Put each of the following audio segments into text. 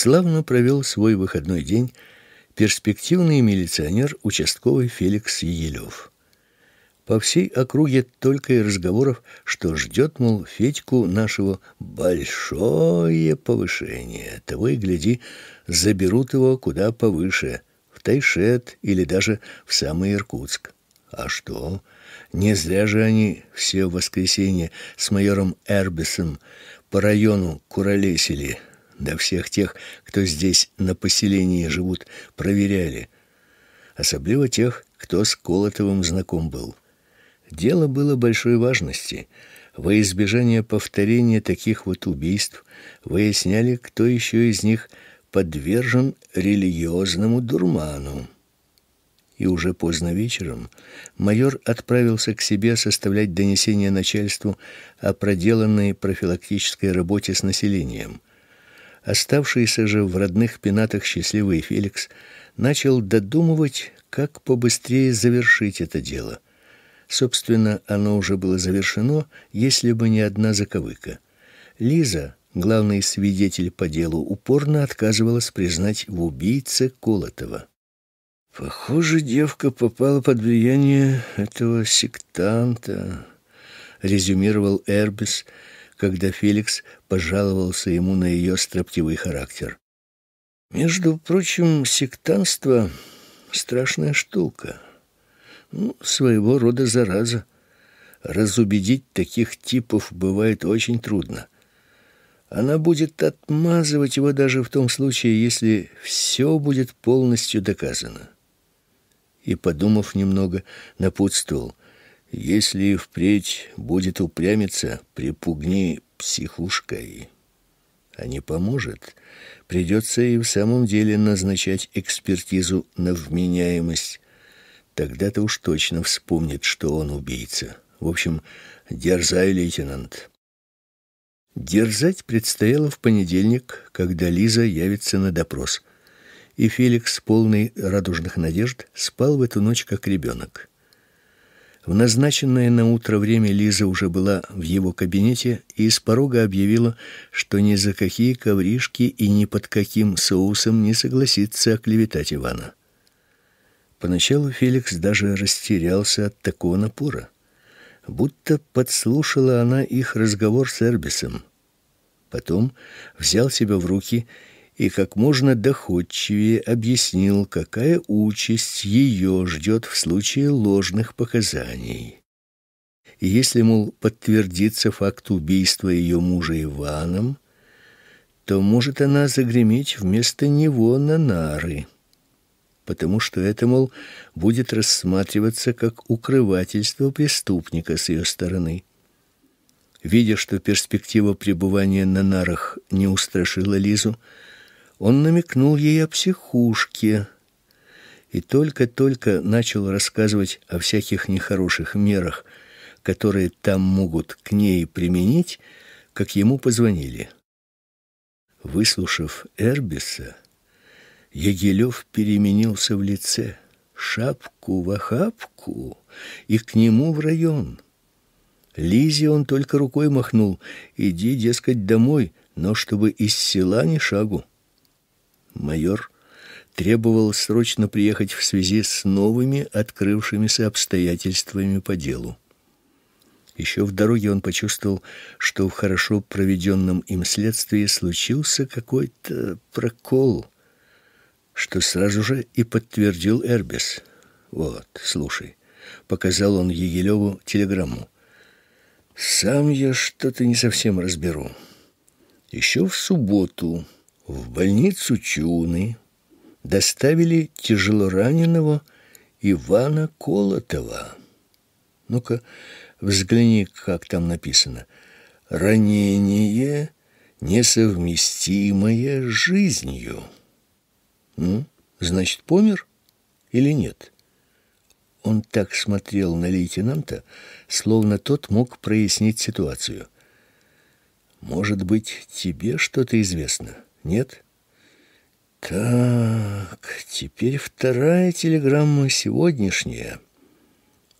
Славно провел свой выходной день перспективный милиционер участковый Феликс Елёв. По всей округе только и разговоров, что ждет, мол, Федьку нашего большое повышение. Того и гляди, заберут его куда повыше, в Тайшет или даже в самый Иркутск. А что? Не зря же они все в воскресенье с майором Эрбисом по району куролесили да всех тех, кто здесь на поселении живут, проверяли. особенно тех, кто с Колотовым знаком был. Дело было большой важности. Во избежание повторения таких вот убийств выясняли, кто еще из них подвержен религиозному дурману. И уже поздно вечером майор отправился к себе составлять донесение начальству о проделанной профилактической работе с населением – Оставшийся же в родных пенатах счастливый Феликс начал додумывать, как побыстрее завершить это дело. Собственно, оно уже было завершено, если бы не одна заковыка. Лиза, главный свидетель по делу, упорно отказывалась признать в убийце Колотова. Похоже, девка попала под влияние этого сектанта, резюмировал Эрбис, когда Феликс пожаловался ему на ее строптивый характер. Между прочим, сектанство страшная штука. Ну, своего рода зараза. Разубедить таких типов бывает очень трудно. Она будет отмазывать его даже в том случае, если все будет полностью доказано. И подумав немного, напутствовал: если впредь будет упрямиться, припугни психушкой, а не поможет, придется и в самом деле назначать экспертизу на вменяемость. Тогда-то уж точно вспомнит, что он убийца. В общем, дерзай, лейтенант. Дерзать предстояло в понедельник, когда Лиза явится на допрос. И Феликс, полный радужных надежд, спал в эту ночь как ребенок. В назначенное на утро время Лиза уже была в его кабинете и с порога объявила, что ни за какие ковришки и ни под каким соусом не согласится оклеветать Ивана. Поначалу Феликс даже растерялся от такого напора, будто подслушала она их разговор с Эрбисом. Потом взял себя в руки и как можно доходчивее объяснил, какая участь ее ждет в случае ложных показаний. если, мол, подтвердится факт убийства ее мужа Иваном, то может она загреметь вместо него на нары, потому что это, мол, будет рассматриваться как укрывательство преступника с ее стороны. Видя, что перспектива пребывания на нарах не устрашила Лизу, он намекнул ей о психушке и только-только начал рассказывать о всяких нехороших мерах, которые там могут к ней применить, как ему позвонили. Выслушав Эрбиса, Ягелев переменился в лице, шапку в охапку и к нему в район. Лизе он только рукой махнул, иди, дескать, домой, но чтобы из села ни шагу майор требовал срочно приехать в связи с новыми открывшимися обстоятельствами по делу. Еще в дороге он почувствовал, что в хорошо проведенном им следствии случился какой-то прокол, что сразу же и подтвердил Эрбис. Вот, слушай, показал он Егелеву телеграмму. Сам я что-то не совсем разберу. Еще в субботу в больницу Чуны доставили тяжелораненого Ивана Колотова. Ну-ка, взгляни, как там написано. «Ранение, несовместимое с жизнью». Ну, значит, помер или нет? Он так смотрел на лейтенанта, словно тот мог прояснить ситуацию. «Может быть, тебе что-то известно?» Нет? Так, теперь вторая телеграмма сегодняшняя.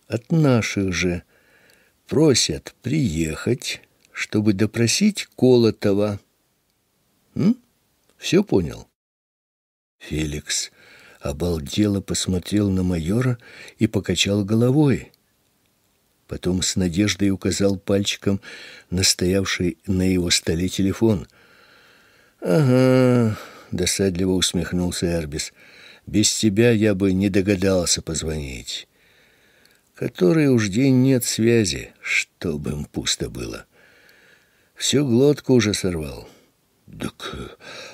От наших же. Просят приехать, чтобы допросить Колотова. М? Все понял? Феликс обалдело посмотрел на майора и покачал головой. Потом с надеждой указал пальчиком на стоявший на его столе телефон — «Ага», — досадливо усмехнулся Эрбис. «Без тебя я бы не догадался позвонить. Который уж день нет связи, чтобы им пусто было. Всю глотку уже сорвал». «Так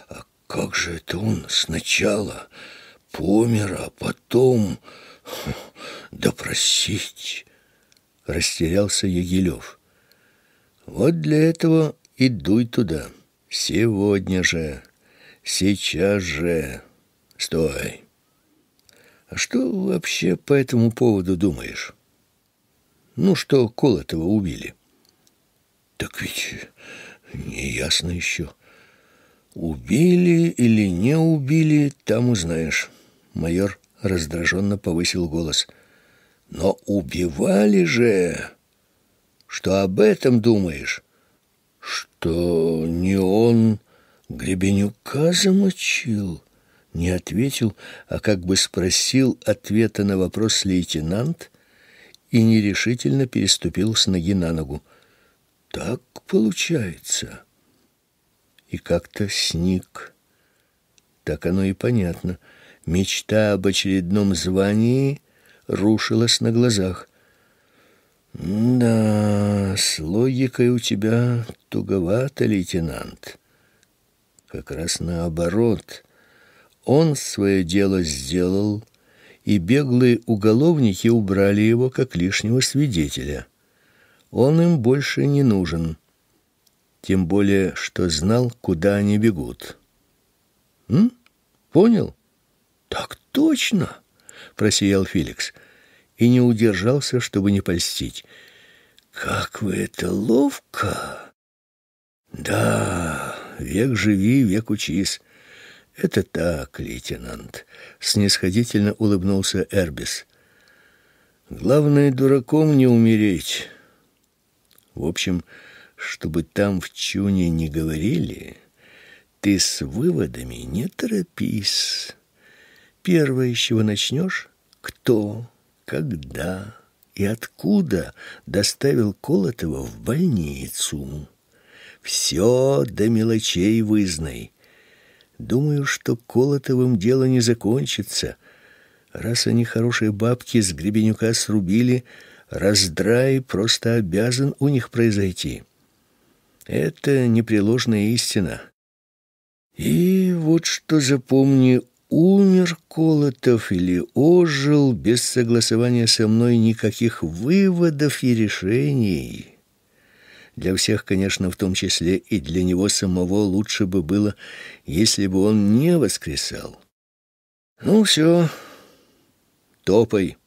а как же это он сначала помер, а потом допросить?» Растерялся Егилев. «Вот для этого и дуй туда». Сегодня же, сейчас же. Стой. А что вообще по этому поводу думаешь? Ну, что Колотова убили? Так ведь неясно еще. Убили или не убили, там узнаешь. Майор раздраженно повысил голос. Но убивали же! Что об этом думаешь? что не он Гребенюка замочил, не ответил, а как бы спросил ответа на вопрос лейтенант и нерешительно переступил с ноги на ногу. Так получается. И как-то сник. Так оно и понятно. Мечта об очередном звании рушилась на глазах. Да, с логикой у тебя туговато, лейтенант. Как раз наоборот. Он свое дело сделал, и беглые уголовники убрали его как лишнего свидетеля. Он им больше не нужен. Тем более, что знал, куда они бегут. М? Понял? Так точно, просиял Феликс и не удержался, чтобы не польстить. «Как вы это ловко!» «Да, век живи, век учись!» «Это так, лейтенант!» — снисходительно улыбнулся Эрбис. «Главное, дураком не умереть!» «В общем, чтобы там в Чуне не говорили, ты с выводами не торопись. Первое, с чего начнешь — кто?» когда и откуда доставил Колотова в больницу. Все до мелочей вызнай. Думаю, что Колотовым дело не закончится. Раз они хорошие бабки с Гребенюка срубили, раздрай просто обязан у них произойти. Это непреложная истина. И вот что запомни умер Колотов или ожил, без согласования со мной никаких выводов и решений. Для всех, конечно, в том числе и для него самого лучше бы было, если бы он не воскресал. Ну все, топай.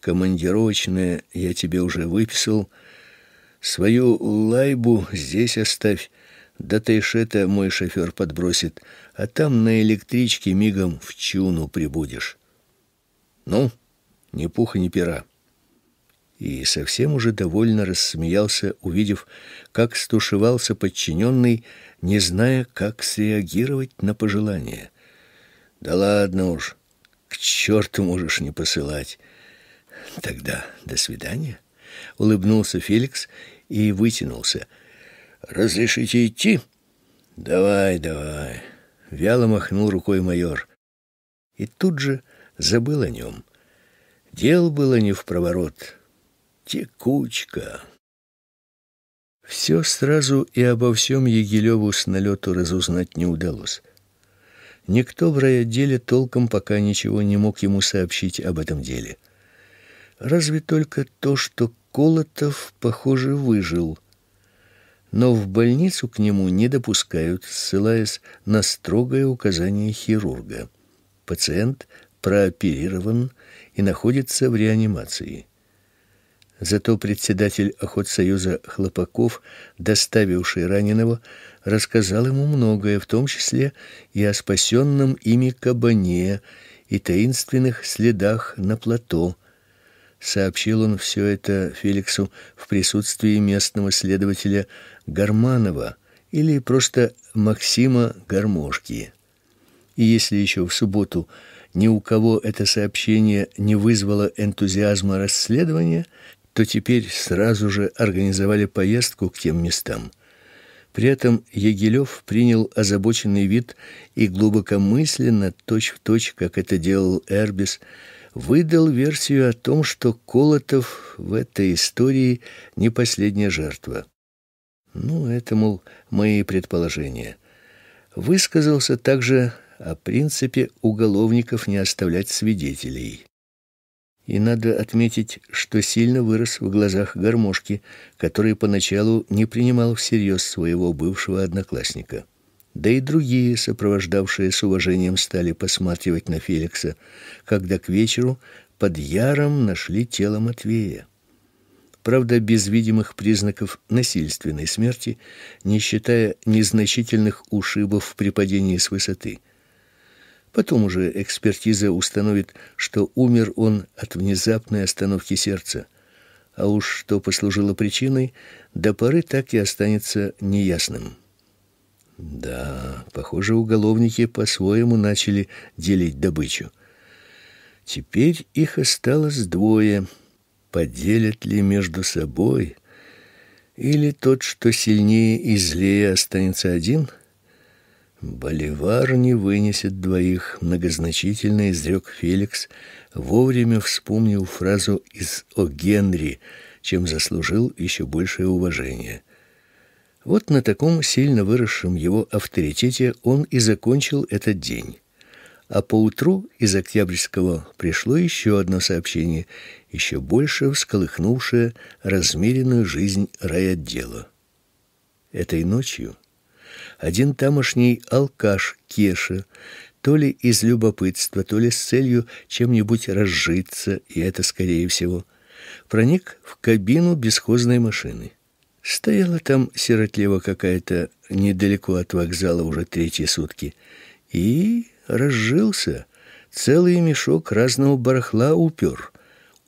Командировочное я тебе уже выписал. Свою лайбу здесь оставь. До Тайшета мой шофер подбросит, а там на электричке мигом в Чуну прибудешь. Ну, ни пуха, ни пера. И совсем уже довольно рассмеялся, увидев, как стушевался подчиненный, не зная, как среагировать на пожелание. Да ладно уж, к черту можешь не посылать. Тогда до свидания, улыбнулся Феликс и вытянулся. «Разрешите идти?» «Давай, давай», — вяло махнул рукой майор. И тут же забыл о нем. Дел было не в проворот. Текучка. Все сразу и обо всем Егилеву с налету разузнать не удалось. Никто в райотделе толком пока ничего не мог ему сообщить об этом деле. Разве только то, что Колотов, похоже, выжил — но в больницу к нему не допускают, ссылаясь на строгое указание хирурга. Пациент прооперирован и находится в реанимации. Зато председатель охотсоюза Хлопаков, доставивший раненого, рассказал ему многое, в том числе и о спасенном ими кабане и таинственных следах на плато, Сообщил он все это Феликсу в присутствии местного следователя Гарманова или просто Максима Гармошки. И если еще в субботу ни у кого это сообщение не вызвало энтузиазма расследования, то теперь сразу же организовали поездку к тем местам. При этом Егелёв принял озабоченный вид и глубокомысленно, точь в точь, как это делал Эрбис, выдал версию о том, что Колотов в этой истории не последняя жертва. Ну, это, мол, мои предположения. Высказался также о принципе уголовников не оставлять свидетелей. И надо отметить, что сильно вырос в глазах гармошки, который поначалу не принимал всерьез своего бывшего одноклассника. Да и другие, сопровождавшие с уважением, стали посматривать на Феликса, когда к вечеру под яром нашли тело Матвея. Правда, без видимых признаков насильственной смерти, не считая незначительных ушибов при падении с высоты. Потом уже экспертиза установит, что умер он от внезапной остановки сердца. А уж что послужило причиной, до поры так и останется неясным. Да, похоже, уголовники по-своему начали делить добычу. Теперь их осталось двое. Поделят ли между собой или тот, что сильнее и злее, останется один? Боливар не вынесет двоих, многозначительно изрек Феликс, вовремя вспомнил фразу из О Генри, чем заслужил ещё большее уважение. Вот на таком сильно выросшем его авторитете он и закончил этот день. А поутру из Октябрьского пришло еще одно сообщение, еще больше всколыхнувшее размеренную жизнь райотдела. Этой ночью один тамошний алкаш Кеша, то ли из любопытства, то ли с целью чем-нибудь разжиться, и это скорее всего, проник в кабину бесхозной машины. Стояла там сиротливо какая-то недалеко от вокзала уже третьи сутки и разжился, целый мешок разного барахла упер,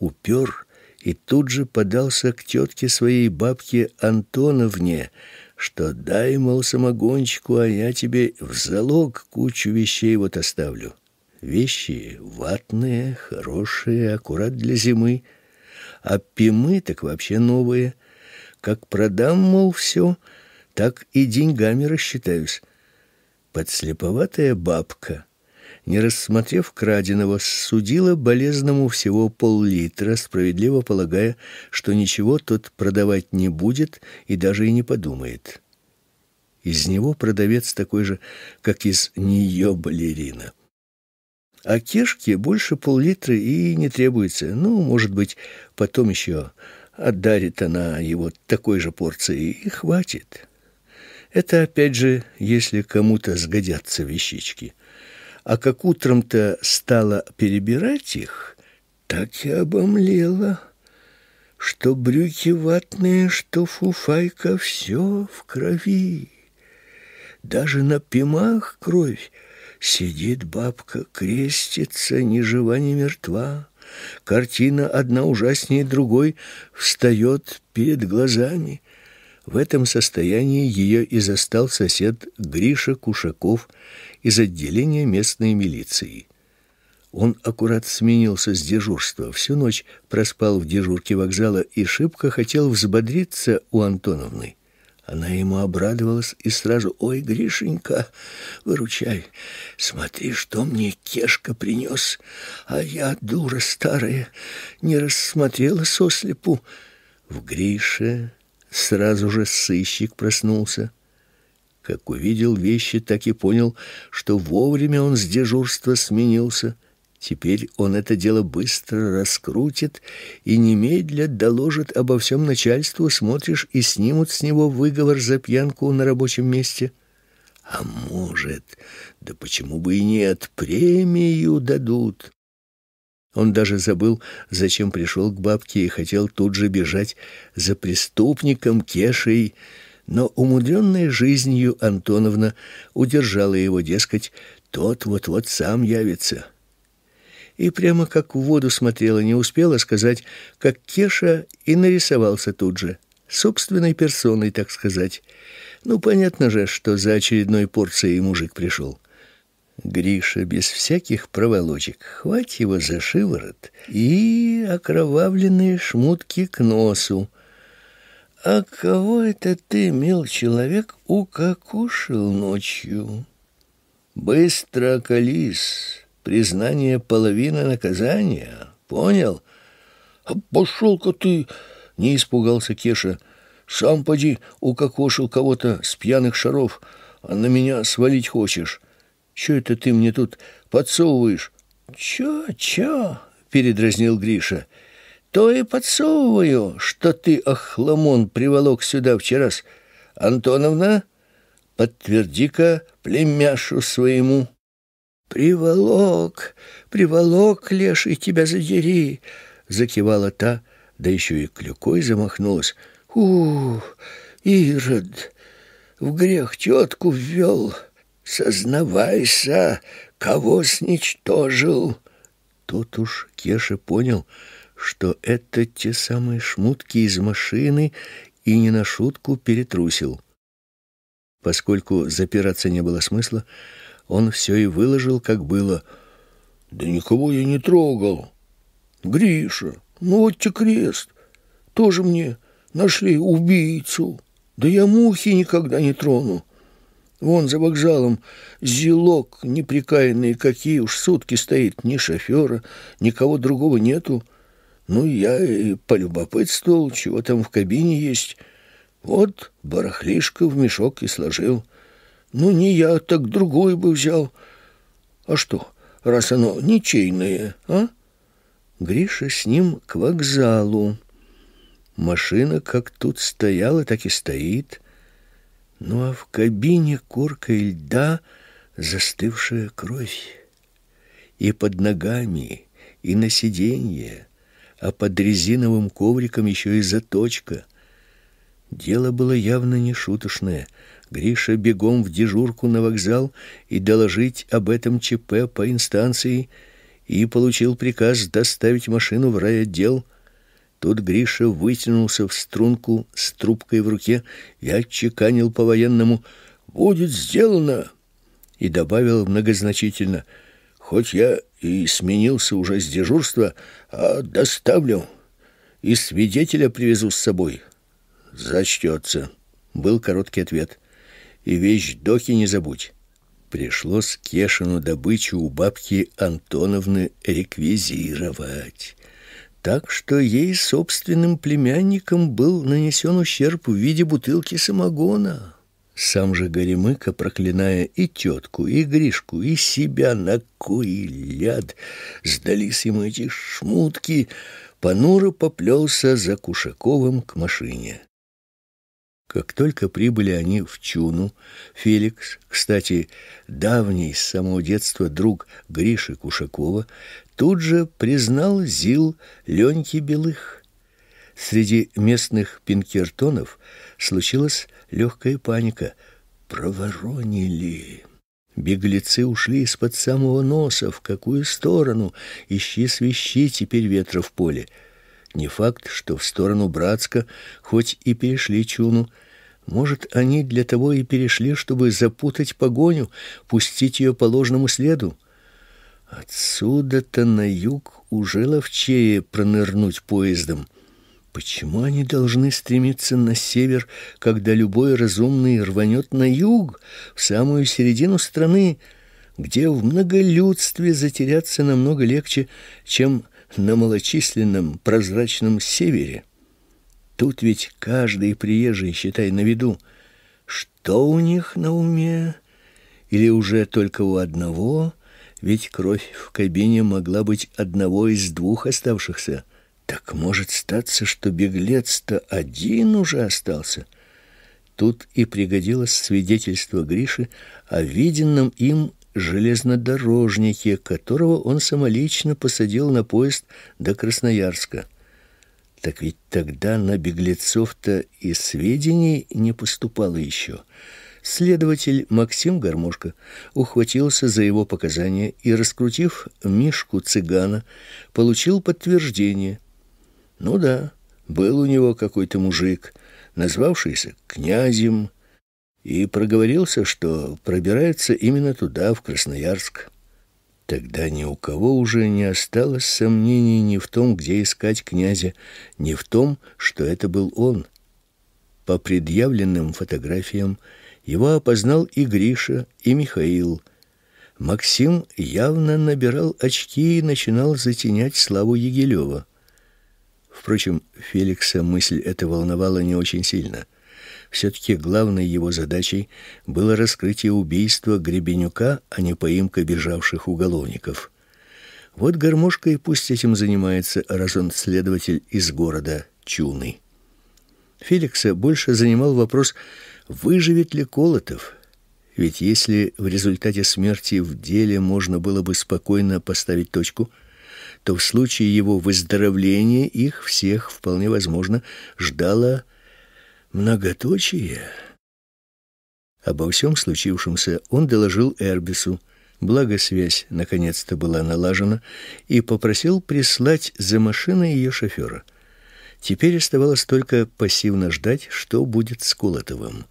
упер и тут же подался к тетке своей бабке Антоновне, что дай, мол, самогончику, а я тебе в залог кучу вещей вот оставлю. Вещи ватные, хорошие, аккурат для зимы, а пимы так вообще новые — как продам, мол, все, так и деньгами рассчитаюсь. Подслеповатая бабка, не рассмотрев краденого, судила болезному всего пол-литра, справедливо полагая, что ничего тот продавать не будет и даже и не подумает. Из него продавец такой же, как из нее балерина. А кешке больше пол-литра и не требуется. Ну, может быть, потом еще Отдарит она его такой же порции и хватит. Это опять же, если кому-то сгодятся вещички. А как утром-то стала перебирать их, так и обомлела, что брюки ватные, что фуфайка, все в крови. Даже на пимах кровь. Сидит бабка, крестится, ни жива, ни мертва. Картина одна ужаснее другой встает перед глазами. В этом состоянии ее и застал сосед Гриша Кушаков из отделения местной милиции. Он аккурат сменился с дежурства, всю ночь проспал в дежурке вокзала и шибко хотел взбодриться у Антоновны. Она ему обрадовалась и сразу «Ой, Гришенька, выручай, смотри, что мне Кешка принёс а я, дура старая, не рассмотрела сослепу». В Грише сразу же сыщик проснулся. Как увидел вещи, так и понял, что вовремя он с дежурства сменился – Теперь он это дело быстро раскрутит и немедля доложит обо всем начальству, смотришь, и снимут с него выговор за пьянку на рабочем месте. А может, да почему бы и нет, премию дадут. Он даже забыл, зачем пришел к бабке и хотел тут же бежать за преступником Кешей, но умудренная жизнью Антоновна удержала его, дескать, тот вот-вот сам явится и прямо как в воду смотрела, не успела сказать, как Кеша и нарисовался тут же, собственной персоной, так сказать. Ну понятно же, что за очередной порцией мужик пришел. Гриша без всяких проволочек, хвать его за шиворот и окровавленные шмутки к носу. А кого это ты, мил человек, укокошил ночью? Быстро колись. Признание половина наказания. Понял? А Пошел-ка ты, не испугался Кеша. Сам поди укокошил кого-то с пьяных шаров, а на меня свалить хочешь. Че это ты мне тут подсовываешь? Че, че? передразнил Гриша. То и подсовываю, что ты охламон приволок сюда вчерас. Антоновна, подтверди-ка племяшу своему. «Приволок, приволок, леший, тебя задери!» Закивала та, да еще и клюкой замахнулась. «Ух, Ирод, в грех тетку ввел! Сознавайся, кого сничтожил!» Тут уж Кеша понял, что это те самые шмутки из машины и не на шутку перетрусил. Поскольку запираться не было смысла, он все и выложил, как было. «Да никого я не трогал. Гриша, ну вот тебе крест. Тоже мне нашли убийцу. Да я мухи никогда не трону. Вон за вокзалом зелок неприкаянный, какие уж сутки стоит, ни шофера, никого другого нету. Ну, я и полюбопытствовал, чего там в кабине есть. Вот барахлишко в мешок и сложил». Ну, не я, так другой бы взял. А что, раз оно ничейное, а? Гриша с ним к вокзалу. Машина как тут стояла, так и стоит. Ну, а в кабине коркой льда застывшая кровь. И под ногами, и на сиденье, а под резиновым ковриком еще и заточка. Дело было явно не шуточное — Гриша бегом в дежурку на вокзал и доложить об этом ЧП по инстанции и получил приказ доставить машину в райотдел. Тут Гриша вытянулся в струнку с трубкой в руке и отчеканил по-военному: "Будет сделано". И добавил многозначительно: "Хоть я и сменился уже с дежурства, а доставлю и свидетеля привезу с собой". Зачтется. Был короткий ответ и вещь доки не забудь. Пришлось Кешину добычу у бабки Антоновны реквизировать. Так что ей собственным племянником был нанесен ущерб в виде бутылки самогона. Сам же Горемыка, проклиная и тетку, и Гришку, и себя на кой ляд, сдались ему эти шмутки, понуро поплелся за Кушаковым к машине. Как только прибыли они в Чуну, Феликс, кстати, давний с самого детства друг Гриши Кушакова, тут же признал Зил Лёньки Белых. Среди местных пинкертонов случилась легкая паника. Проворонили. Беглецы ушли из-под самого носа, в какую сторону, ищи свищи, теперь ветра в поле — не факт, что в сторону Братска хоть и перешли Чуну, может, они для того и перешли, чтобы запутать погоню, пустить ее по ложному следу. Отсюда-то на юг уже ловчее пронырнуть поездом. Почему они должны стремиться на север, когда любой разумный рванет на юг, в самую середину страны, где в многолюдстве затеряться намного легче, чем на малочисленном прозрачном севере. Тут ведь каждый приезжий, считай, на виду. Что у них на уме? Или уже только у одного? Ведь кровь в кабине могла быть одного из двух оставшихся. Так может статься, что беглец-то один уже остался. Тут и пригодилось свидетельство Гриши о виденном им железнодорожнике, которого он самолично посадил на поезд до Красноярска. Так ведь тогда на беглецов-то и сведений не поступало еще. Следователь Максим Гармошко ухватился за его показания и, раскрутив Мишку цыгана, получил подтверждение. Ну да, был у него какой-то мужик, назвавшийся князем, и проговорился, что пробирается именно туда, в Красноярск. Тогда ни у кого уже не осталось сомнений ни в том, где искать князя, ни в том, что это был он. По предъявленным фотографиям его опознал и Гриша, и Михаил. Максим явно набирал очки и начинал затенять славу Егелева. Впрочем, Феликса мысль эта волновала не очень сильно — все таки главной его задачей было раскрытие убийства Гребенюка, а не поимка бежавших уголовников. Вот гармошка и пусть этим занимается, раз следователь из города Чуны. Феликса больше занимал вопрос, выживет ли Колотов. Ведь если в результате смерти в деле можно было бы спокойно поставить точку, то в случае его выздоровления их всех вполне возможно ждало многоточие. Обо всем случившемся он доложил Эрбису. Благо связь наконец-то была налажена и попросил прислать за машиной ее шофера. Теперь оставалось только пассивно ждать, что будет с Колотовым.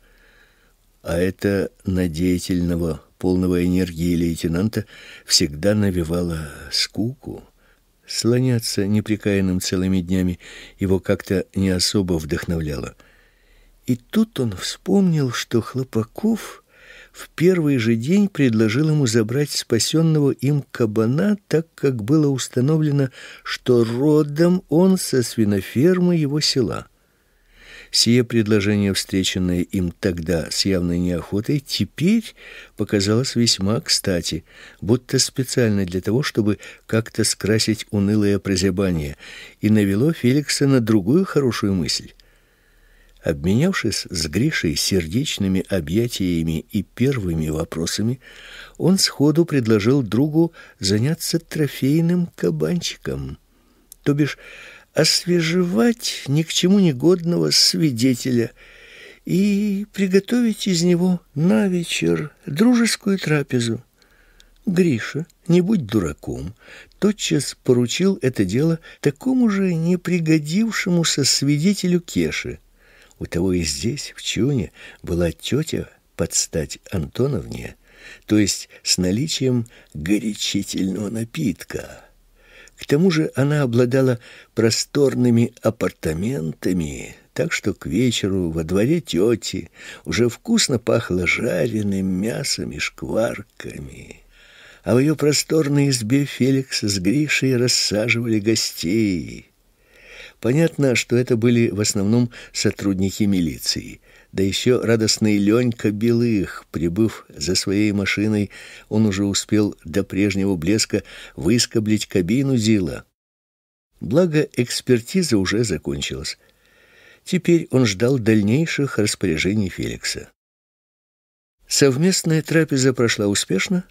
А это на деятельного, полного энергии лейтенанта всегда навевало скуку. Слоняться непрекаянным целыми днями его как-то не особо вдохновляло. И тут он вспомнил, что Хлопаков в первый же день предложил ему забрать спасенного им кабана, так как было установлено, что родом он со свинофермы его села. Сие предложение, встреченное им тогда с явной неохотой, теперь показалось весьма кстати, будто специально для того, чтобы как-то скрасить унылое прозябание, и навело Феликса на другую хорошую мысль. Обменявшись с Гришей сердечными объятиями и первыми вопросами, он сходу предложил другу заняться трофейным кабанчиком, то бишь освежевать ни к чему негодного свидетеля и приготовить из него на вечер дружескую трапезу. Гриша, не будь дураком, тотчас поручил это дело такому же непригодившемуся свидетелю Кеше – у того и здесь, в Чуне, была тетя под стать Антоновне, то есть с наличием горячительного напитка. К тому же она обладала просторными апартаментами, так что к вечеру во дворе тети уже вкусно пахло жареным мясом и шкварками. А в ее просторной избе Феликс с Гришей рассаживали гостей. Понятно, что это были в основном сотрудники милиции. Да еще радостный Ленька Белых, прибыв за своей машиной, он уже успел до прежнего блеска выскоблить кабину Зила. Благо, экспертиза уже закончилась. Теперь он ждал дальнейших распоряжений Феликса. Совместная трапеза прошла успешно,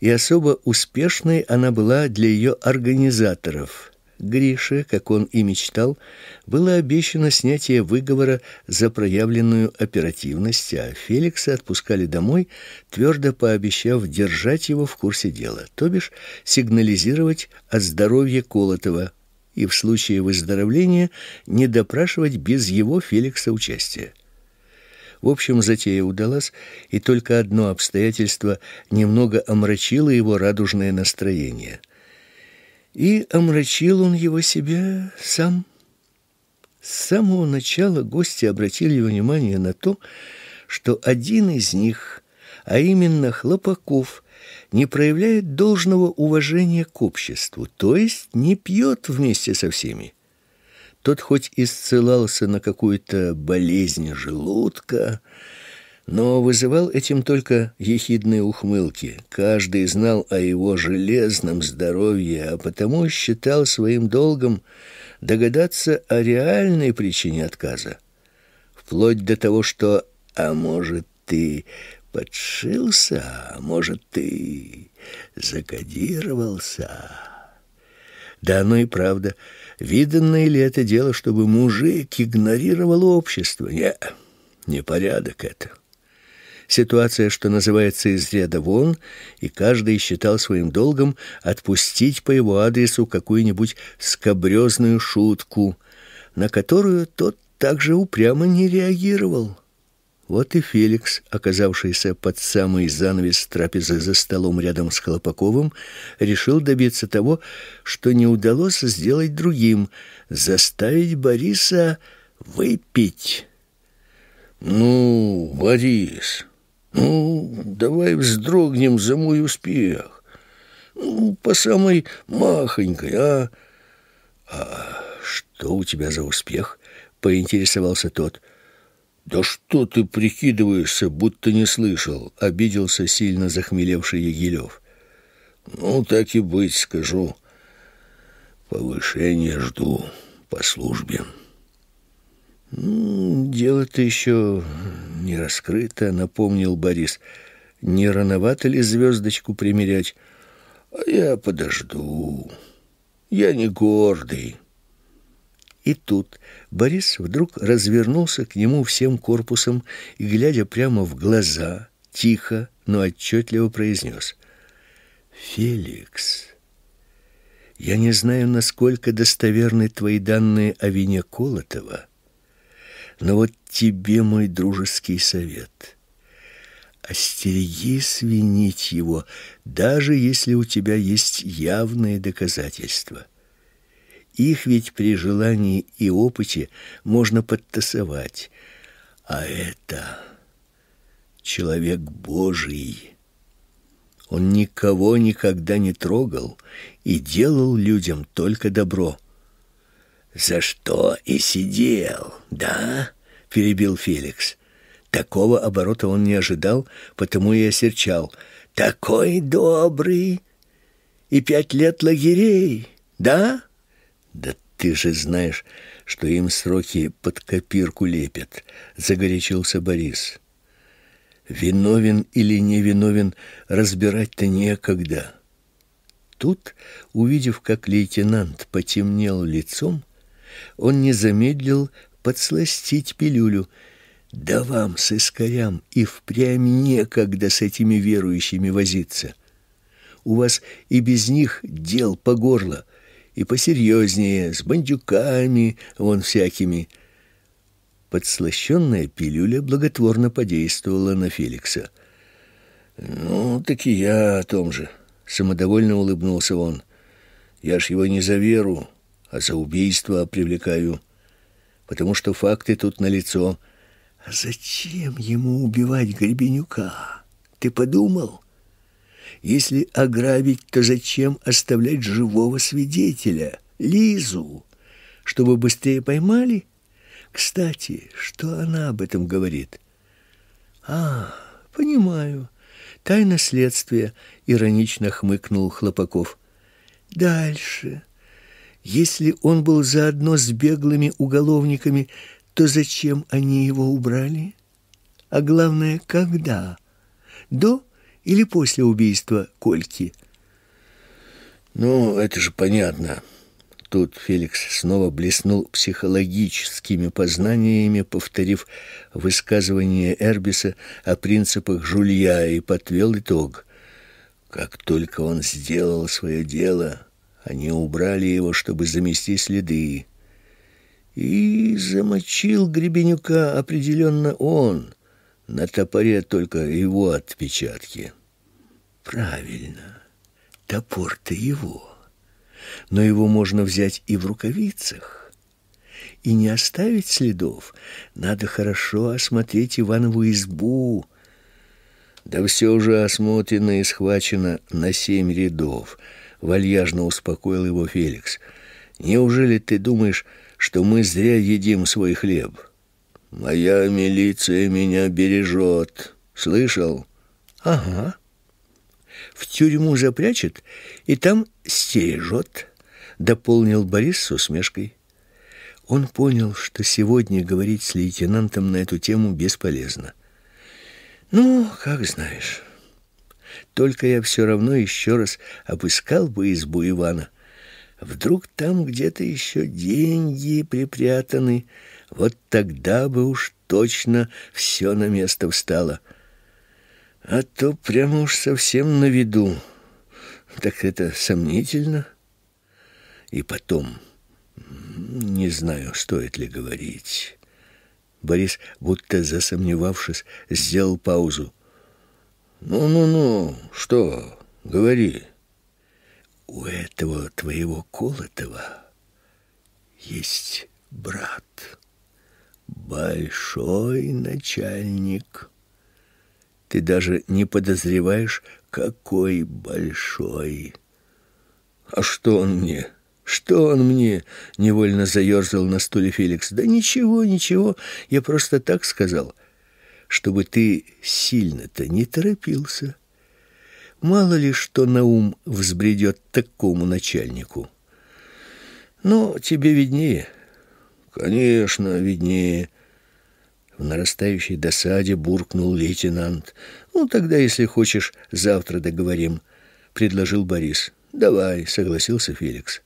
и особо успешной она была для ее организаторов – Грише, как он и мечтал, было обещано снятие выговора за проявленную оперативность, а Феликса отпускали домой, твердо пообещав держать его в курсе дела, то бишь сигнализировать о здоровье Колотова и в случае выздоровления не допрашивать без его Феликса участия. В общем, затея удалась, и только одно обстоятельство немного омрачило его радужное настроение – и омрачил он его себе сам. С самого начала гости обратили внимание на то, что один из них, а именно Хлопаков, не проявляет должного уважения к обществу, то есть не пьет вместе со всеми. Тот хоть и ссылался на какую-то болезнь желудка, но вызывал этим только ехидные ухмылки. Каждый знал о его железном здоровье, а потому считал своим долгом догадаться о реальной причине отказа. Вплоть до того, что «а может, ты подшился, а может, ты закодировался». Да оно и правда. Виданное ли это дело, чтобы мужик игнорировал общество? Не непорядок это. Ситуация, что называется, из ряда вон, и каждый считал своим долгом отпустить по его адресу какую-нибудь скобрезную шутку, на которую тот также упрямо не реагировал. Вот и Феликс, оказавшийся под самый занавес трапезы за столом рядом с Хлопаковым, решил добиться того, что не удалось сделать другим заставить Бориса выпить. Ну, Борис, ну, давай вздрогнем за мой успех. Ну, по самой махонькой, а? А что у тебя за успех? Поинтересовался тот. Да что ты прикидываешься, будто не слышал? Обиделся сильно захмелевший Егилев. Ну, так и быть, скажу. Повышение жду по службе. Ну, дело-то еще не раскрыто, напомнил Борис. Не рановато ли звездочку примерять? А я подожду. Я не гордый. И тут Борис вдруг развернулся к нему всем корпусом и, глядя прямо в глаза, тихо, но отчетливо произнес. «Феликс, я не знаю, насколько достоверны твои данные о вине Колотова, — но вот тебе мой дружеский совет. Остереги свинить его, даже если у тебя есть явные доказательства. Их ведь при желании и опыте можно подтасовать. А это человек Божий. Он никого никогда не трогал и делал людям только добро. «За что и сидел, да?» — перебил Феликс. Такого оборота он не ожидал, потому и осерчал. «Такой добрый! И пять лет лагерей, да?» «Да ты же знаешь, что им сроки под копирку лепят», — загорячился Борис. «Виновен или невиновен, разбирать-то некогда». Тут, увидев, как лейтенант потемнел лицом, он не замедлил подсластить пилюлю. Да вам с искорям и впрямь некогда с этими верующими возиться. У вас и без них дел по горло, и посерьезнее, с бандюками, вон всякими. Подслащённая пилюля благотворно подействовала на Феликса. Ну, так и я о том же, самодовольно улыбнулся он. Я ж его не за веру, а за убийство привлекаю, потому что факты тут налицо. А зачем ему убивать Гребенюка? Ты подумал? Если ограбить, то зачем оставлять живого свидетеля, Лизу, чтобы быстрее поймали? Кстати, что она об этом говорит? А, понимаю. Тайна следствия, иронично хмыкнул Хлопаков. Дальше. Если он был заодно с беглыми уголовниками, то зачем они его убрали? А главное, когда? До или после убийства Кольки? Ну, это же понятно. Тут Феликс снова блеснул психологическими познаниями, повторив высказывание Эрбиса о принципах Жулья и подвел итог. Как только он сделал свое дело, они убрали его, чтобы замести следы. И замочил Гребенюка определенно он. На топоре только его отпечатки. Правильно, топор-то его. Но его можно взять и в рукавицах. И не оставить следов. Надо хорошо осмотреть Иванову избу. Да все уже осмотрено и схвачено на семь рядов — Вальяжно успокоил его Феликс. «Неужели ты думаешь, что мы зря едим свой хлеб?» «Моя милиция меня бережет. Слышал?» «Ага. В тюрьму запрячет и там стережет», — дополнил Борис с усмешкой. Он понял, что сегодня говорить с лейтенантом на эту тему бесполезно. «Ну, как знаешь». Только я все равно еще раз обыскал бы избу Ивана. Вдруг там где-то еще деньги припрятаны. Вот тогда бы уж точно все на место встало. А то прямо уж совсем на виду. Так это сомнительно. И потом, не знаю, стоит ли говорить. Борис, будто засомневавшись, сделал паузу. «Ну-ну-ну, что? Говори». «У этого твоего Колотова есть брат, большой начальник. Ты даже не подозреваешь, какой большой». «А что он мне?» «Что он мне?» — невольно заерзал на стуле Феликс. «Да ничего, ничего, я просто так сказал» чтобы ты сильно-то не торопился. Мало ли что на ум взбредет такому начальнику. Но тебе виднее. Конечно, виднее. В нарастающей досаде буркнул лейтенант. Ну, тогда, если хочешь, завтра договорим, предложил Борис. Давай, согласился Феликс.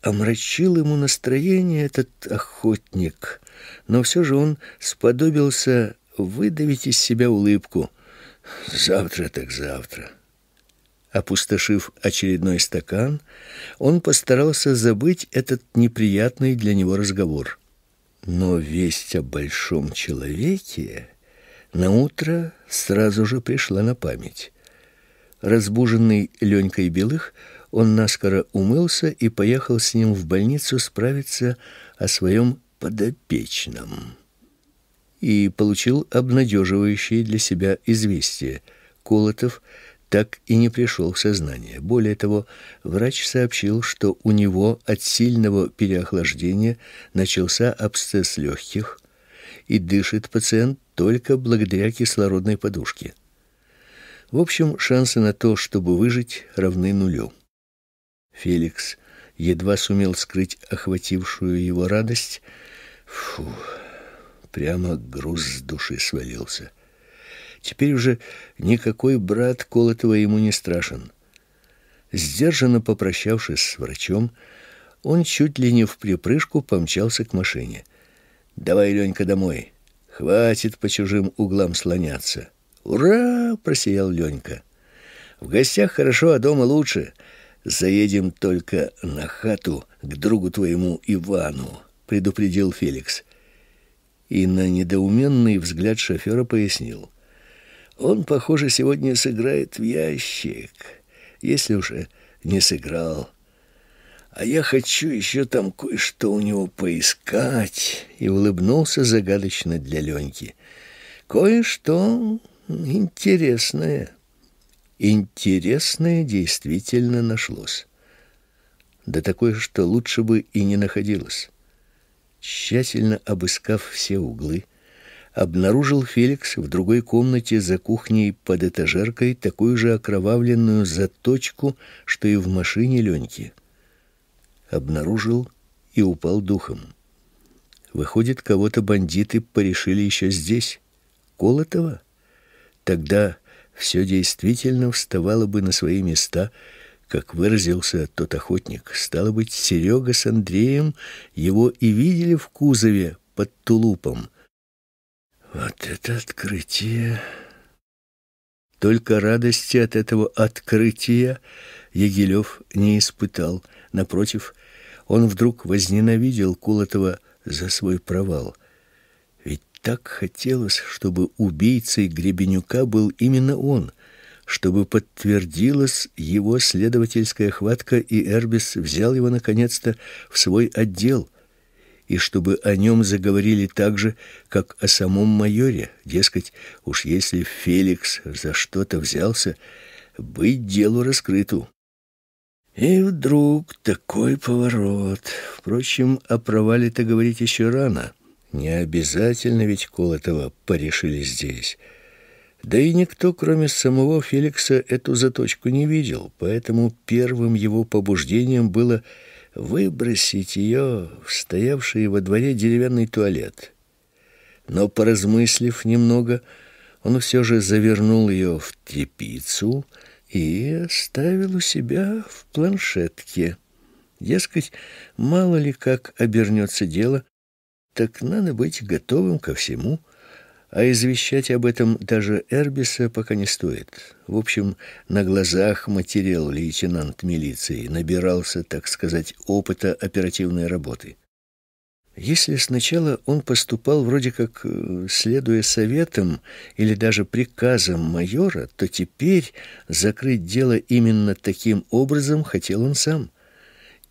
Омрачил ему настроение этот охотник, но все же он сподобился выдавить из себя улыбку. Завтра так завтра. Опустошив очередной стакан, он постарался забыть этот неприятный для него разговор. Но весть о большом человеке на утро сразу же пришла на память. Разбуженный Ленькой Белых, он наскоро умылся и поехал с ним в больницу справиться о своем подопечном и получил обнадеживающие для себя известие. Колотов так и не пришел в сознание. Более того, врач сообщил, что у него от сильного переохлаждения начался абсцесс легких, и дышит пациент только благодаря кислородной подушке. В общем, шансы на то, чтобы выжить, равны нулю. Феликс едва сумел скрыть охватившую его радость. Фух. Прямо груз с души свалился. Теперь уже никакой брат Колотова ему не страшен. Сдержанно попрощавшись с врачом, он чуть ли не в припрыжку помчался к машине. «Давай, Ленька, домой. Хватит по чужим углам слоняться». «Ура!» — просиял Ленька. «В гостях хорошо, а дома лучше. Заедем только на хату к другу твоему Ивану», — предупредил Феликс и на недоуменный взгляд шофера пояснил. «Он, похоже, сегодня сыграет в ящик, если уже не сыграл. А я хочу еще там кое-что у него поискать», и улыбнулся загадочно для Леньки. «Кое-что интересное». Интересное действительно нашлось. Да такое, что лучше бы и не находилось. Тщательно обыскав все углы, обнаружил Феликс в другой комнате за кухней под этажеркой такую же окровавленную заточку, что и в машине Леньки. Обнаружил и упал духом. Выходит, кого-то бандиты порешили еще здесь, Колотова? Тогда все действительно вставало бы на свои места — как выразился тот охотник. Стало быть, Серега с Андреем его и видели в кузове под тулупом. Вот это открытие! Только радости от этого открытия Егилев не испытал. Напротив, он вдруг возненавидел Кулатова за свой провал. Ведь так хотелось, чтобы убийцей Гребенюка был именно он — чтобы подтвердилась его следовательская хватка, и Эрбис взял его наконец-то в свой отдел, и чтобы о нем заговорили так же, как о самом майоре. Дескать, уж если Феликс за что-то взялся, быть делу раскрыту. И вдруг такой поворот. Впрочем, о провале-то говорить еще рано. Не обязательно ведь кол этого порешили здесь. Да и никто, кроме самого Феликса, эту заточку не видел, поэтому первым его побуждением было выбросить ее в стоявший во дворе деревянный туалет. Но поразмыслив немного, он все же завернул ее в тряпицу и оставил у себя в планшетке. Дескать, мало ли как обернется дело, так надо быть готовым ко всему. А извещать об этом даже Эрбиса пока не стоит. В общем, на глазах материал лейтенант милиции, набирался, так сказать, опыта оперативной работы. Если сначала он поступал вроде как э, следуя советам или даже приказам майора, то теперь закрыть дело именно таким образом хотел он сам.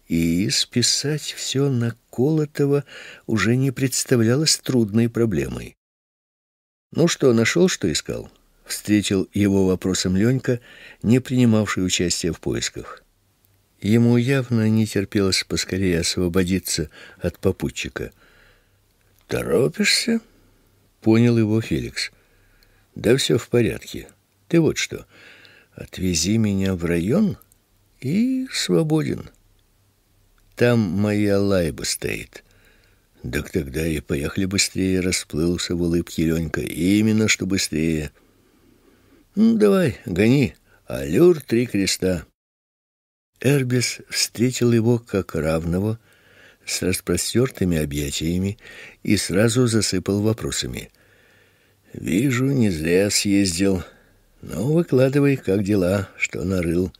И списать все на Колотова уже не представлялось трудной проблемой. Ну что, нашел, что искал? Встретил его вопросом Ленька, не принимавший участия в поисках. Ему явно не терпелось поскорее освободиться от попутчика. Торопишься? Понял его Феликс. Да все в порядке. Ты вот что, отвези меня в район и свободен. Там моя лайба стоит. Так тогда и поехали быстрее, расплылся в улыбке Ленька. Именно что быстрее. Ну, давай, гони. Аллюр три креста. Эрбис встретил его как равного с распростертыми объятиями и сразу засыпал вопросами. Вижу, не зря съездил. Ну, выкладывай, как дела, что нарыл.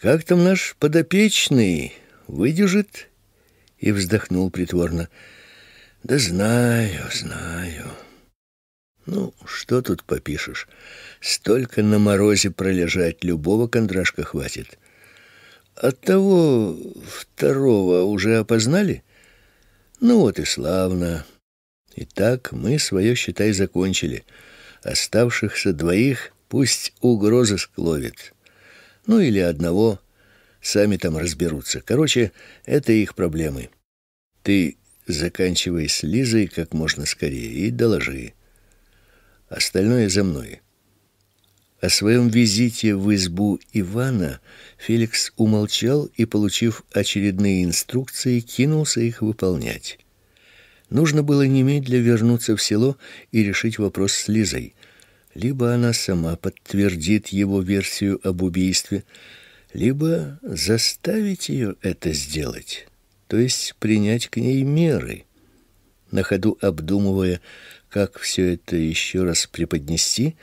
Как там наш подопечный выдержит? и вздохнул притворно. «Да знаю, знаю. Ну, что тут попишешь? Столько на морозе пролежать любого кондрашка хватит. От того второго уже опознали? Ну вот и славно. Итак, мы свое, считай, закончили. Оставшихся двоих пусть угроза скловит. Ну или одного — Сами там разберутся. Короче, это их проблемы. Ты заканчивай с Лизой как можно скорее и доложи. Остальное за мной. О своем визите в избу Ивана Феликс умолчал и, получив очередные инструкции, кинулся их выполнять. Нужно было немедля вернуться в село и решить вопрос с Лизой. Либо она сама подтвердит его версию об убийстве, либо заставить ее это сделать, то есть принять к ней меры, на ходу обдумывая, как все это еще раз преподнести,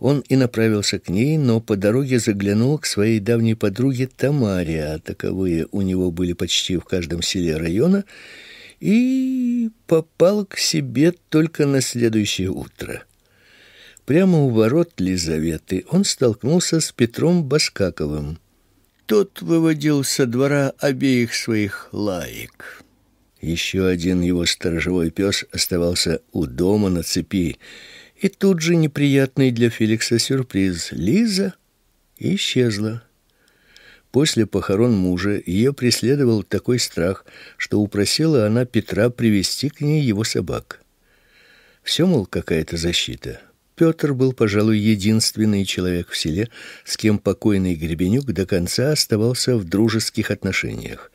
он и направился к ней, но по дороге заглянул к своей давней подруге Тамаре, а таковые у него были почти в каждом селе района, и попал к себе только на следующее утро. Прямо у ворот Лизаветы он столкнулся с Петром Баскаковым – тот выводил со двора обеих своих лаек. Еще один его сторожевой пёс оставался у дома на цепи, и тут же неприятный для Феликса сюрприз. Лиза исчезла. После похорон мужа ее преследовал такой страх, что упросила она Петра привести к ней его собак. Все мол какая-то защита. Петр был, пожалуй, единственный человек в селе, с кем покойный Гребенюк до конца оставался в дружеских отношениях.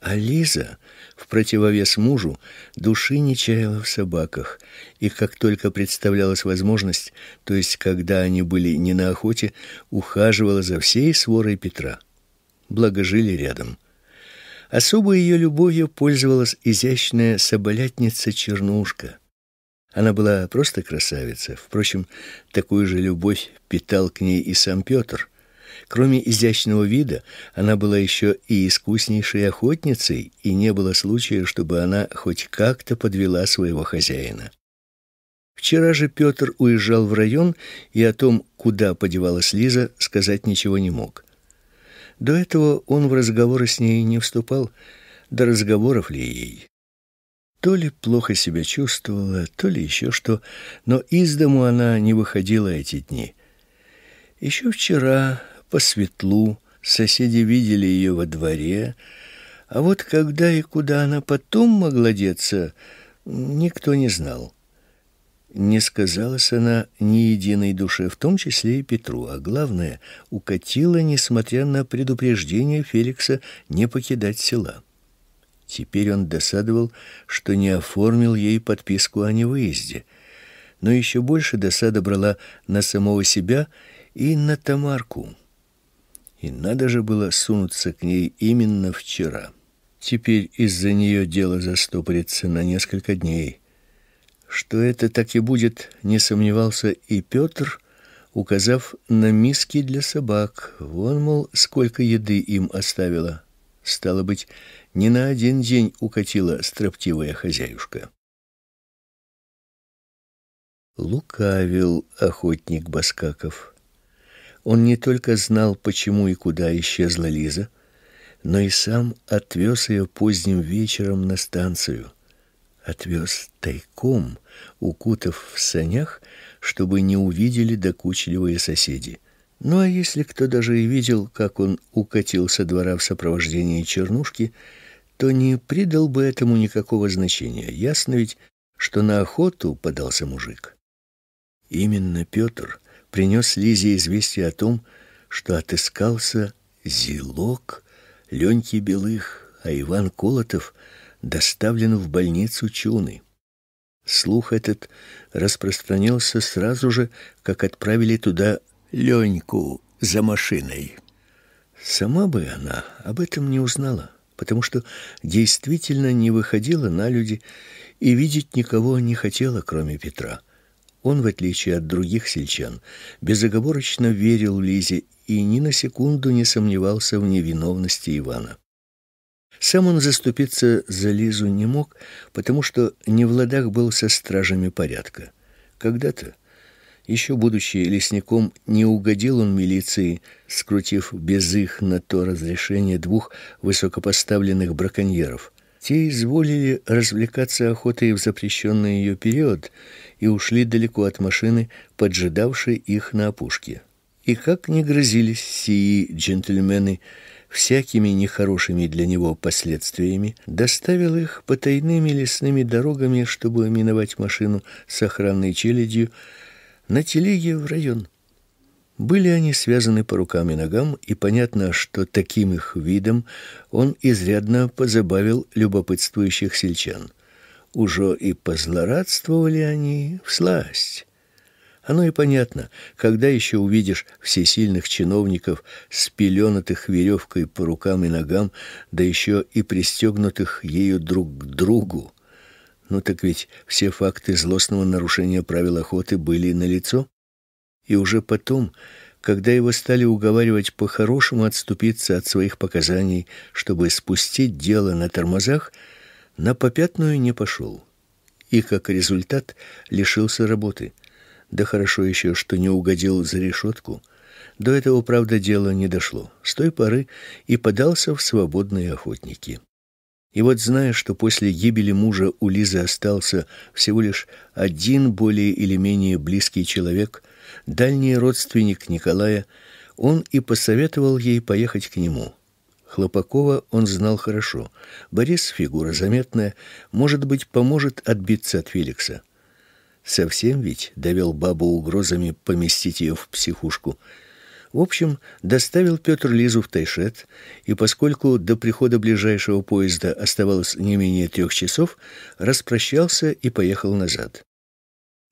А Лиза, в противовес мужу, души не чаяла в собаках, и как только представлялась возможность, то есть когда они были не на охоте, ухаживала за всей сворой Петра. Благо жили рядом. Особой ее любовью пользовалась изящная соболятница Чернушка — она была просто красавица. Впрочем, такую же любовь питал к ней и сам Петр. Кроме изящного вида, она была еще и искуснейшей охотницей, и не было случая, чтобы она хоть как-то подвела своего хозяина. Вчера же Петр уезжал в район, и о том, куда подевалась Лиза, сказать ничего не мог. До этого он в разговоры с ней не вступал, до разговоров ли ей то ли плохо себя чувствовала, то ли еще что, но из дому она не выходила эти дни. Еще вчера по светлу соседи видели ее во дворе, а вот когда и куда она потом могла деться, никто не знал. Не сказалась она ни единой душе, в том числе и Петру, а главное, укатила, несмотря на предупреждение Феликса не покидать села. Теперь он досадовал, что не оформил ей подписку о невыезде. Но еще больше досада брала на самого себя и на Тамарку. И надо же было сунуться к ней именно вчера. Теперь из-за нее дело застопорится на несколько дней. Что это так и будет, не сомневался и Петр, указав на миски для собак. Вон, мол, сколько еды им оставила. Стало быть, не на один день укатила строптивая хозяюшка. Лукавил охотник Баскаков. Он не только знал, почему и куда исчезла Лиза, но и сам отвез ее поздним вечером на станцию. Отвез тайком, укутав в санях, чтобы не увидели докучливые соседи. Ну а если кто даже и видел, как он укатился двора в сопровождении Чернушки, то не придал бы этому никакого значения. Ясно ведь, что на охоту подался мужик. Именно Петр принес Лизе известие о том, что отыскался Зелок, Леньки Белых, а Иван Колотов доставлен в больницу Чуны. Слух этот распространился сразу же, как отправили туда Леньку за машиной. Сама бы она об этом не узнала потому что действительно не выходила на люди и видеть никого не хотела, кроме Петра. Он, в отличие от других сельчан, безоговорочно верил Лизе и ни на секунду не сомневался в невиновности Ивана. Сам он заступиться за Лизу не мог, потому что не в ладах был со стражами порядка. Когда-то еще будучи лесником, не угодил он милиции, скрутив без их на то разрешения двух высокопоставленных браконьеров. Те изволили развлекаться охотой в запрещенный ее период и ушли далеко от машины, поджидавшей их на опушке. И как не грозились сии джентльмены всякими нехорошими для него последствиями, доставил их по потайными лесными дорогами, чтобы миновать машину с охранной челядью на телеге в район. Были они связаны по рукам и ногам, и понятно, что таким их видом он изрядно позабавил любопытствующих сельчан. Уже и позлорадствовали они в сласть. Оно и понятно, когда еще увидишь всесильных чиновников, спеленатых веревкой по рукам и ногам, да еще и пристегнутых ею друг к другу. Ну так ведь все факты злостного нарушения правил охоты были налицо. И уже потом, когда его стали уговаривать по-хорошему отступиться от своих показаний, чтобы спустить дело на тормозах, на попятную не пошел. И как результат лишился работы. Да хорошо еще, что не угодил за решетку. До этого, правда, дело не дошло. С той поры и подался в свободные охотники. И вот зная, что после гибели мужа у Лизы остался всего лишь один более или менее близкий человек, дальний родственник Николая, он и посоветовал ей поехать к нему. Хлопакова он знал хорошо. Борис фигура заметная, может быть, поможет отбиться от Феликса. Совсем ведь довел бабу угрозами поместить ее в психушку – в общем, доставил Петр Лизу в Тайшет, и поскольку до прихода ближайшего поезда оставалось не менее трех часов, распрощался и поехал назад.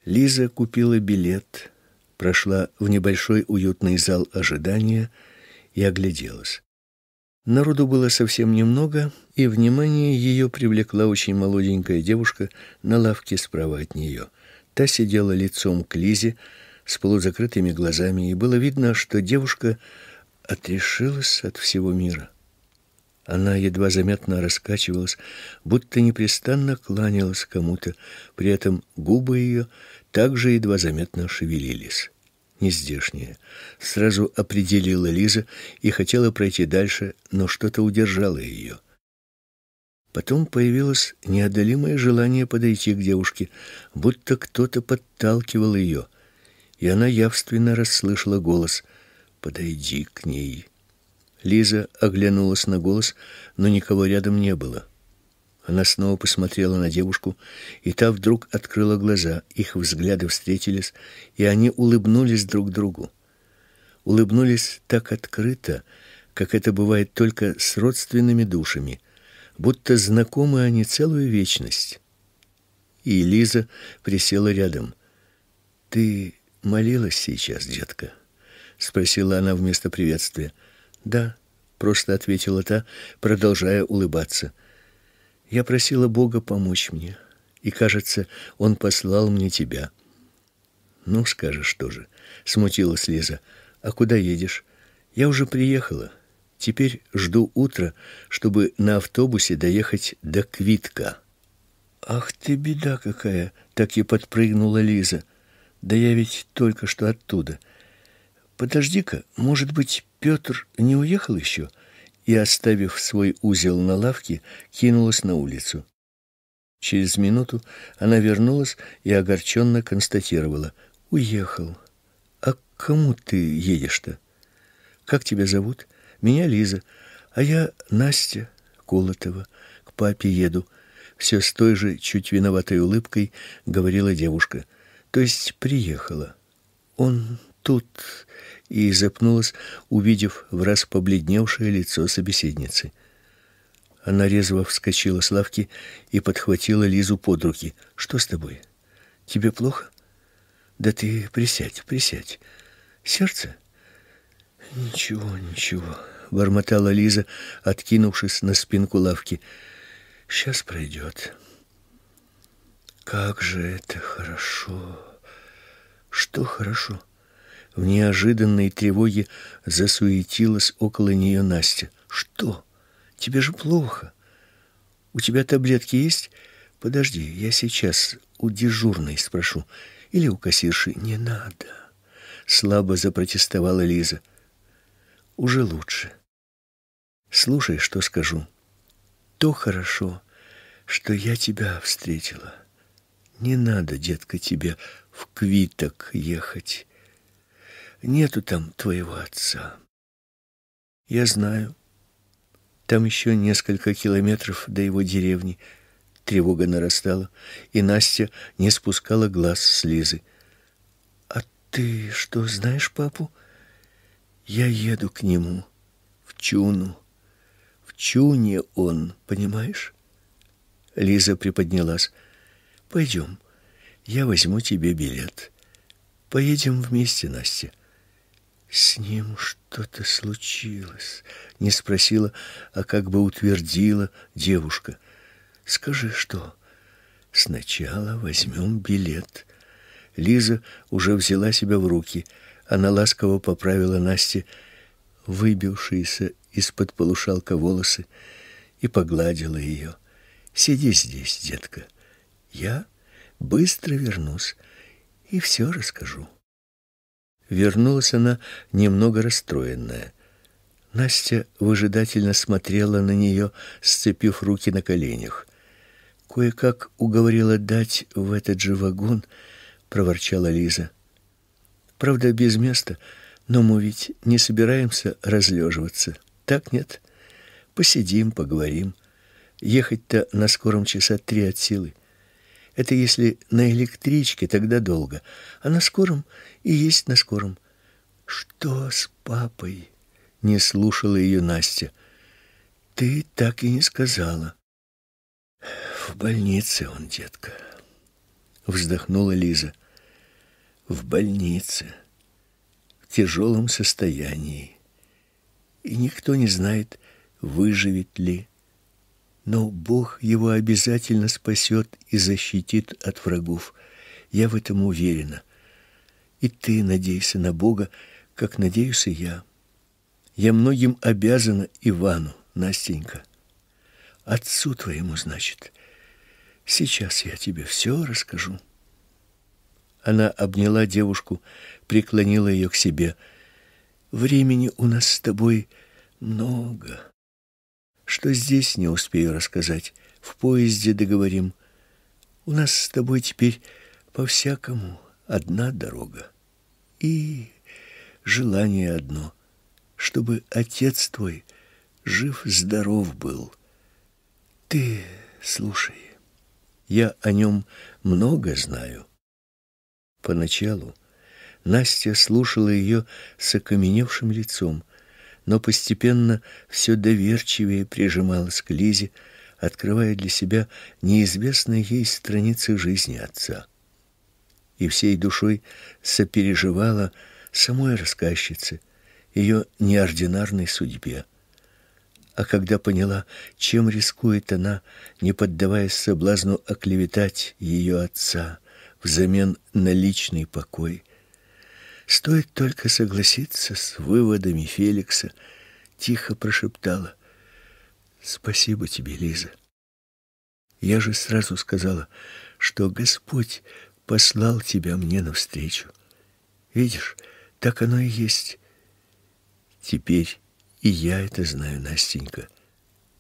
Лиза купила билет, прошла в небольшой уютный зал ожидания и огляделась. Народу было совсем немного, и внимание ее привлекла очень молоденькая девушка на лавке справа от нее. Та сидела лицом к Лизе, с полузакрытыми глазами, и было видно, что девушка отрешилась от всего мира. Она едва заметно раскачивалась, будто непрестанно кланялась кому-то, при этом губы ее также едва заметно шевелились. Нездешняя Сразу определила Лиза и хотела пройти дальше, но что-то удержало ее. Потом появилось неодолимое желание подойти к девушке, будто кто-то подталкивал ее — и она явственно расслышала голос: "Подойди к ней". Лиза оглянулась на голос, но никого рядом не было. Она снова посмотрела на девушку, и та вдруг открыла глаза. Их взгляды встретились, и они улыбнулись друг другу. Улыбнулись так открыто, как это бывает только с родственными душами, будто знакомы они целую вечность. И Лиза присела рядом. Ты молилась сейчас, детка? спросила она вместо приветствия. Да, просто ответила та, продолжая улыбаться. Я просила Бога помочь мне, и, кажется, он послал мне тебя. Ну, скажешь тоже, смутилась Лиза. А куда едешь? Я уже приехала. Теперь жду утра, чтобы на автобусе доехать до Квитка. Ах ты беда какая, так и подпрыгнула Лиза. Да я ведь только что оттуда. Подожди-ка, может быть, Петр не уехал еще? И оставив свой узел на лавке, кинулась на улицу. Через минуту она вернулась и огорченно констатировала: "Уехал. А к кому ты едешь-то? Как тебя зовут? Меня Лиза, а я Настя Колотова. К папе еду". Все с той же чуть виноватой улыбкой говорила девушка. То есть приехала. Он тут и запнулась, увидев в раз побледневшее лицо собеседницы. Она резво вскочила с лавки и подхватила Лизу под руки. Что с тобой? Тебе плохо? Да ты присядь, присядь. Сердце? Ничего, ничего, бормотала Лиза, откинувшись на спинку лавки. Сейчас пройдет. Как же это хорошо! Что хорошо? В неожиданной тревоге засуетилась около нее Настя. Что? Тебе же плохо. У тебя таблетки есть? Подожди, я сейчас у дежурной спрошу. Или у кассирши. Не надо. Слабо запротестовала Лиза. Уже лучше. Слушай, что скажу. То хорошо, что я тебя встретила. Не надо, детка, тебе в Квиток ехать. Нету там твоего отца. Я знаю. Там еще несколько километров до его деревни. Тревога нарастала, и Настя не спускала глаз с Лизы. А ты что, знаешь папу? Я еду к нему в Чуну. В Чуне он, понимаешь? Лиза приподнялась. Пойдем, я возьму тебе билет. Поедем вместе, Настя. С ним что-то случилось, не спросила, а как бы утвердила девушка. Скажи, что? Сначала возьмем билет. Лиза уже взяла себя в руки. Она ласково поправила Насте выбившиеся из-под полушалка волосы и погладила ее. «Сиди здесь, детка». Я быстро вернусь и все расскажу. Вернулась она немного расстроенная. Настя выжидательно смотрела на нее, сцепив руки на коленях. Кое-как уговорила дать в этот же вагон, проворчала Лиза. Правда, без места, но мы ведь не собираемся разлеживаться. Так нет? Посидим, поговорим. Ехать-то на скором часа три от силы. Это если на электричке, тогда долго. А на скором и есть на скором. Что с папой? Не слушала ее Настя. Ты так и не сказала. В больнице он, детка. Вздохнула Лиза. В больнице. В тяжелом состоянии. И никто не знает, выживет ли но Бог его обязательно спасет и защитит от врагов. Я в этом уверена. И ты надейся на Бога, как надеюсь и я. Я многим обязана Ивану, Настенька. Отцу твоему, значит. Сейчас я тебе все расскажу. Она обняла девушку, преклонила ее к себе. Времени у нас с тобой много. Что здесь, не успею рассказать. В поезде договорим. У нас с тобой теперь по-всякому одна дорога. И желание одно, чтобы отец твой жив-здоров был. Ты слушай, я о нем много знаю. Поначалу Настя слушала ее с окаменевшим лицом, но постепенно все доверчивее прижималась к Лизе, открывая для себя неизвестные ей страницы жизни отца. И всей душой сопереживала самой рассказчице, ее неординарной судьбе. А когда поняла, чем рискует она, не поддаваясь соблазну оклеветать ее отца взамен на личный покой, Стоит только согласиться с выводами Феликса, тихо прошептала: "Спасибо тебе, Лиза. Я же сразу сказала, что Господь послал тебя мне навстречу. Видишь, так оно и есть. Теперь и я это знаю, Настенька.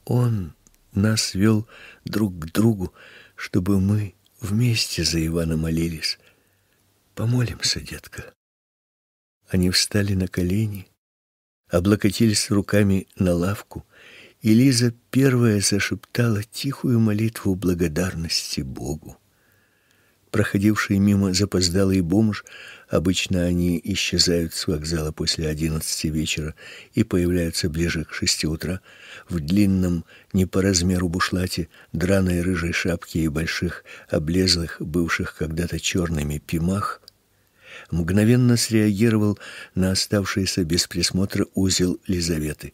Он нас вел друг к другу, чтобы мы вместе за Ивана молились. Помолимся, детка. Они встали на колени, облокотились руками на лавку, и Лиза первая зашептала тихую молитву благодарности Богу. Проходивший мимо запоздалый бомж, обычно они исчезают с вокзала после одиннадцати вечера и появляются ближе к шести утра, в длинном, не по размеру бушлате, драной рыжей шапке и больших, облезлых, бывших когда-то черными пимах, мгновенно среагировал на оставшийся без присмотра узел Лизаветы.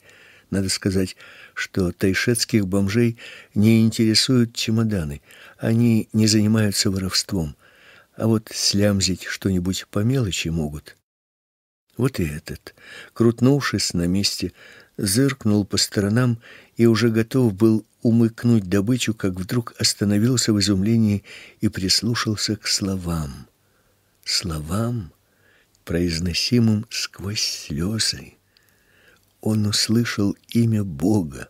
Надо сказать, что тайшетских бомжей не интересуют чемоданы, они не занимаются воровством, а вот слямзить что-нибудь по мелочи могут. Вот и этот, крутнувшись на месте, зыркнул по сторонам и уже готов был умыкнуть добычу, как вдруг остановился в изумлении и прислушался к словам словам, произносимым сквозь слезы, он услышал имя Бога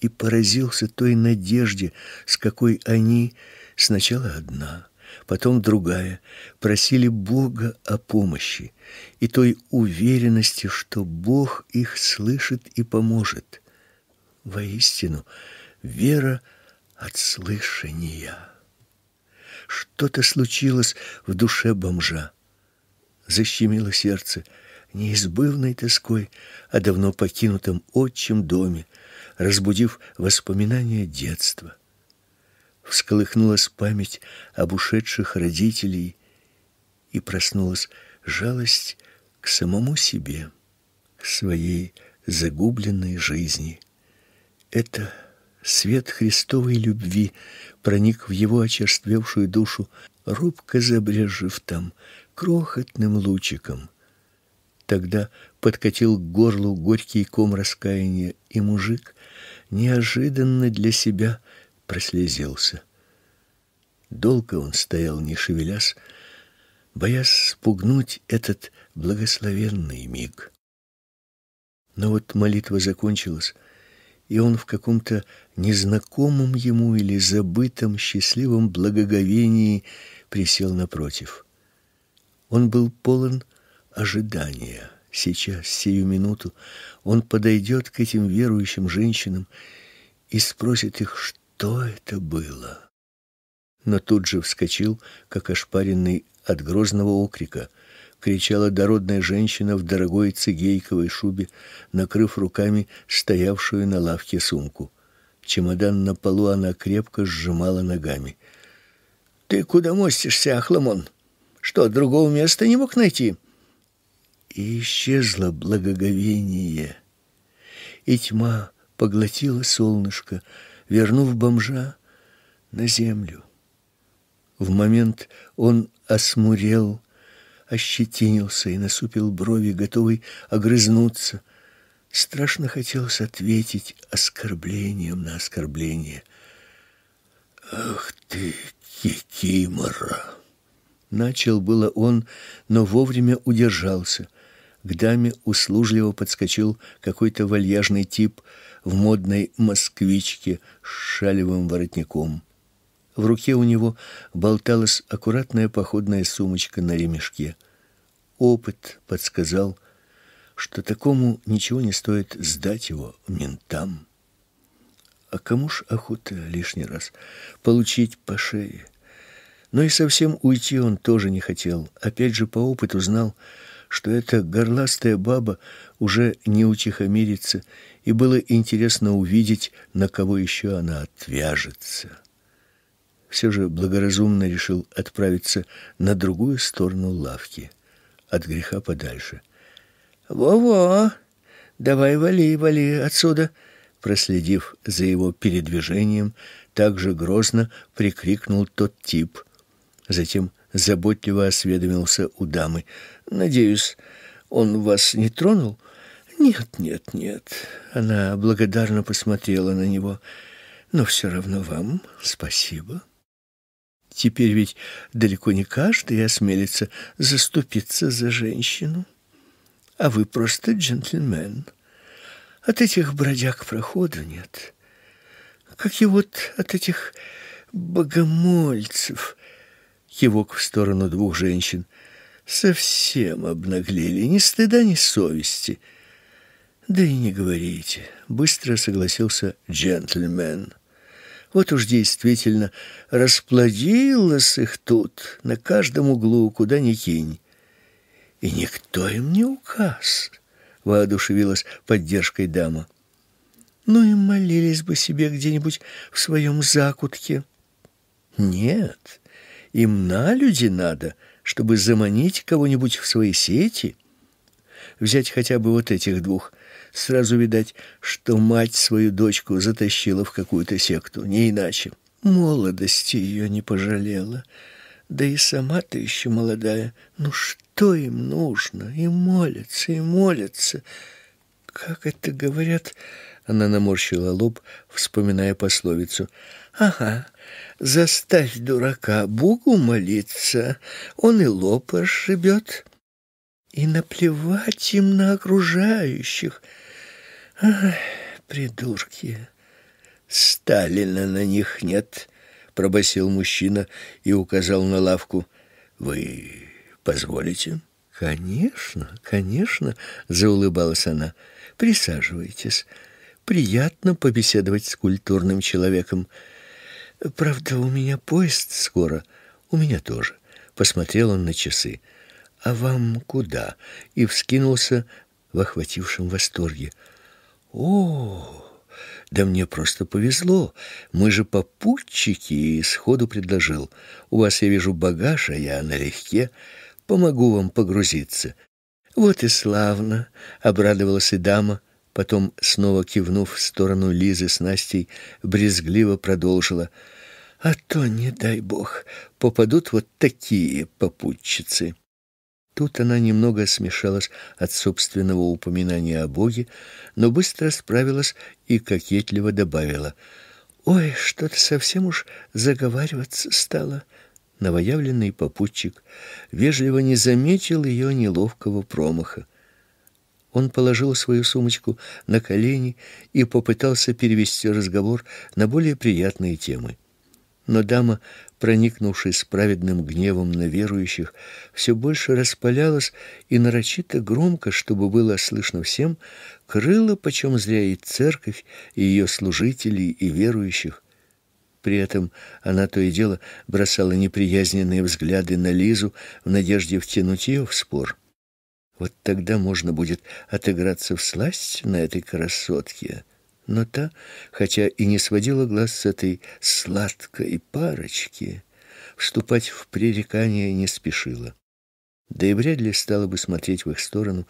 и поразился той надежде, с какой они сначала одна, потом другая, просили Бога о помощи и той уверенности, что Бог их слышит и поможет. Воистину, вера от слышания. Что-то случилось в душе бомжа. Защемило сердце неизбывной тоской о а давно покинутом отчим доме, разбудив воспоминания детства. Всколыхнулась память об ушедших родителей и проснулась жалость к самому себе, к своей загубленной жизни. Это Свет Христовой любви проник в его очерствевшую душу, робко забрежив там крохотным лучиком. Тогда подкатил к горлу горький ком раскаяния, и мужик неожиданно для себя прослезился. Долго он стоял, не шевелясь, боясь спугнуть этот благословенный миг. Но вот молитва закончилась, и он в каком-то незнакомом ему или забытом счастливом благоговении присел напротив. Он был полон ожидания. Сейчас, сию минуту, он подойдет к этим верующим женщинам и спросит их, что это было. Но тут же вскочил, как ошпаренный от грозного окрика — кричала дородная женщина в дорогой цигейковой шубе, накрыв руками стоявшую на лавке сумку. Чемодан на полу она крепко сжимала ногами. Ты куда мостишься, Ахламон? Что, другого места не мог найти? И исчезло благоговение, и тьма поглотила солнышко, вернув бомжа на землю. В момент он осмурел, ощетинился и насупил брови, готовый огрызнуться. Страшно хотелось ответить оскорблением на оскорбление. «Ах ты, кикимора!» Начал было он, но вовремя удержался. К даме услужливо подскочил какой-то вальяжный тип в модной москвичке с шалевым воротником. В руке у него болталась аккуратная походная сумочка на ремешке. Опыт подсказал, что такому ничего не стоит сдать его ментам. А кому ж охота лишний раз получить по шее? Но и совсем уйти он тоже не хотел. Опять же по опыту знал, что эта горластая баба уже не утихомирится, и было интересно увидеть, на кого еще она отвяжется все же благоразумно решил отправиться на другую сторону лавки, от греха подальше. «Во-во! Давай вали, вали отсюда!» Проследив за его передвижением, также грозно прикрикнул тот тип. Затем заботливо осведомился у дамы. «Надеюсь, он вас не тронул?» «Нет, нет, нет». Она благодарно посмотрела на него. «Но все равно вам спасибо». Теперь ведь далеко не каждый осмелится заступиться за женщину. А вы просто джентльмен. От этих бродяг прохода нет. Как и вот от этих богомольцев. Кивок в сторону двух женщин. Совсем обнаглели, ни стыда, ни совести. Да и не говорите, быстро согласился джентльмен. Вот уж действительно расплодилось их тут, на каждом углу, куда ни кинь. И никто им не указ, — воодушевилась поддержкой дама. Ну и молились бы себе где-нибудь в своем закутке. Нет, им на люди надо, чтобы заманить кого-нибудь в свои сети, взять хотя бы вот этих двух — Сразу видать, что мать свою дочку затащила в какую-то секту, не иначе. Молодости ее не пожалела. Да и сама ты еще молодая. Ну что им нужно? И молятся, и молятся. Как это говорят... Она наморщила лоб, вспоминая пословицу. «Ага, заставь дурака Богу молиться, он и лоб расшибет. И наплевать им на окружающих» придурки! Сталина на них нет!» — пробасил мужчина и указал на лавку. «Вы позволите?» «Конечно, конечно!» — заулыбалась она. «Присаживайтесь. Приятно побеседовать с культурным человеком. Правда, у меня поезд скоро. У меня тоже». Посмотрел он на часы. «А вам куда?» И вскинулся в охватившем восторге. «О, да мне просто повезло. Мы же попутчики!» И сходу предложил. «У вас, я вижу, багаж, а я налегке. Помогу вам погрузиться». «Вот и славно!» — обрадовалась и дама. Потом, снова кивнув в сторону Лизы с Настей, брезгливо продолжила. «А то, не дай бог, попадут вот такие попутчицы». Тут она немного смешалась от собственного упоминания о Боге, но быстро справилась и кокетливо добавила: "Ой, что-то совсем уж заговариваться стало". Новоявленный попутчик вежливо не заметил ее неловкого промаха. Он положил свою сумочку на колени и попытался перевести разговор на более приятные темы. Но дама, проникнувшись праведным гневом на верующих, все больше распалялась и нарочито громко, чтобы было слышно всем, крыла почем зря и церковь, и ее служителей, и верующих. При этом она то и дело бросала неприязненные взгляды на Лизу в надежде втянуть ее в спор. Вот тогда можно будет отыграться в сласть на этой красотке. Но та, хотя и не сводила глаз с этой сладкой парочки, вступать в пререкание не спешила. Да и вряд ли стала бы смотреть в их сторону,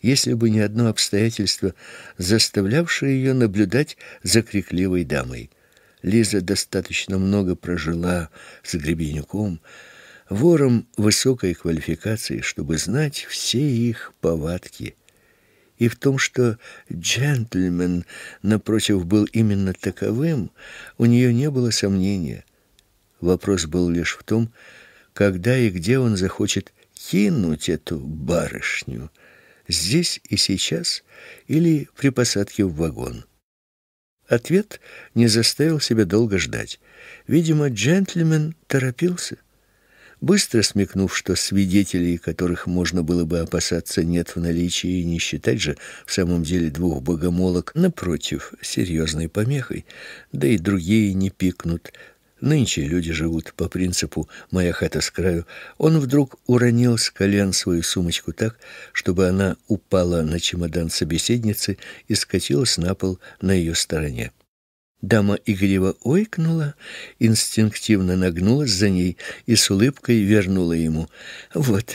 если бы не одно обстоятельство, заставлявшее ее наблюдать за крикливой дамой. Лиза достаточно много прожила с Гребенюком, вором высокой квалификации, чтобы знать все их повадки — и в том, что джентльмен, напротив, был именно таковым, у нее не было сомнения. Вопрос был лишь в том, когда и где он захочет кинуть эту барышню, здесь и сейчас или при посадке в вагон. Ответ не заставил себя долго ждать. Видимо, джентльмен торопился. Быстро смекнув, что свидетелей, которых можно было бы опасаться, нет в наличии, и не считать же в самом деле двух богомолок, напротив, серьезной помехой, да и другие не пикнут. Нынче люди живут по принципу «моя хата с краю». Он вдруг уронил с колен свою сумочку так, чтобы она упала на чемодан собеседницы и скатилась на пол на ее стороне. Дама игриво ойкнула, инстинктивно нагнулась за ней и с улыбкой вернула ему. «Вот,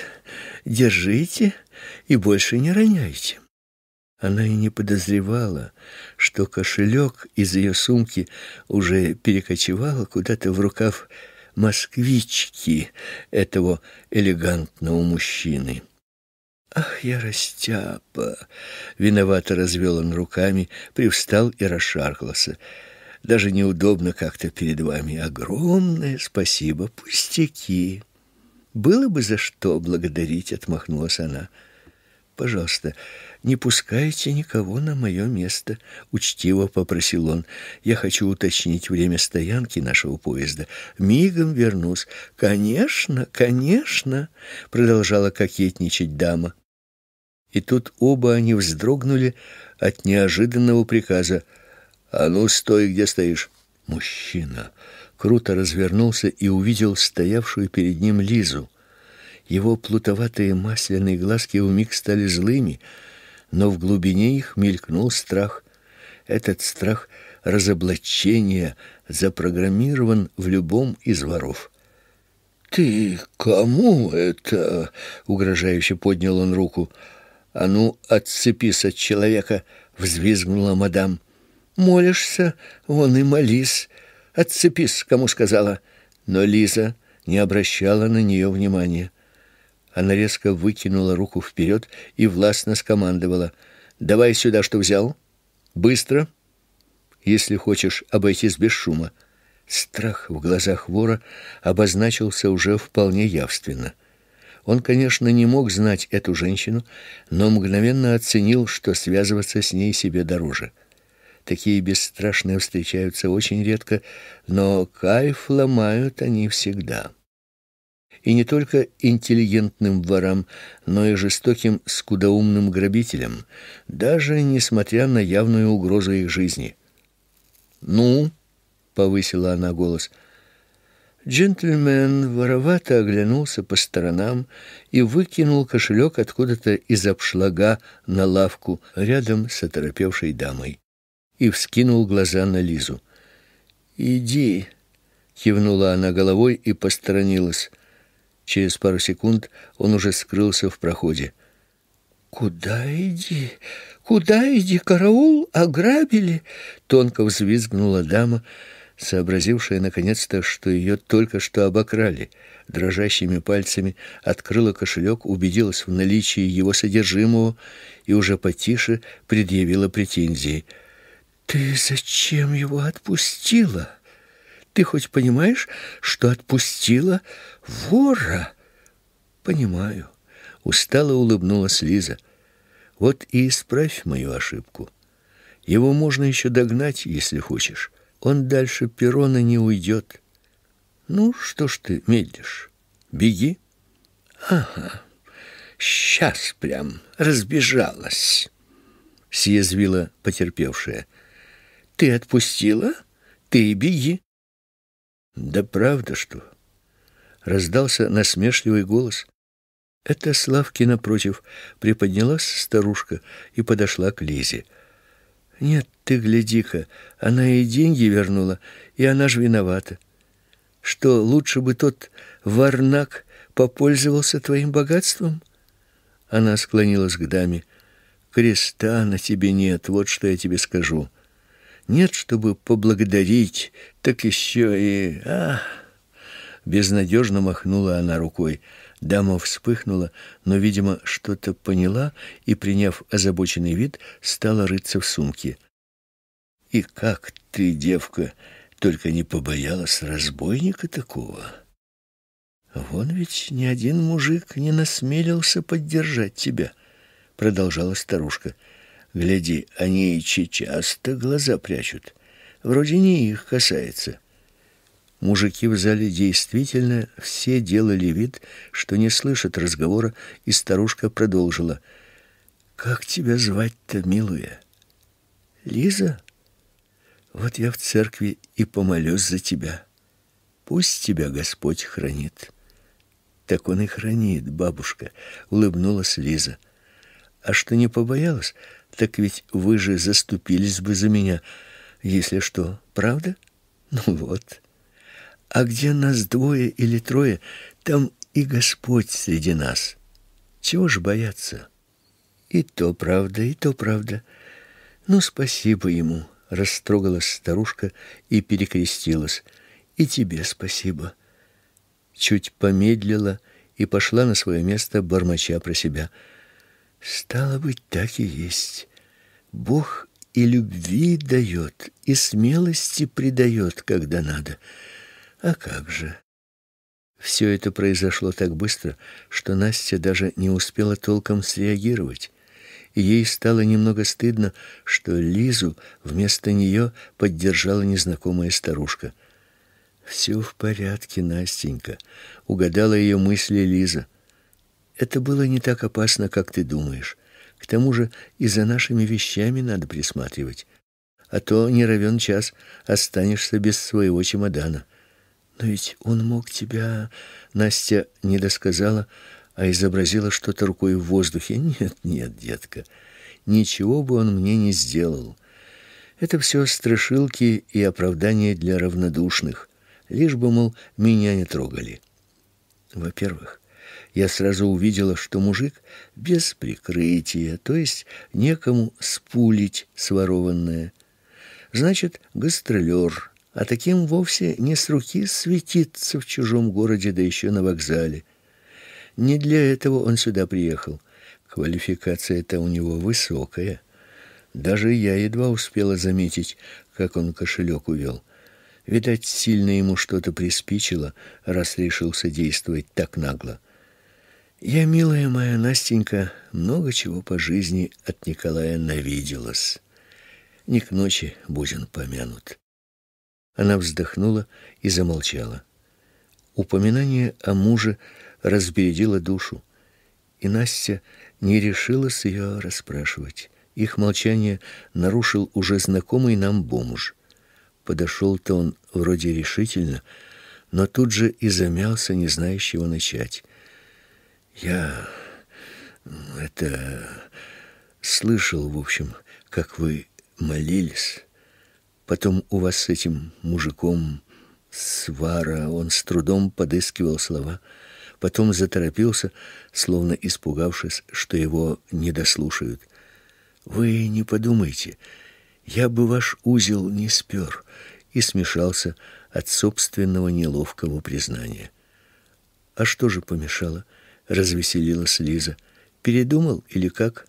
держите и больше не роняйте». Она и не подозревала, что кошелек из ее сумки уже перекочевал куда-то в рукав москвички этого элегантного мужчины. «Ах, я растяпа!» — виновато развел он руками, привстал и расшаркался — даже неудобно как-то перед вами. Огромное спасибо. Пустяки. Было бы за что благодарить, отмахнулась она. Пожалуйста, не пускайте никого на мое место, учтиво попросил он. Я хочу уточнить время стоянки нашего поезда. Мигом вернусь. Конечно, конечно, продолжала кокетничать дама. И тут оба они вздрогнули от неожиданного приказа. «А ну, стой, где стоишь!» Мужчина круто развернулся и увидел стоявшую перед ним Лизу. Его плутоватые масляные глазки вмиг стали злыми, но в глубине их мелькнул страх. Этот страх разоблачения запрограммирован в любом из воров. «Ты кому это?» — угрожающе поднял он руку. «А ну, отцепись от человека!» — взвизгнула мадам. Молишься, вон и молись. Отцепись, кому сказала. Но Лиза не обращала на нее внимания. Она резко выкинула руку вперед и властно скомандовала. «Давай сюда, что взял. Быстро, если хочешь обойтись без шума». Страх в глазах вора обозначился уже вполне явственно. Он, конечно, не мог знать эту женщину, но мгновенно оценил, что связываться с ней себе дороже — Такие бесстрашные встречаются очень редко, но кайф ломают они всегда. И не только интеллигентным ворам, но и жестоким скудоумным грабителям, даже несмотря на явную угрозу их жизни. «Ну?» — повысила она голос. Джентльмен воровато оглянулся по сторонам и выкинул кошелек откуда-то из обшлага на лавку рядом с оторопевшей дамой и вскинул глаза на Лизу. «Иди», — кивнула она головой и посторонилась. Через пару секунд он уже скрылся в проходе. «Куда иди? Куда иди? Караул ограбили!» Тонко взвизгнула дама, сообразившая наконец-то, что ее только что обокрали. Дрожащими пальцами открыла кошелек, убедилась в наличии его содержимого и уже потише предъявила претензии — «Ты зачем его отпустила? Ты хоть понимаешь, что отпустила вора?» «Понимаю», — устало улыбнулась Лиза. «Вот и исправь мою ошибку. Его можно еще догнать, если хочешь. Он дальше перона не уйдет. Ну, что ж ты медлишь? Беги». «Ага, сейчас прям разбежалась», — съязвила потерпевшая. Ты отпустила? Ты и беги. Да правда что? Раздался насмешливый голос. Это Славки напротив приподнялась старушка и подошла к Лизе. Нет, ты гляди-ка, она и деньги вернула, и она же виновата. Что лучше бы тот Варнак попользовался твоим богатством? Она склонилась к даме. Креста на тебе нет, вот что я тебе скажу. Нет, чтобы поблагодарить, так еще и... а Безнадежно махнула она рукой. Дама вспыхнула, но, видимо, что-то поняла и, приняв озабоченный вид, стала рыться в сумке. «И как ты, девка, только не побоялась разбойника такого?» «Вон ведь ни один мужик не насмелился поддержать тебя», — продолжала старушка. «Старушка». Гляди, они и сейчас-то глаза прячут. Вроде не их касается. Мужики в зале действительно все делали вид, что не слышат разговора, и старушка продолжила. «Как тебя звать-то, милая?» «Лиза? Вот я в церкви и помолюсь за тебя. Пусть тебя Господь хранит». «Так он и хранит, бабушка», — улыбнулась Лиза. «А что не побоялась?» Так ведь вы же заступились бы за меня, если что, правда? Ну вот. А где нас двое или трое, там и Господь среди нас. Чего ж бояться? И то правда, и то правда. Ну, спасибо ему, растрогалась старушка и перекрестилась. И тебе спасибо. Чуть помедлила и пошла на свое место, бормоча про себя: Стало быть, так и есть. Бог и любви дает, и смелости придает, когда надо. А как же? Все это произошло так быстро, что Настя даже не успела толком среагировать. И ей стало немного стыдно, что Лизу вместо нее поддержала незнакомая старушка. Все в порядке, Настенька, угадала ее мысли Лиза. Это было не так опасно, как ты думаешь. К тому же и за нашими вещами надо присматривать. А то не ровен час останешься без своего чемодана. Но ведь он мог тебя... Настя не досказала, а изобразила что-то рукой в воздухе. Нет, нет, детка, ничего бы он мне не сделал. Это все страшилки и оправдания для равнодушных, лишь бы, мол, меня не трогали. Во-первых, я сразу увидела, что мужик без прикрытия, то есть некому спулить сворованное. Значит, гастролер, а таким вовсе не с руки светиться в чужом городе, да еще на вокзале. Не для этого он сюда приехал. Квалификация-то у него высокая. Даже я едва успела заметить, как он кошелек увел. Видать, сильно ему что-то приспичило, раз решился действовать так нагло. Я, милая моя Настенька, много чего по жизни от Николая навиделась. Не к ночи будем помянут. Она вздохнула и замолчала. Упоминание о муже разбередило душу, и Настя не решилась ее расспрашивать. Их молчание нарушил уже знакомый нам бомж. Подошел-то он вроде решительно, но тут же и замялся, не зная, с чего начать. Я это слышал, в общем, как вы молились. Потом у вас с этим мужиком свара, он с трудом подыскивал слова, потом заторопился, словно испугавшись, что его не дослушают. Вы не подумайте, я бы ваш узел не спер и смешался от собственного неловкого признания. А что же помешало? — развеселилась Лиза. Передумал или как?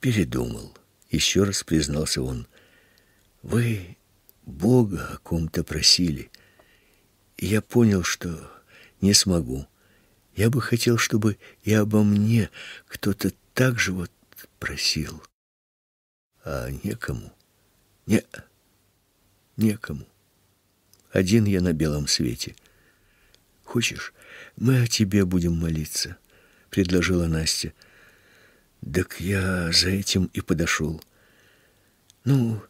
Передумал, еще раз признался он. Вы Бога о ком-то просили. я понял, что не смогу. Я бы хотел, чтобы и обо мне кто-то так же вот просил. А некому. Не, некому. Один я на белом свете. Хочешь, мы о тебе будем молиться, предложила Настя. Так я за этим и подошел. Ну,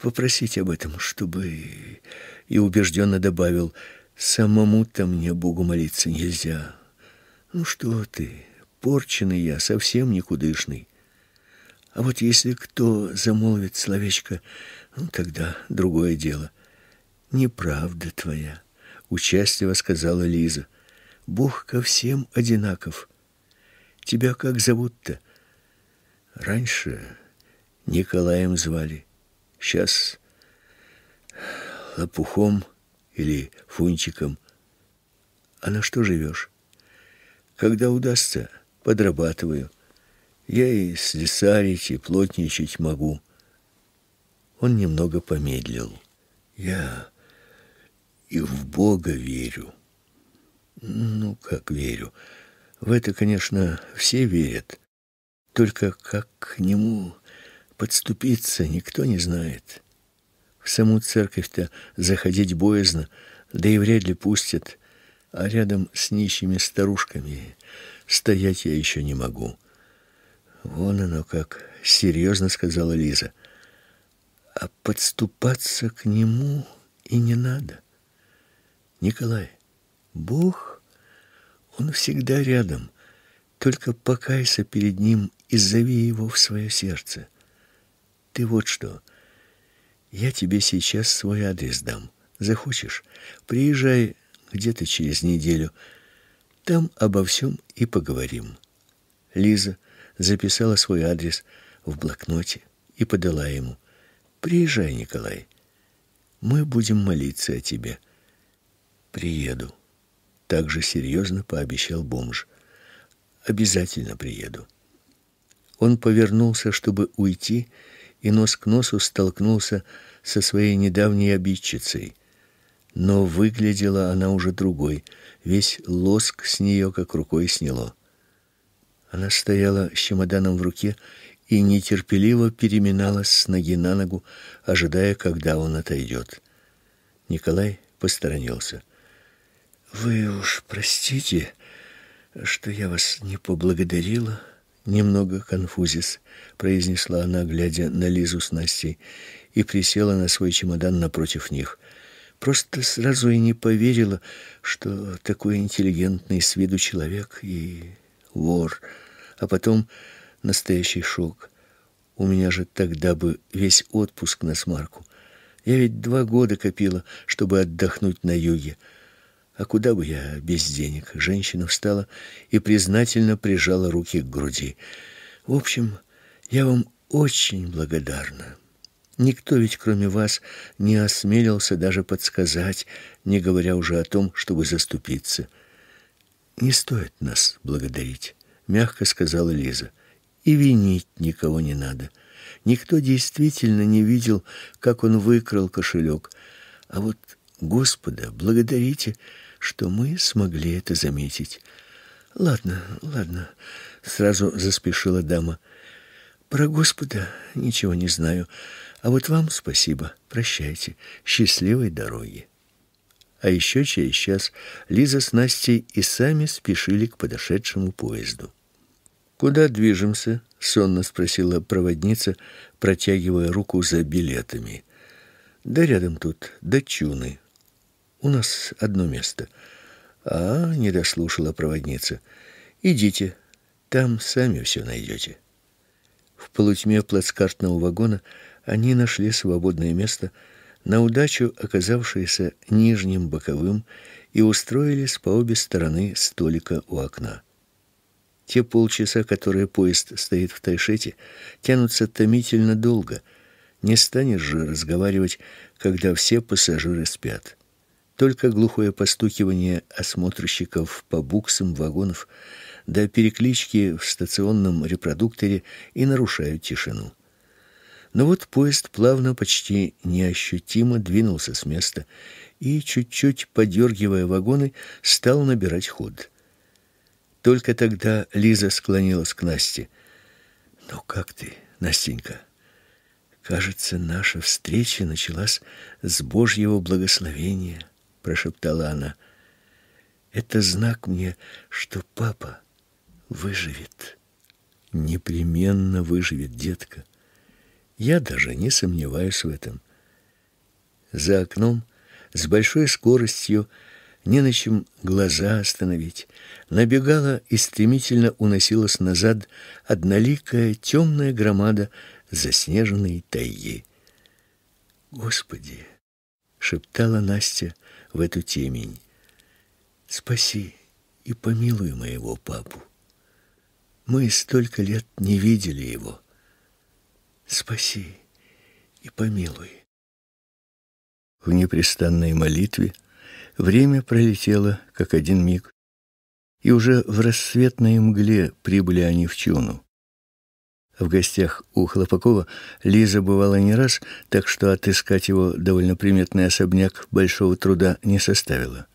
попросить об этом, чтобы и убежденно добавил: самому-то мне Богу молиться нельзя. Ну что ты, порченый я, совсем никудышный. А вот если кто замолвит словечко, ну тогда другое дело. Неправда твоя, участливо сказала Лиза. Бог ко всем одинаков. Тебя как зовут-то? Раньше Николаем звали, сейчас Лопухом или Фунчиком. А на что живешь? Когда удастся, подрабатываю. Я и слесарить, и плотничать могу. Он немного помедлил. Я и в Бога верю. Ну, как верю. В это, конечно, все верят. Только как к нему подступиться, никто не знает. В саму церковь-то заходить боязно, да и вряд ли пустят. А рядом с нищими старушками стоять я еще не могу. Вон оно как, серьезно сказала Лиза. А подступаться к нему и не надо. Николай, Бог, Он всегда рядом. Только покайся перед Ним и зови Его в свое сердце. Ты вот что. Я тебе сейчас свой адрес дам. Захочешь, приезжай где-то через неделю. Там обо всем и поговорим. Лиза записала свой адрес в блокноте и подала ему. Приезжай, Николай. Мы будем молиться о тебе. Приеду также серьезно пообещал бомж. Обязательно приеду. Он повернулся, чтобы уйти, и нос к носу столкнулся со своей недавней обидчицей. Но выглядела она уже другой, весь лоск с нее как рукой сняло. Она стояла с чемоданом в руке и нетерпеливо переминалась с ноги на ногу, ожидая, когда он отойдет. Николай посторонился. Вы уж простите, что я вас не поблагодарила, немного конфузис, произнесла она, глядя на Лизу с Настей, и присела на свой чемодан напротив них. Просто сразу и не поверила, что такой интеллигентный с виду человек и вор, а потом настоящий шок. У меня же тогда бы весь отпуск на смарку. Я ведь два года копила, чтобы отдохнуть на юге. А куда бы я без денег? Женщина встала и признательно прижала руки к груди. В общем, я вам очень благодарна. Никто ведь кроме вас не осмелился даже подсказать, не говоря уже о том, чтобы заступиться. Не стоит нас благодарить, мягко сказала Лиза. И винить никого не надо. Никто действительно не видел, как он выкрал кошелек. А вот Господа благодарите что мы смогли это заметить. Ладно, ладно, сразу заспешила дама. Про Господа ничего не знаю, а вот вам спасибо. Прощайте. Счастливой дороги. А еще через час Лиза с Настей и сами спешили к подошедшему поезду. Куда движемся? сонно спросила проводница, протягивая руку за билетами. Да рядом тут, до Чуны, у нас одно место. А, не дослушала проводница. Идите, там сами все найдете. В полутьме плацкартного вагона они нашли свободное место, на удачу оказавшееся нижним боковым, и устроились по обе стороны столика у окна. Те полчаса, которые поезд стоит в Тайшете, тянутся томительно долго. Не станешь же разговаривать, когда все пассажиры спят. Только глухое постукивание осмотрщиков по буксам вагонов до да переклички в стационном репродукторе и нарушают тишину. Но вот поезд плавно, почти неощутимо двинулся с места и чуть-чуть подергивая вагоны, стал набирать ход. Только тогда Лиза склонилась к Насте. "Ну как ты, Настенька?" Кажется, наша встреча началась с Божьего благословения прошептала она. Это знак мне, что папа выживет. Непременно выживет, детка. Я даже не сомневаюсь в этом. За окном с большой скоростью не на чем глаза остановить. Набегала и стремительно уносилась назад одноликая темная громада заснеженной тайги. «Господи!» — шептала Настя — в эту темень. Спаси и помилуй моего папу. Мы столько лет не видели его. Спаси и помилуй. В непрестанной молитве время пролетело, как один миг, и уже в рассветной мгле прибыли они в Чуну в гостях у Хлопакова Лиза бывала не раз, так что отыскать его довольно приметный особняк большого труда не составило.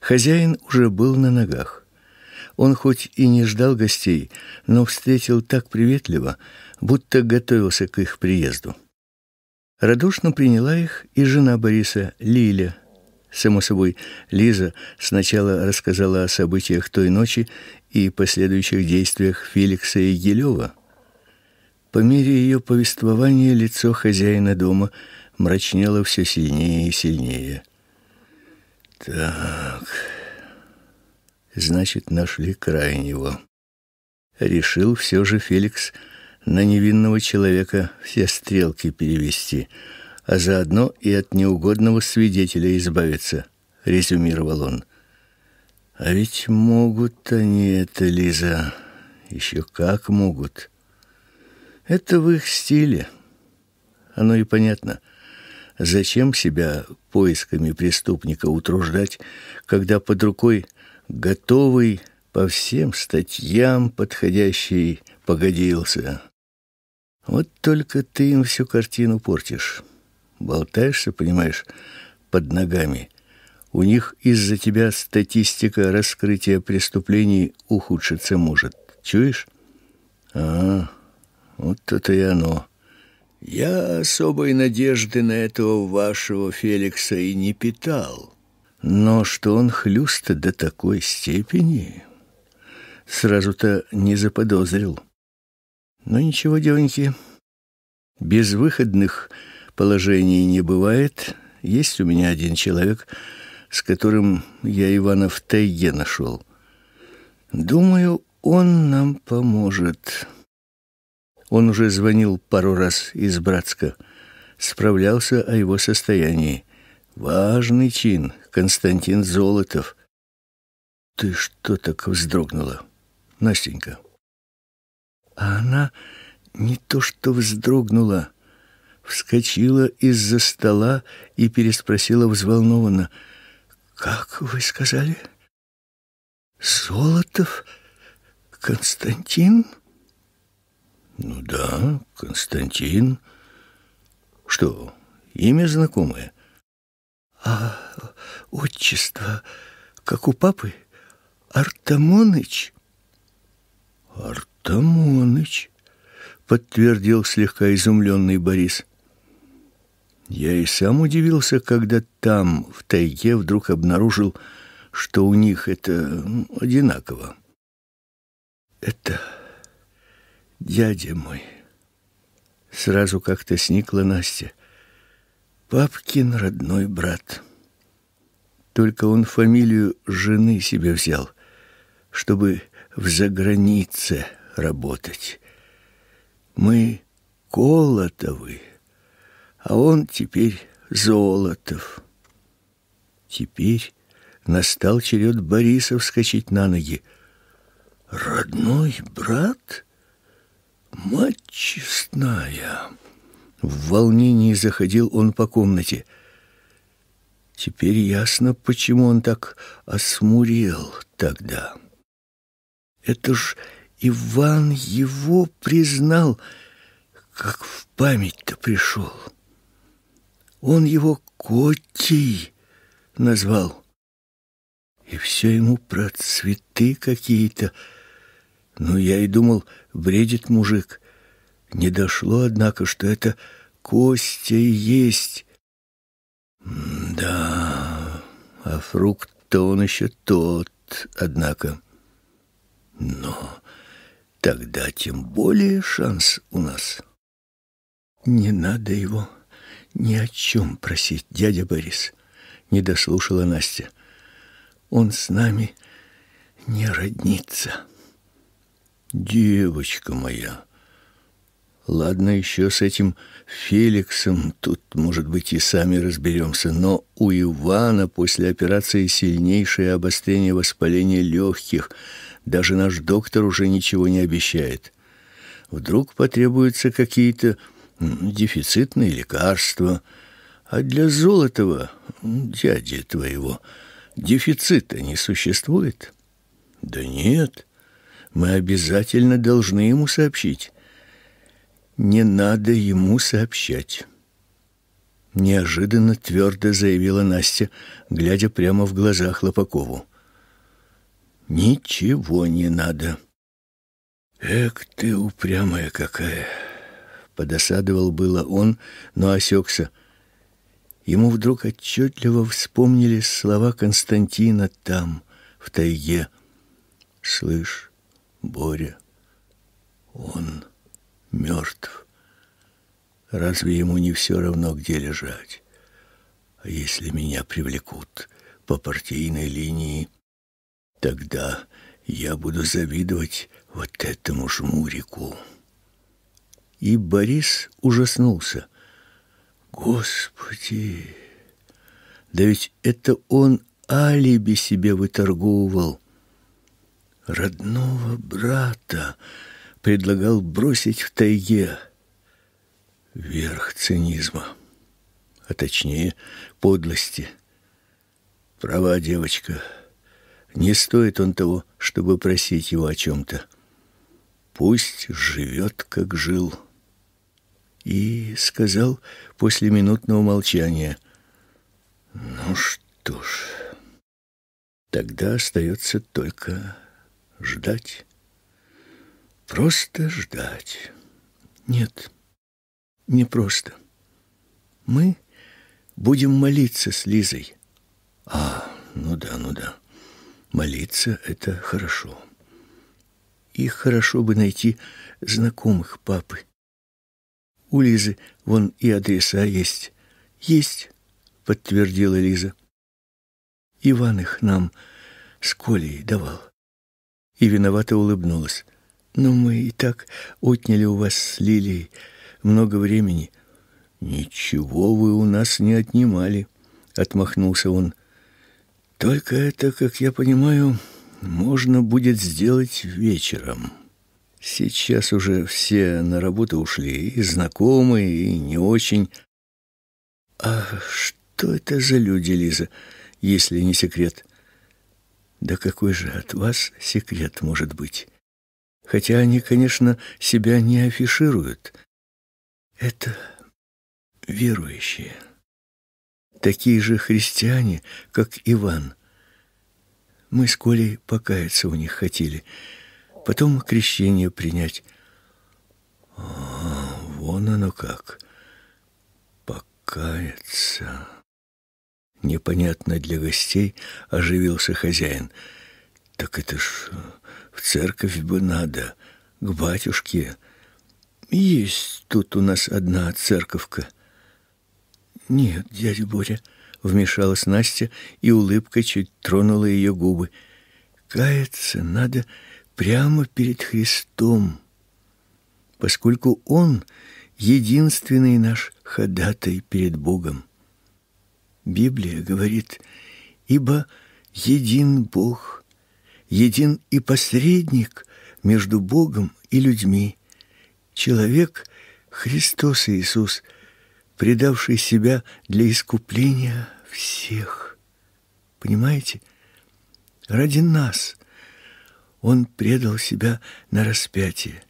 Хозяин уже был на ногах. Он хоть и не ждал гостей, но встретил так приветливо, будто готовился к их приезду. Радушно приняла их и жена Бориса, Лиля. Само собой, Лиза сначала рассказала о событиях той ночи и последующих действиях Феликса и Гелева. По мере ее повествования лицо хозяина дома мрачнело все сильнее и сильнее. Так. Значит, нашли крайнего. Решил все же Феликс на невинного человека все стрелки перевести, а заодно и от неугодного свидетеля избавиться, резюмировал он. А ведь могут они это, Лиза, еще как могут. Это в их стиле. Оно и понятно. Зачем себя поисками преступника утруждать, когда под рукой готовый по всем статьям подходящий погодился? Вот только ты им всю картину портишь. Болтаешься, понимаешь, под ногами. У них из-за тебя статистика раскрытия преступлений ухудшиться может. Чуешь? А, вот это и оно. Я особой надежды на этого вашего Феликса и не питал. Но что он хлюст до такой степени, сразу-то не заподозрил. Но ничего, девоньки, выходных положений не бывает. Есть у меня один человек, с которым я Ивана в тайге нашел. Думаю, он нам поможет. Он уже звонил пару раз из Братска, справлялся о его состоянии. Важный чин, Константин Золотов. Ты что так вздрогнула, Настенька? А она не то что вздрогнула, вскочила из-за стола и переспросила взволнованно: "Как вы сказали? Золотов Константин?" Ну да, Константин. Что, имя знакомое? А отчество, как у папы, Артамоныч. Артамоныч, подтвердил слегка изумленный Борис. Я и сам удивился, когда там, в тайге, вдруг обнаружил, что у них это одинаково. Это Дядя мой. Сразу как-то сникла Настя. Папкин родной брат. Только он фамилию жены себе взял, чтобы в загранице работать. Мы Колотовы, а он теперь Золотов. Теперь настал черед Бориса вскочить на ноги. «Родной брат?» Мать честная! В волнении заходил он по комнате. Теперь ясно, почему он так осмурел тогда. Это ж Иван его признал, как в память-то пришел. Он его Котей назвал. И все ему про цветы какие-то ну, я и думал, бредит мужик. Не дошло, однако, что это Костя и есть. да, а фрукт-то он еще тот, однако. Но тогда тем более шанс у нас. Не надо его ни о чем просить, дядя Борис, не дослушала Настя. Он с нами не роднится девочка моя. Ладно еще с этим Феликсом, тут, может быть, и сами разберемся, но у Ивана после операции сильнейшее обострение воспаления легких. Даже наш доктор уже ничего не обещает. Вдруг потребуются какие-то дефицитные лекарства. А для Золотова, дяди твоего, дефицита не существует. Да нет. Мы обязательно должны ему сообщить. Не надо ему сообщать. Неожиданно твердо заявила Настя, глядя прямо в глаза Хлопакову. Ничего не надо. Эх, ты упрямая какая. Подосадовал было он, но осекся. Ему вдруг отчетливо вспомнились слова Константина там, в тайге. «Слышь, Боря, он мертв. Разве ему не все равно, где лежать? А если меня привлекут по партийной линии, тогда я буду завидовать вот этому жмурику. И Борис ужаснулся. Господи! Да ведь это он алиби себе выторговывал родного брата предлагал бросить в тайге. Верх цинизма, а точнее подлости. Права девочка. Не стоит он того, чтобы просить его о чем-то. Пусть живет, как жил. И сказал после минутного молчания. Ну что ж, тогда остается только ждать. Просто ждать. Нет, не просто. Мы будем молиться с Лизой. А, ну да, ну да. Молиться — это хорошо. И хорошо бы найти знакомых папы. У Лизы вон и адреса есть. Есть, подтвердила Лиза. Иван их нам с Колей давал и виновато улыбнулась. Но мы и так отняли у вас с Лилией много времени. Ничего вы у нас не отнимали, отмахнулся он. Только это, как я понимаю, можно будет сделать вечером. Сейчас уже все на работу ушли, и знакомые, и не очень. А что это за люди, Лиза, если не секрет? Да какой же от вас секрет может быть? Хотя они, конечно, себя не афишируют. Это верующие. Такие же христиане, как Иван. Мы с Колей покаяться у них хотели, потом крещение принять. А, вон оно как. Покаяться. Непонятно для гостей оживился хозяин. Так это ж в церковь бы надо, к батюшке. Есть тут у нас одна церковка. Нет, дядя Боря, вмешалась Настя, и улыбка чуть тронула ее губы. Каяться надо прямо перед Христом, поскольку он единственный наш ходатай перед Богом. Библия говорит, «Ибо един Бог, един и посредник между Богом и людьми, человек Христос Иисус, предавший себя для искупления всех». Понимаете? Ради нас Он предал себя на распятие,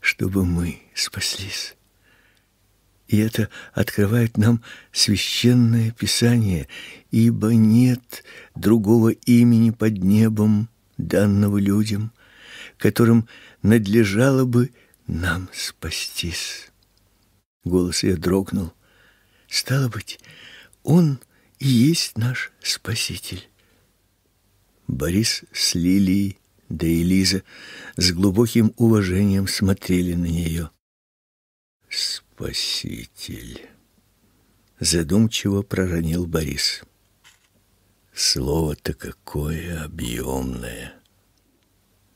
чтобы мы спаслись. И это открывает нам священное писание, ибо нет другого имени под небом, данного людям, которым надлежало бы нам спастись. Голос ее дрогнул. Стало быть, он и есть наш спаситель. Борис с Лилией, да и Лиза с глубоким уважением смотрели на нее. Спаситель спаситель, задумчиво проронил Борис. Слово-то какое объемное.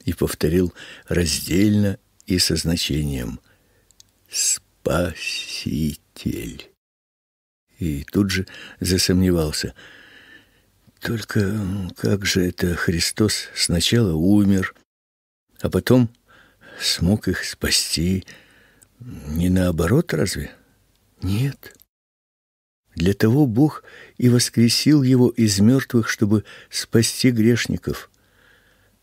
И повторил раздельно и со значением: спаситель. И тут же засомневался. Только как же это Христос сначала умер, а потом смог их спасти? Не наоборот разве? Нет. Для того Бог и воскресил его из мертвых, чтобы спасти грешников.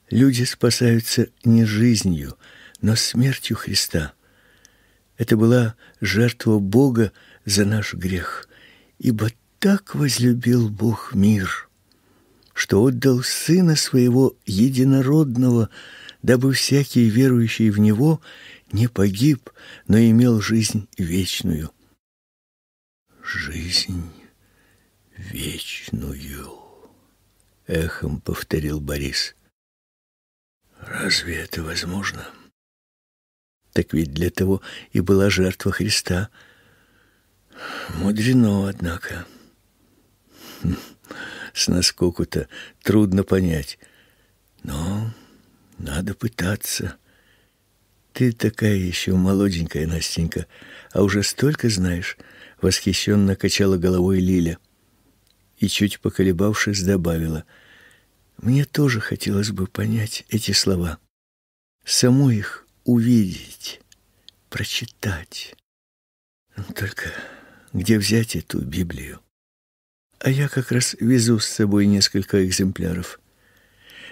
Люди спасаются не жизнью, но смертью Христа. Это была жертва Бога за наш грех, ибо так возлюбил Бог мир, что отдал Сына Своего Единородного, дабы всякий верующий в Него не погиб, но имел жизнь вечную. Жизнь вечную, эхом повторил Борис. Разве это возможно? Так ведь для того и была жертва Христа. Мудрено, однако. С наскоку-то трудно понять. Но надо пытаться. Ты такая еще молоденькая, Настенька, а уже столько знаешь, восхищенно качала головой Лиля и чуть поколебавшись добавила: Мне тоже хотелось бы понять эти слова, саму их увидеть, прочитать. Ну, только где взять эту Библию? А я как раз везу с собой несколько экземпляров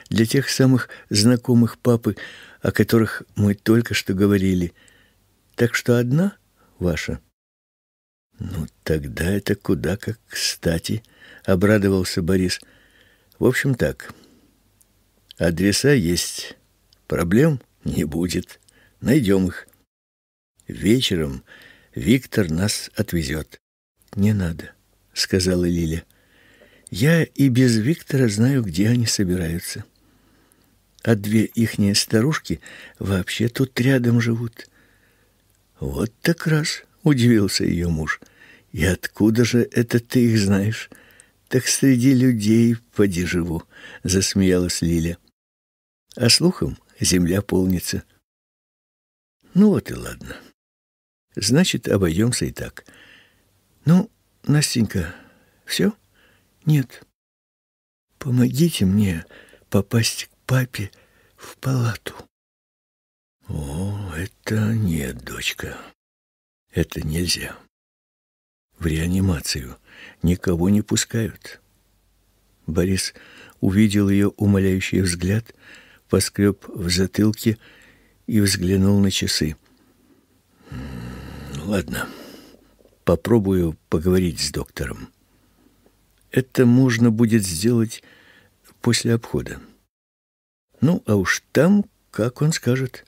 для тех самых знакомых папы, о которых мы только что говорили. Так что одна ваша. Ну, тогда это куда как кстати, обрадовался Борис. В общем так. Адреса есть. Проблем не будет. Найдем их. Вечером Виктор нас отвезет. Не надо, сказала Лиля. Я и без Виктора знаю, где они собираются а две ихние старушки вообще тут рядом живут. Вот так раз удивился ее муж. И откуда же это ты их знаешь? Так среди людей поди живу, засмеялась Лиля. А слухом земля полнится. Ну вот и ладно. Значит, обойдемся и так. Ну, Настенька, все? Нет. Помогите мне попасть папе в палату. О, это нет, дочка. Это нельзя. В реанимацию никого не пускают. Борис увидел ее умоляющий взгляд, поскреб в затылке и взглянул на часы. Ладно, попробую поговорить с доктором. Это можно будет сделать после обхода. Ну, а уж там, как он скажет.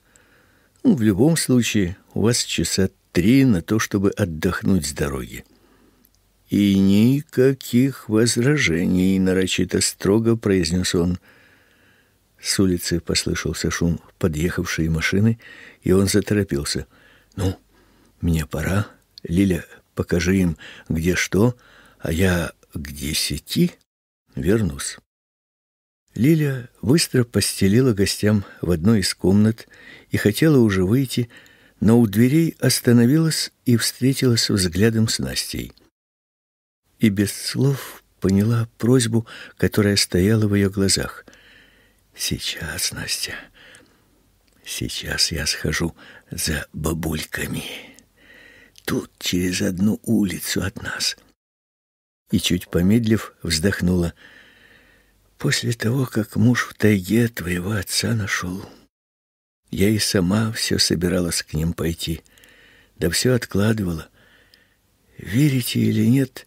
Ну, в любом случае, у вас часа три на то, чтобы отдохнуть с дороги. И никаких возражений, нарочито строго произнес он. С улицы послышался шум подъехавшей машины, и он заторопился. Ну, мне пора. Лиля, покажи им, где что, а я к десяти вернусь. Лиля быстро постелила гостям в одной из комнат и хотела уже выйти, но у дверей остановилась и встретилась взглядом с Настей. И без слов поняла просьбу, которая стояла в ее глазах. «Сейчас, Настя, сейчас я схожу за бабульками. Тут через одну улицу от нас». И чуть помедлив вздохнула – после того, как муж в тайге твоего отца нашел, я и сама все собиралась к ним пойти, да все откладывала. Верите или нет,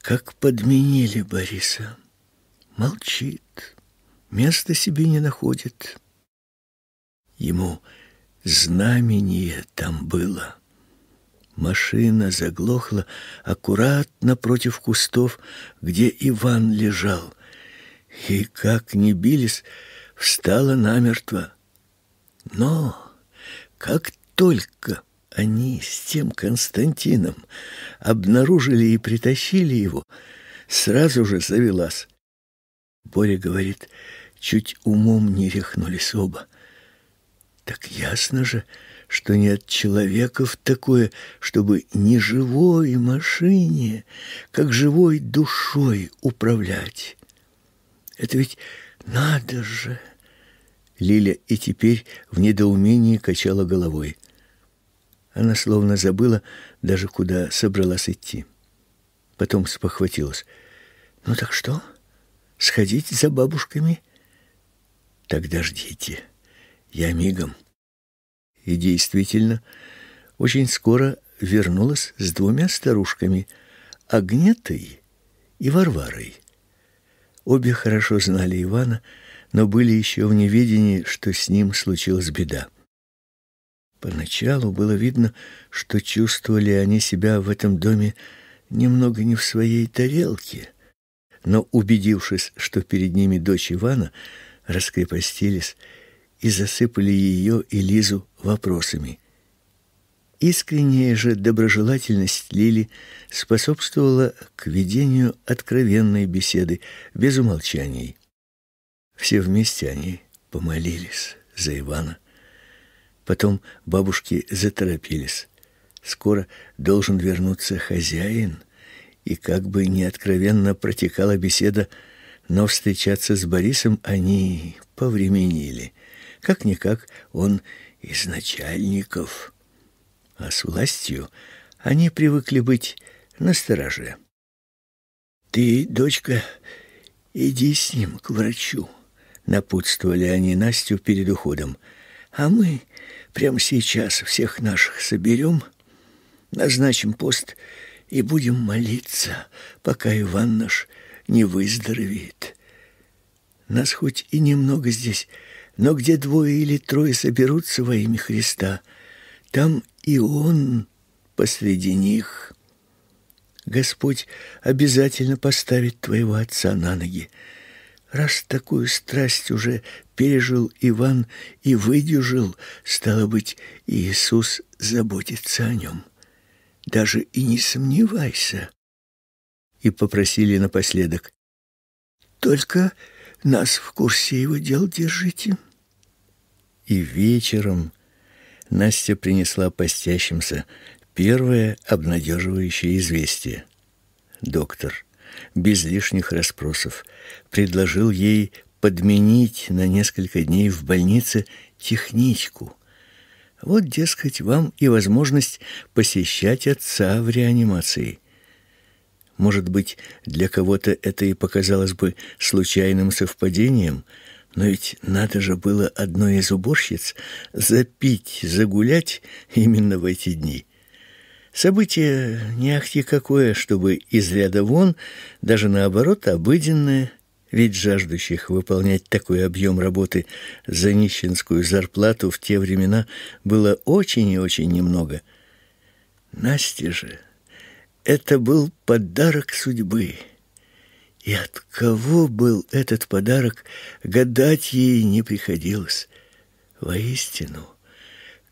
как подменили Бориса. Молчит, места себе не находит. Ему знамение там было. Машина заглохла аккуратно против кустов, где Иван лежал — и, как ни бились, встала намертво. Но как только они с тем Константином обнаружили и притащили его, сразу же завелась. Боря говорит, чуть умом не рехнулись оба. Так ясно же, что не от человеков такое, чтобы не живой машине, как живой душой управлять. Это ведь надо же. Лиля и теперь в недоумении качала головой. Она словно забыла даже куда собралась идти. Потом спохватилась. Ну так что? Сходить за бабушками? Тогда ждите. Я мигом. И действительно, очень скоро вернулась с двумя старушками, Агнетой и Варварой. Обе хорошо знали Ивана, но были еще в неведении, что с ним случилась беда. Поначалу было видно, что чувствовали они себя в этом доме немного не в своей тарелке, но, убедившись, что перед ними дочь Ивана, раскрепостились и засыпали ее и Лизу вопросами. Искренняя же доброжелательность Лили способствовала к ведению откровенной беседы без умолчаний. Все вместе они помолились за Ивана. Потом бабушки заторопились. Скоро должен вернуться хозяин, и как бы ни откровенно протекала беседа, но встречаться с Борисом они повременили. Как никак он из начальников а с властью они привыкли быть настороже. «Ты, дочка, иди с ним к врачу», — напутствовали они Настю перед уходом. «А мы прямо сейчас всех наших соберем, назначим пост и будем молиться, пока Иван наш не выздоровеет. Нас хоть и немного здесь, но где двое или трое соберутся во имя Христа — там и он посреди них. Господь обязательно поставит твоего отца на ноги. Раз такую страсть уже пережил Иван и выдержал, стало быть, Иисус заботится о нем. Даже и не сомневайся. И попросили напоследок. Только нас в курсе его дел держите. И вечером Настя принесла постящимся первое обнадеживающее известие. Доктор без лишних расспросов предложил ей подменить на несколько дней в больнице техничку. Вот, дескать, вам и возможность посещать отца в реанимации. Может быть, для кого-то это и показалось бы случайным совпадением — но ведь надо же было одной из уборщиц запить, загулять именно в эти дни. Событие не ахти какое, чтобы из ряда вон, даже наоборот, обыденное, ведь жаждущих выполнять такой объем работы за нищенскую зарплату в те времена было очень и очень немного. Настя же это был подарок судьбы. И от кого был этот подарок, гадать ей не приходилось. Воистину,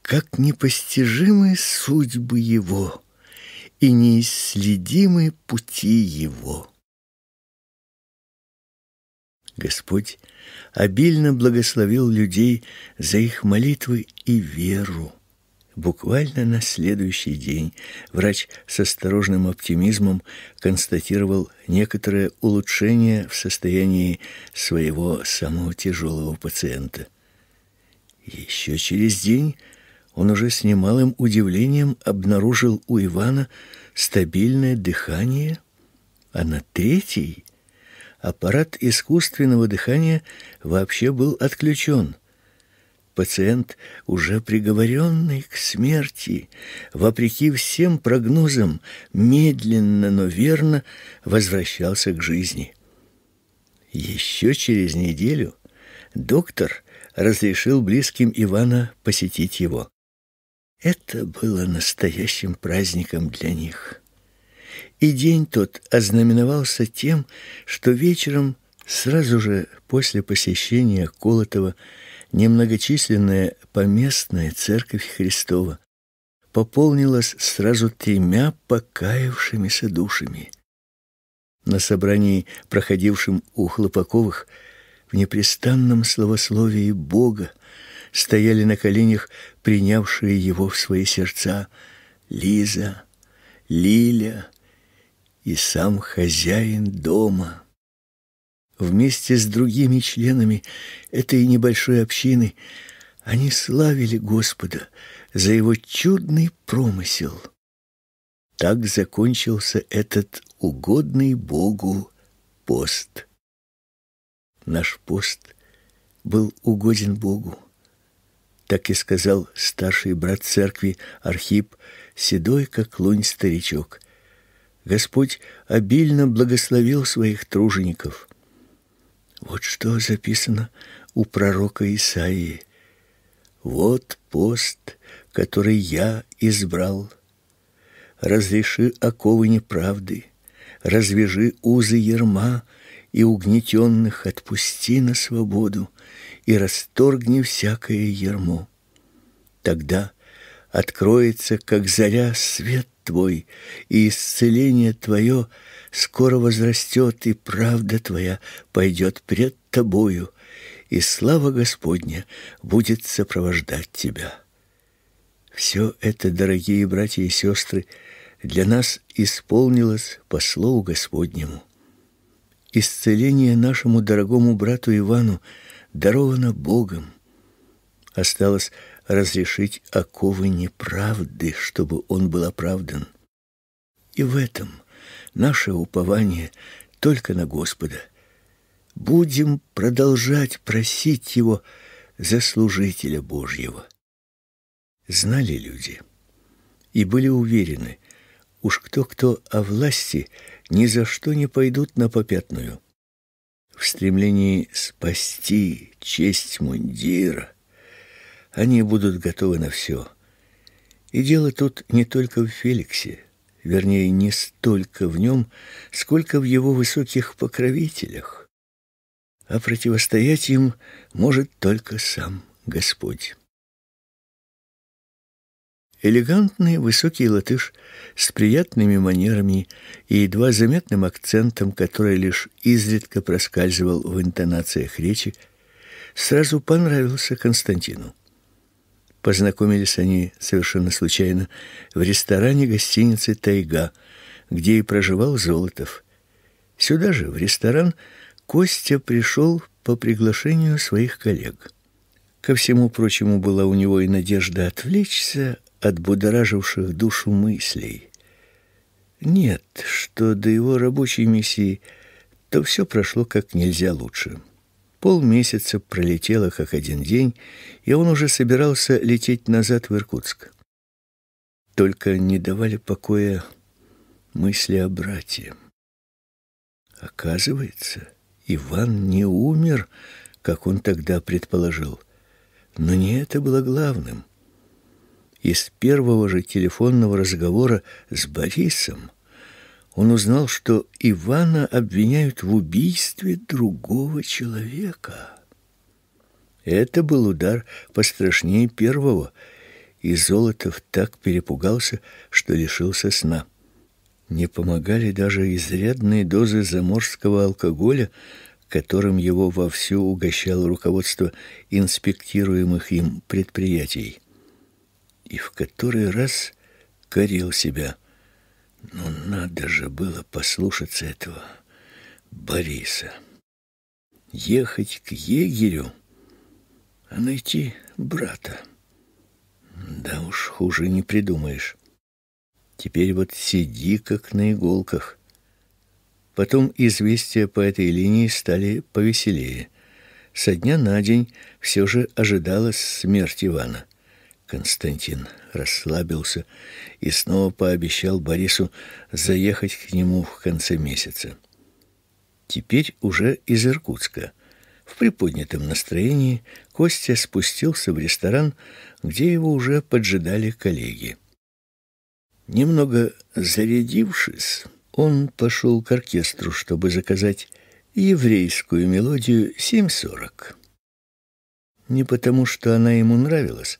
как непостижимы судьбы его и неисследимы пути его. Господь обильно благословил людей за их молитвы и веру. Буквально на следующий день врач с осторожным оптимизмом констатировал некоторое улучшение в состоянии своего самого тяжелого пациента. Еще через день он уже с немалым удивлением обнаружил у Ивана стабильное дыхание, а на третий аппарат искусственного дыхания вообще был отключен пациент, уже приговоренный к смерти, вопреки всем прогнозам, медленно, но верно возвращался к жизни. Еще через неделю доктор разрешил близким Ивана посетить его. Это было настоящим праздником для них. И день тот ознаменовался тем, что вечером, сразу же после посещения Колотова, немногочисленная поместная церковь Христова пополнилась сразу тремя покаявшимися душами. На собрании, проходившем у Хлопаковых, в непрестанном словословии Бога стояли на коленях принявшие его в свои сердца Лиза, Лиля и сам хозяин дома. Вместе с другими членами этой небольшой общины они славили Господа за его чудный промысел. Так закончился этот угодный Богу пост. Наш пост был угоден Богу. Так и сказал старший брат церкви Архип, седой, как лунь старичок. Господь обильно благословил своих тружеников. Вот что записано у пророка Исаии. «Вот пост, который я избрал. Разреши оковы неправды, развяжи узы ерма, и угнетенных отпусти на свободу, и расторгни всякое ермо. Тогда откроется, как заря, свет Твой, и исцеление Твое — скоро возрастет, и правда твоя пойдет пред тобою, и слава Господня будет сопровождать тебя. Все это, дорогие братья и сестры, для нас исполнилось по слову Господнему. Исцеление нашему дорогому брату Ивану даровано Богом. Осталось разрешить оковы неправды, чтобы он был оправдан. И в этом наше упование только на Господа. Будем продолжать просить Его за служителя Божьего. Знали люди и были уверены, уж кто-кто о а власти ни за что не пойдут на попятную. В стремлении спасти честь мундира они будут готовы на все. И дело тут не только в Феликсе – вернее, не столько в нем, сколько в его высоких покровителях. А противостоять им может только сам Господь. Элегантный высокий латыш с приятными манерами и едва заметным акцентом, который лишь изредка проскальзывал в интонациях речи, сразу понравился Константину. Познакомились они совершенно случайно в ресторане гостиницы Тайга, где и проживал Золотов. Сюда же, в ресторан, Костя пришел по приглашению своих коллег. Ко всему прочему была у него и надежда отвлечься от будораживших душу мыслей. Нет, что до его рабочей миссии, то все прошло как нельзя лучше. Полмесяца пролетело как один день, и он уже собирался лететь назад в Иркутск. Только не давали покоя мысли о брате. Оказывается, Иван не умер, как он тогда предположил. Но не это было главным. Из первого же телефонного разговора с Борисом он узнал, что Ивана обвиняют в убийстве другого человека. Это был удар пострашнее первого, и Золотов так перепугался, что лишился сна. Не помогали даже изрядные дозы заморского алкоголя, которым его вовсю угощало руководство инспектируемых им предприятий. И в который раз корил себя – ну надо же было послушаться этого Бориса. Ехать к егерю, а найти брата. Да уж хуже не придумаешь. Теперь вот сиди как на иголках. Потом известия по этой линии стали повеселее. Со дня на день все же ожидалась смерть Ивана. Константин расслабился и снова пообещал Борису заехать к нему в конце месяца. Теперь уже из Иркутска. В приподнятом настроении Костя спустился в ресторан, где его уже поджидали коллеги. Немного зарядившись, он пошел к оркестру, чтобы заказать еврейскую мелодию 740. Не потому, что она ему нравилась,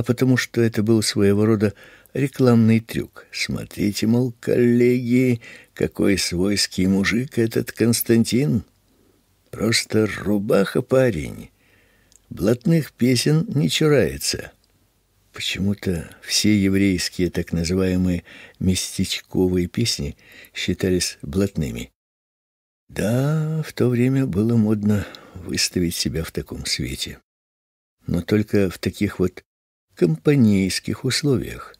а потому что это был своего рода рекламный трюк. Смотрите, мол, коллеги, какой свойский мужик этот Константин. Просто рубаха парень. Блатных песен не чурается. Почему-то все еврейские так называемые местечковые песни считались блатными. Да, в то время было модно выставить себя в таком свете. Но только в таких вот компанейских условиях.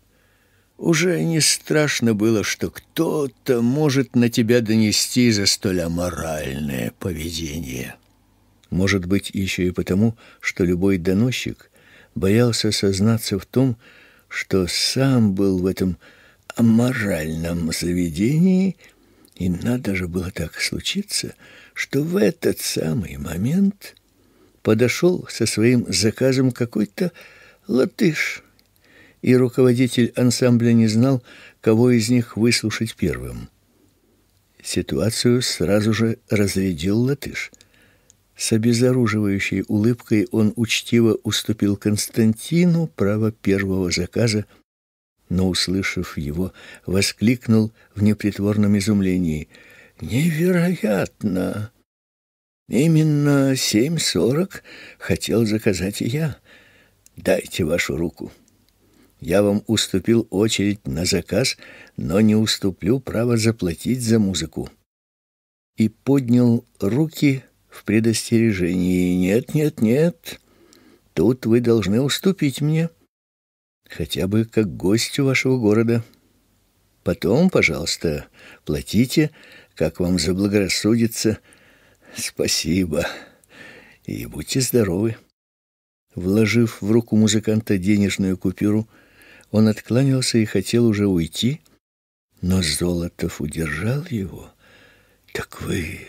Уже не страшно было, что кто-то может на тебя донести за столь аморальное поведение. Может быть, еще и потому, что любой доносчик боялся сознаться в том, что сам был в этом аморальном заведении, и надо же было так случиться, что в этот самый момент подошел со своим заказом какой-то латыш. И руководитель ансамбля не знал, кого из них выслушать первым. Ситуацию сразу же разрядил латыш. С обезоруживающей улыбкой он учтиво уступил Константину право первого заказа, но услышав его, воскликнул в непритворном изумлении: "Невероятно! Именно семь сорок хотел заказать я. Дайте вашу руку. Я вам уступил очередь на заказ, но не уступлю право заплатить за музыку. И поднял руки в предостережении: "Нет, нет, нет. Тут вы должны уступить мне, хотя бы как гостю вашего города. Потом, пожалуйста, платите, как вам заблагорассудится. Спасибо. И будьте здоровы". Вложив в руку музыканта денежную купюру, он откланялся и хотел уже уйти, но Золотов удержал его. Так вы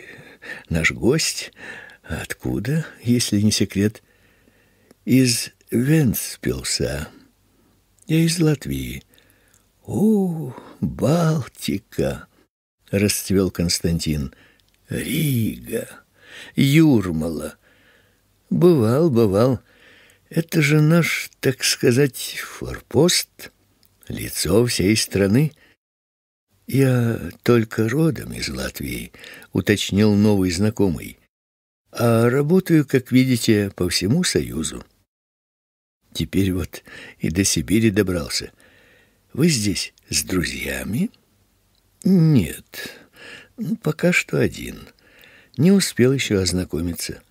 наш гость? Откуда, если не секрет? Из Венспилса. Я из Латвии. О, Балтика, расцвел Константин. Рига, Юрмала. Бывал, бывал. Это же наш, так сказать, форпост, лицо всей страны. Я только родом из Латвии, уточнил новый знакомый. А работаю, как видите, по всему Союзу. Теперь вот и до Сибири добрался. Вы здесь с друзьями? Нет. Ну, пока что один. Не успел еще ознакомиться.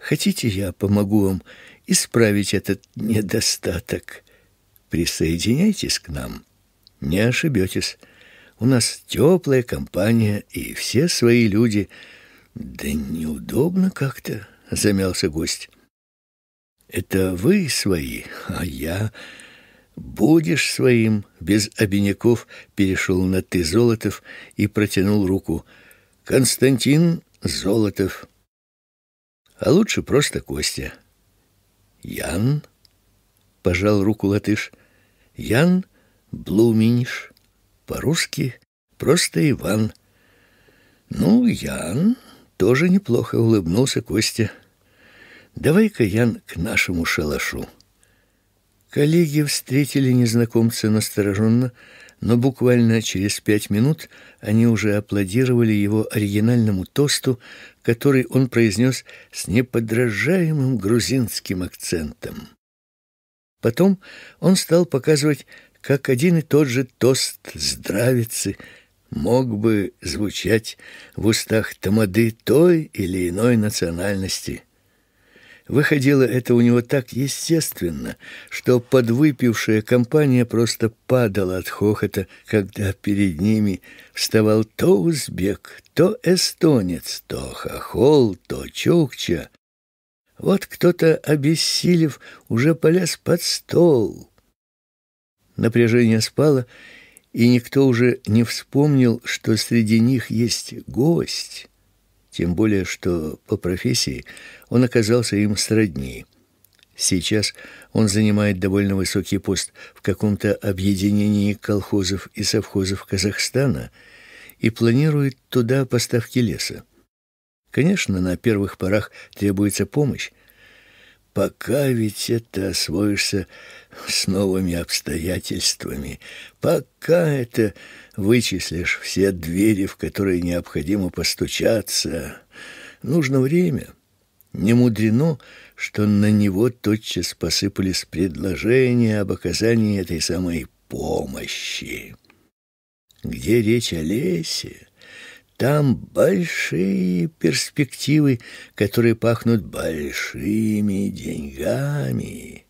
Хотите, я помогу вам исправить этот недостаток. Присоединяйтесь к нам, не ошибетесь. У нас теплая компания и все свои люди. Да неудобно как-то, замялся гость. Это вы свои, а я будешь своим, без обиняков перешел на ты Золотов и протянул руку. Константин Золотов. А лучше просто Костя. Ян, пожал руку латыш, Ян Блумениш, по-русски просто Иван. Ну, Ян, тоже неплохо улыбнулся Костя. Давай-ка, Ян, к нашему шалашу. Коллеги встретили незнакомца настороженно, но буквально через пять минут они уже аплодировали его оригинальному тосту, который он произнес с неподражаемым грузинским акцентом. Потом он стал показывать, как один и тот же тост здравицы мог бы звучать в устах тамады той или иной национальности – Выходило это у него так естественно, что подвыпившая компания просто падала от хохота, когда перед ними вставал то узбек, то эстонец, то хохол, то чукча. Вот кто-то, обессилев, уже полез под стол. Напряжение спало, и никто уже не вспомнил, что среди них есть гость тем более что по профессии он оказался им сродни. Сейчас он занимает довольно высокий пост в каком-то объединении колхозов и совхозов Казахстана и планирует туда поставки леса. Конечно, на первых порах требуется помощь, пока ведь это освоишься с новыми обстоятельствами. Пока это вычислишь все двери, в которые необходимо постучаться, нужно время. Не мудрено, что на него тотчас посыпались предложения об оказании этой самой помощи. Где речь о лесе, там большие перспективы, которые пахнут большими деньгами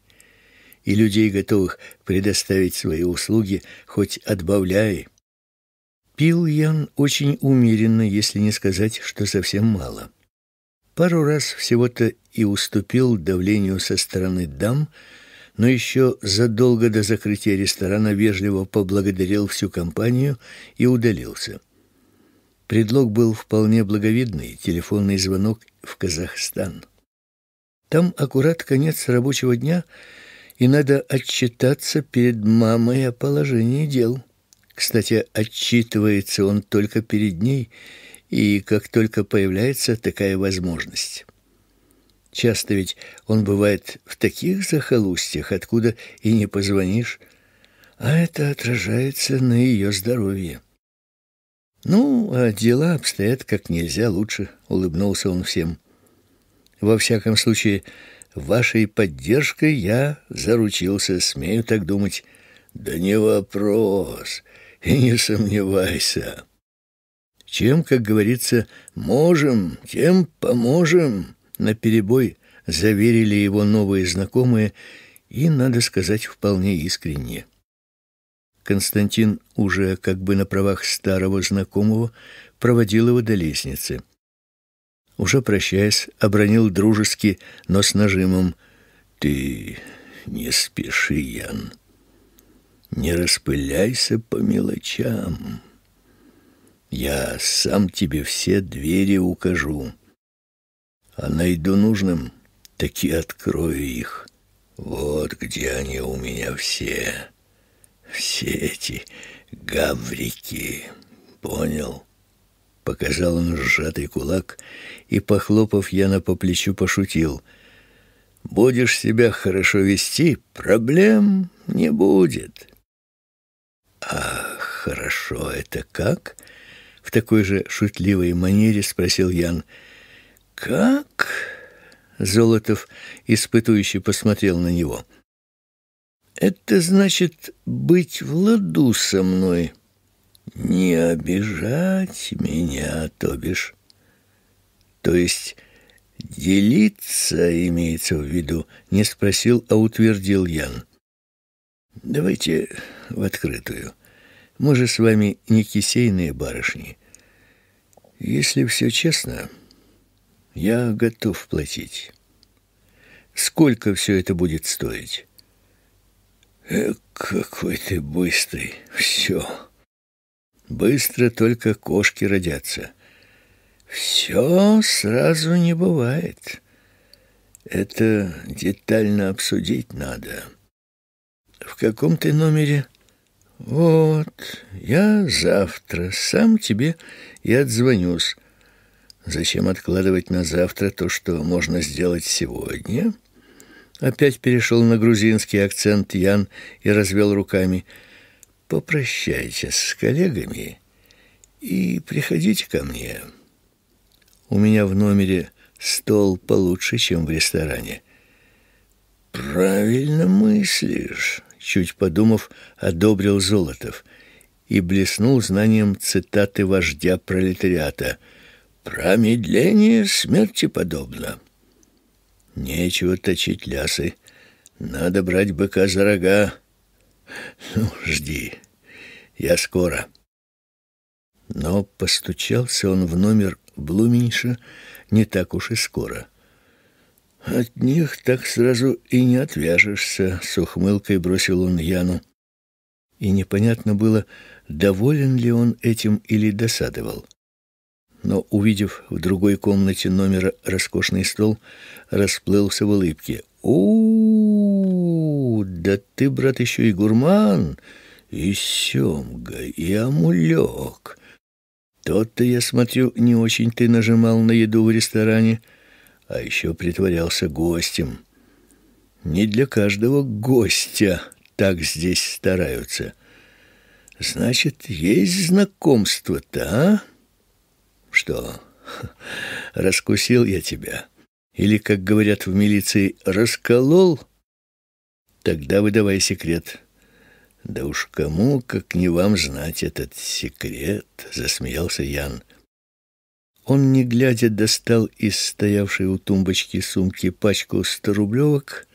и людей, готовых предоставить свои услуги, хоть отбавляй. Пил Ян очень умеренно, если не сказать, что совсем мало. Пару раз всего-то и уступил давлению со стороны дам, но еще задолго до закрытия ресторана вежливо поблагодарил всю компанию и удалился. Предлог был вполне благовидный телефонный звонок в Казахстан. Там аккурат конец рабочего дня, и надо отчитаться перед мамой о положении дел. Кстати, отчитывается он только перед ней, и как только появляется такая возможность. Часто ведь он бывает в таких захолустьях, откуда и не позвонишь, а это отражается на ее здоровье. Ну, а дела обстоят как нельзя лучше, улыбнулся он всем. Во всяком случае, Вашей поддержкой я заручился, смею так думать. Да не вопрос, и не сомневайся. Чем, как говорится, можем, тем поможем, На перебой заверили его новые знакомые и, надо сказать, вполне искренне. Константин уже как бы на правах старого знакомого проводил его до лестницы — уже прощаясь, обронил дружески, но с нажимом: "Ты не спеши, Ян. Не распыляйся по мелочам. Я сам тебе все двери укажу. А найду нужным, таки открою их. Вот где они у меня все. Все эти гаврики. Понял?" показал он сжатый кулак и похлопав Яна по плечу, пошутил: "Будешь себя хорошо вести, проблем не будет". А хорошо это как? В такой же шутливой манере спросил Ян. Как? Золотов испытующе посмотрел на него. Это значит быть в ладу со мной не обижать меня, то бишь. То есть делиться имеется в виду, не спросил, а утвердил Ян. Давайте в открытую. Мы же с вами не кисейные барышни. Если все честно, я готов платить. Сколько все это будет стоить? Э, какой ты быстрый. Все. Быстро только кошки родятся. Все сразу не бывает. Это детально обсудить надо. В каком ты номере? Вот, я завтра сам тебе и отзвонюсь. Зачем откладывать на завтра то, что можно сделать сегодня? Опять перешел на грузинский акцент Ян и развел руками попрощайтесь с коллегами и приходите ко мне. У меня в номере стол получше, чем в ресторане. Правильно мыслишь, чуть подумав, одобрил Золотов и блеснул знанием цитаты вождя пролетариата. Промедление смерти подобно. Нечего точить лясы, надо брать быка за рога ну, жди, я скоро. Но постучался он в номер Блуменьша не так уж и скоро. От них так сразу и не отвяжешься, с ухмылкой бросил он Яну. И непонятно было, доволен ли он этим или досадовал. Но увидев в другой комнате номера роскошный стол, расплылся в улыбке. У-у-у! да ты, брат, еще и гурман, и семга, и амулек. Тот-то, я смотрю, не очень ты нажимал на еду в ресторане, а еще притворялся гостем. Не для каждого гостя так здесь стараются. Значит, есть знакомство-то, а? Что, раскусил я тебя? Или, как говорят в милиции, расколол — Тогда выдавай секрет. Да уж кому, как не вам, знать этот секрет, засмеялся Ян. Он, не глядя, достал из стоявшей у тумбочки сумки пачку сторублевок,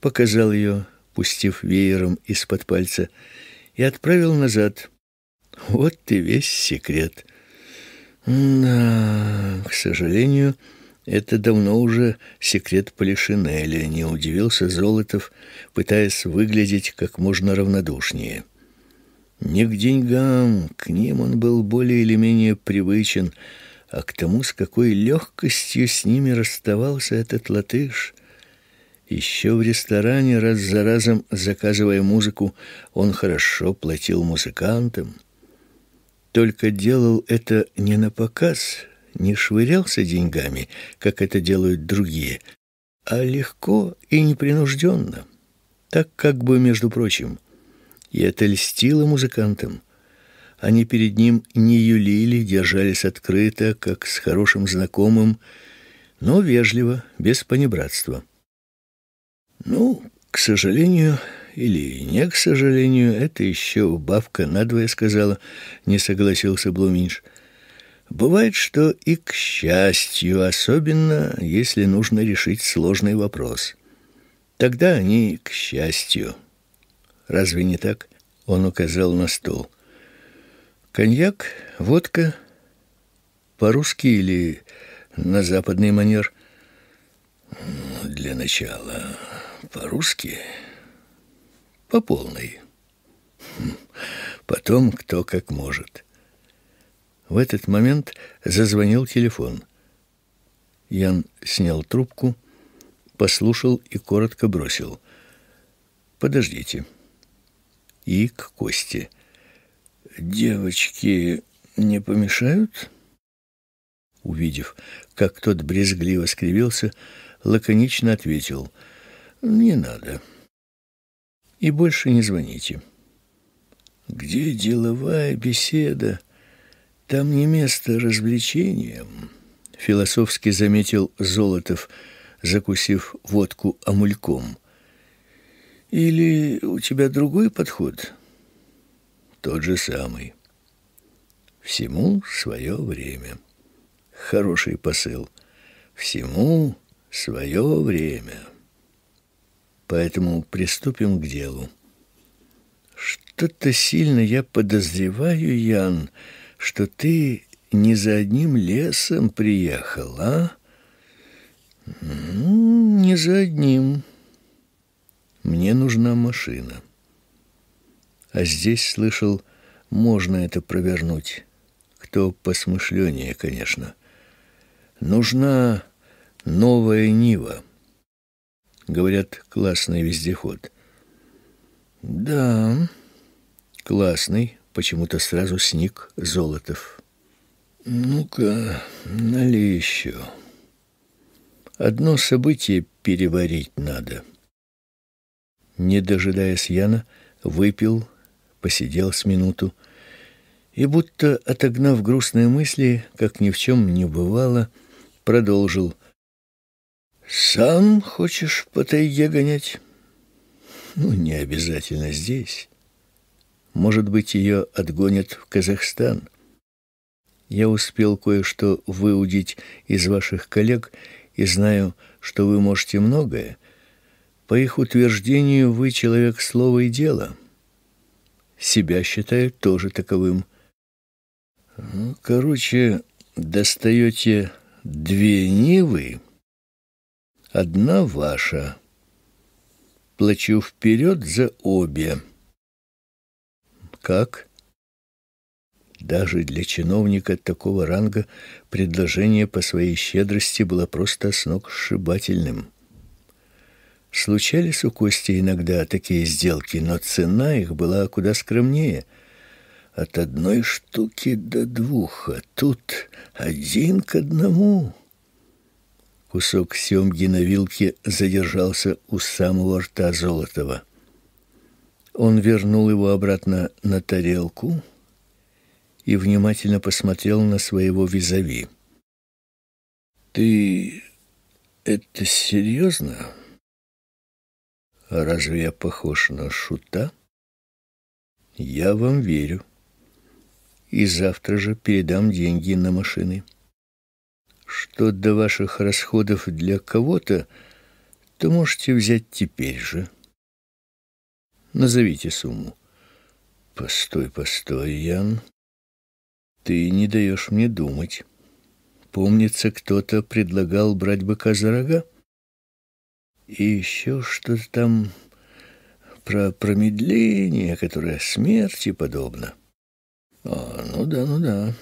показал ее, пустив веером из-под пальца, и отправил назад. Вот и весь секрет. Да, к сожалению, это давно уже секрет Полишинеля, не удивился Золотов, пытаясь выглядеть как можно равнодушнее. Не к деньгам, к ним он был более или менее привычен, а к тому, с какой легкостью с ними расставался этот латыш. Еще в ресторане раз за разом заказывая музыку, он хорошо платил музыкантам, только делал это не на показ не швырялся деньгами, как это делают другие, а легко и непринужденно, так как бы, между прочим. И это льстило музыкантам. Они перед ним не юлили, держались открыто, как с хорошим знакомым, но вежливо, без понебратства. Ну, к сожалению, или не к сожалению, это еще бабка надвое сказала, не согласился Блуминш. — Бывает, что и к счастью, особенно если нужно решить сложный вопрос. Тогда они к счастью. Разве не так? Он указал на стол. Коньяк, водка, по-русски или на западный манер? Для начала по-русски, по полной. Потом кто как может. — в этот момент зазвонил телефон. Ян снял трубку, послушал и коротко бросил: "Подождите". И к Косте: "Девочки не помешают?" Увидев, как тот брезгливо скривился, лаконично ответил: "Не надо. И больше не звоните. Где деловая беседа?" Там не место развлечениям, философски заметил Золотов, закусив водку амульком. Или у тебя другой подход? Тот же самый. Всему свое время. Хороший посыл. Всему свое время. Поэтому приступим к делу. Что-то сильно я подозреваю, Ян, что ты не за одним лесом приехал, а? Ну, не за одним. Мне нужна машина. А здесь слышал, можно это провернуть. Кто посмышленнее, конечно. Нужна новая Нива. Говорят, классный вездеход. Да, классный, Почему-то сразу сник Золотов. «Ну-ка, налей еще. Одно событие переварить надо». Не дожидаясь Яна, выпил, посидел с минуту и, будто отогнав грустные мысли, как ни в чем не бывало, продолжил. «Сам хочешь по тайге гонять?» «Ну, не обязательно здесь. Может быть, ее отгонят в Казахстан. Я успел кое-что выудить из ваших коллег и знаю, что вы можете многое. По их утверждению, вы человек слова и дела. Себя считают тоже таковым. Ну, короче, достаете две нивы, одна ваша. Плачу вперед за обе как? Даже для чиновника такого ранга предложение по своей щедрости было просто сногсшибательным. Случались у Кости иногда такие сделки, но цена их была куда скромнее — от одной штуки до двух, а тут один к одному. Кусок семги на вилке задержался у самого рта Золотова. Он вернул его обратно на тарелку и внимательно посмотрел на своего визави. Ты это серьезно? Разве я похож на шута? Я вам верю. И завтра же передам деньги на машины. Что до ваших расходов для кого-то, то можете взять теперь же. Назовите сумму. Постой, постой, Ян. Ты не даешь мне думать. Помнится, кто-то предлагал брать быка за рога. И еще что-то там про промедление, которое смерти подобно. А, ну да, ну да.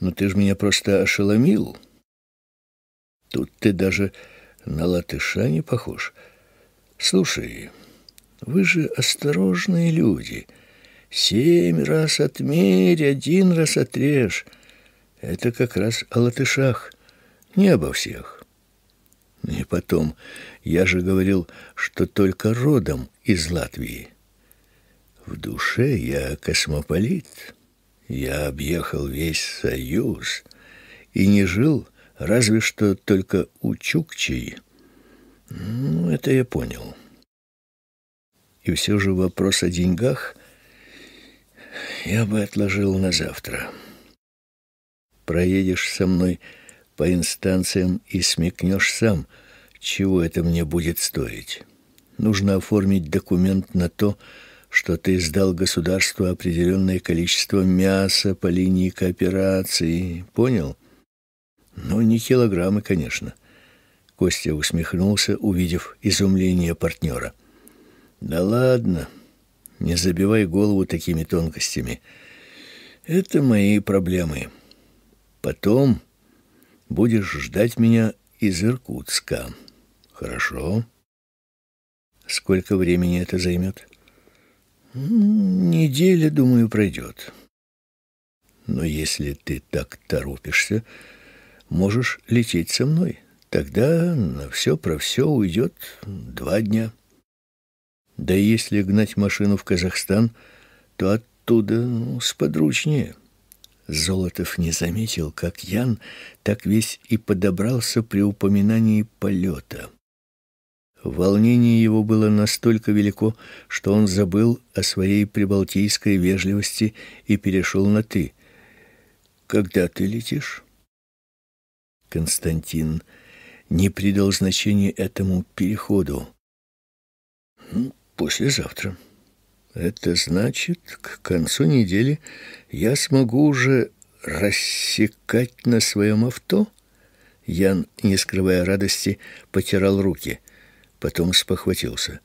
Но ты же меня просто ошеломил. Тут ты даже на латыша не похож. Слушай, вы же осторожные люди. Семь раз отмерь, один раз отрежь. Это как раз о латышах, не обо всех. Ну и потом, я же говорил, что только родом из Латвии. В душе я космополит. Я объехал весь Союз и не жил разве что только у Чукчей. Ну, это я понял. И все же вопрос о деньгах я бы отложил на завтра. Проедешь со мной по инстанциям и смекнешь сам, чего это мне будет стоить. Нужно оформить документ на то, что ты сдал государству определенное количество мяса по линии кооперации, понял? Ну, не килограммы, конечно. Костя усмехнулся, увидев изумление партнера. — да ладно, не забивай голову такими тонкостями. Это мои проблемы. Потом будешь ждать меня из Иркутска. Хорошо? Сколько времени это займет? Неделя, думаю, пройдет. Но если ты так торопишься, можешь лететь со мной. Тогда на все про все уйдет два дня. Да если гнать машину в Казахстан, то оттуда ну, сподручнее. Золотов не заметил, как Ян так весь и подобрался при упоминании полета. Волнение его было настолько велико, что он забыл о своей прибалтийской вежливости и перешел на ты. Когда ты летишь? Константин не придал значения этому переходу. «Ну, послезавтра. Это значит, к концу недели я смогу уже рассекать на своем авто? Ян, не скрывая радости, потирал руки, потом спохватился.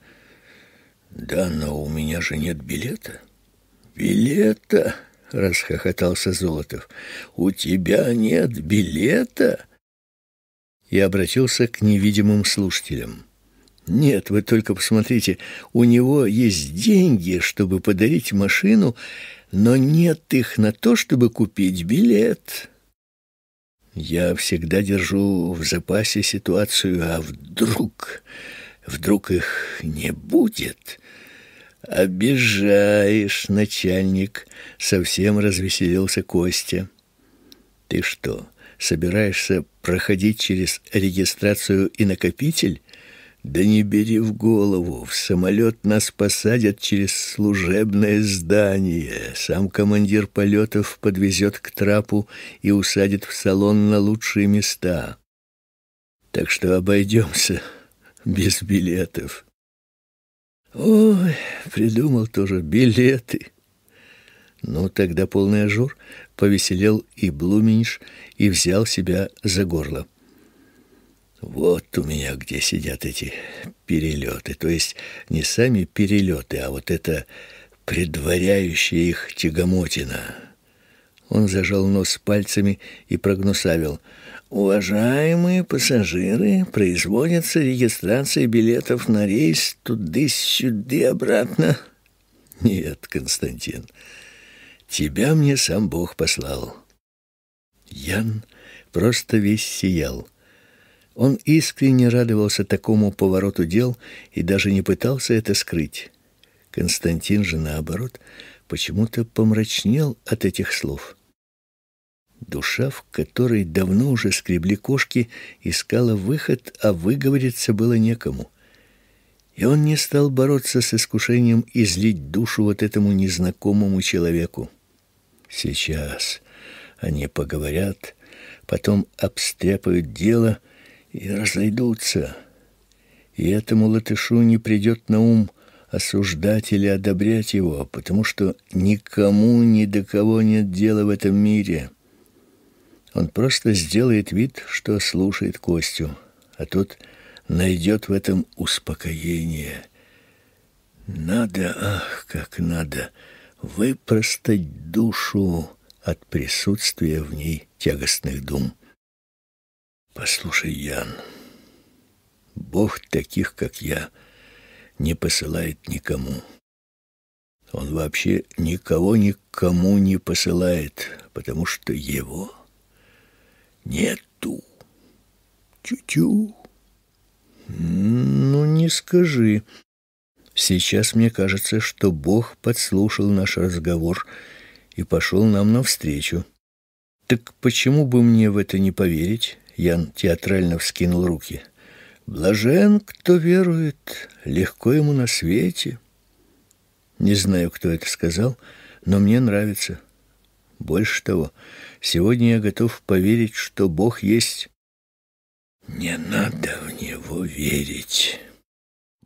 Да, но у меня же нет билета. Билета? расхохотался Золотов. У тебя нет билета? И обратился к невидимым слушателям. Нет, вы только посмотрите, у него есть деньги, чтобы подарить машину, но нет их на то, чтобы купить билет. Я всегда держу в запасе ситуацию, а вдруг, вдруг их не будет. Обижаешь, начальник, совсем развеселился Костя. Ты что, собираешься проходить через регистрацию и накопитель? Да не бери в голову, в самолет нас посадят через служебное здание. Сам командир полетов подвезет к трапу и усадит в салон на лучшие места. Так что обойдемся без билетов. Ой, придумал тоже билеты. Ну тогда полный ажур повеселел и Блуменш и взял себя за горло. Вот у меня где сидят эти перелеты. То есть не сами перелеты, а вот это предваряющая их тягомотина. Он зажал нос пальцами и прогнусавил. «Уважаемые пассажиры, производится регистрация билетов на рейс туды-сюды обратно». «Нет, Константин, тебя мне сам Бог послал». Ян просто весь сиял – он искренне радовался такому повороту дел и даже не пытался это скрыть. Константин же, наоборот, почему-то помрачнел от этих слов. Душа, в которой давно уже скребли кошки, искала выход, а выговориться было некому. И он не стал бороться с искушением излить душу вот этому незнакомому человеку. Сейчас они поговорят, потом обстряпают дело — и разойдутся. И этому латышу не придет на ум осуждать или одобрять его, потому что никому ни до кого нет дела в этом мире. Он просто сделает вид, что слушает Костю, а тот найдет в этом успокоение. Надо, ах, как надо выпростать душу от присутствия в ней тягостных дум. Послушай, Ян, Бог таких, как я, не посылает никому. Он вообще никого никому не посылает, потому что его нету. Тю-тю. Ну, не скажи. Сейчас мне кажется, что Бог подслушал наш разговор и пошел нам навстречу. Так почему бы мне в это не поверить? Ян театрально вскинул руки. Блажен, кто верует, легко ему на свете. Не знаю, кто это сказал, но мне нравится. Больше того, сегодня я готов поверить, что Бог есть. Не надо в него верить.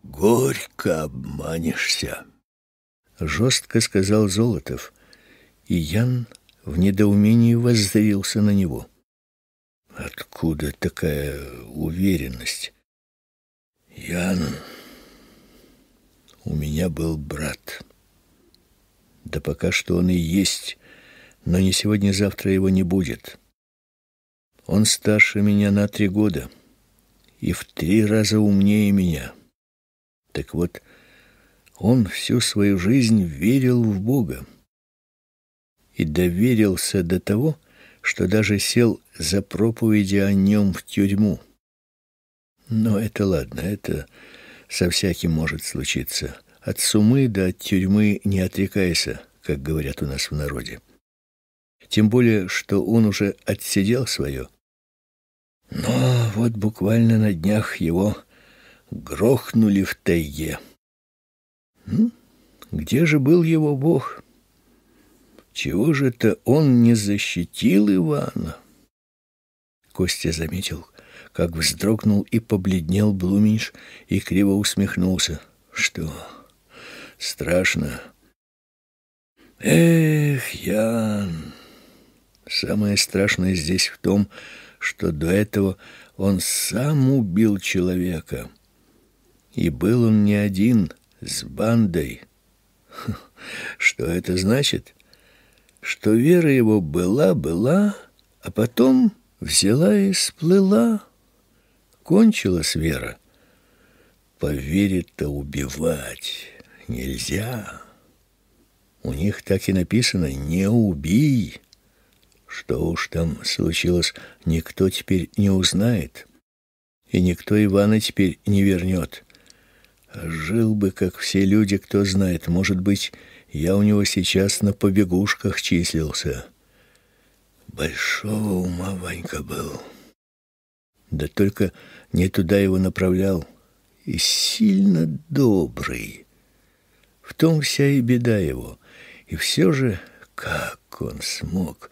Горько обманешься, жестко сказал Золотов, и Ян в недоумении воззрился на него. Откуда такая уверенность? Ян, у меня был брат. Да пока что он и есть, но не сегодня-завтра его не будет. Он старше меня на три года и в три раза умнее меня. Так вот, он всю свою жизнь верил в Бога и доверился до того, что даже сел за проповеди о нем в тюрьму. Но это ладно, это со всяким может случиться. От сумы до от тюрьмы не отрекайся, как говорят у нас в народе. Тем более, что он уже отсидел свое. Но вот буквально на днях его грохнули в тайге. Ну, где же был его Бог? Чего же то он не защитил Ивана? Костя заметил, как вздрогнул и побледнел Блуминш и криво усмехнулся. Что? Страшно. Эх, Ян. Самое страшное здесь в том, что до этого он сам убил человека. И был он не один, с бандой. Что это значит? Что вера его была, была, а потом Взяла и сплыла. Кончилась вера. Поверит-то убивать нельзя. У них так и написано «не убий». Что уж там случилось, никто теперь не узнает. И никто Ивана теперь не вернет. А жил бы, как все люди, кто знает. Может быть, я у него сейчас на побегушках числился». Большого ума Ванька был. Да только не туда его направлял. И сильно добрый. В том вся и беда его. И все же, как он смог...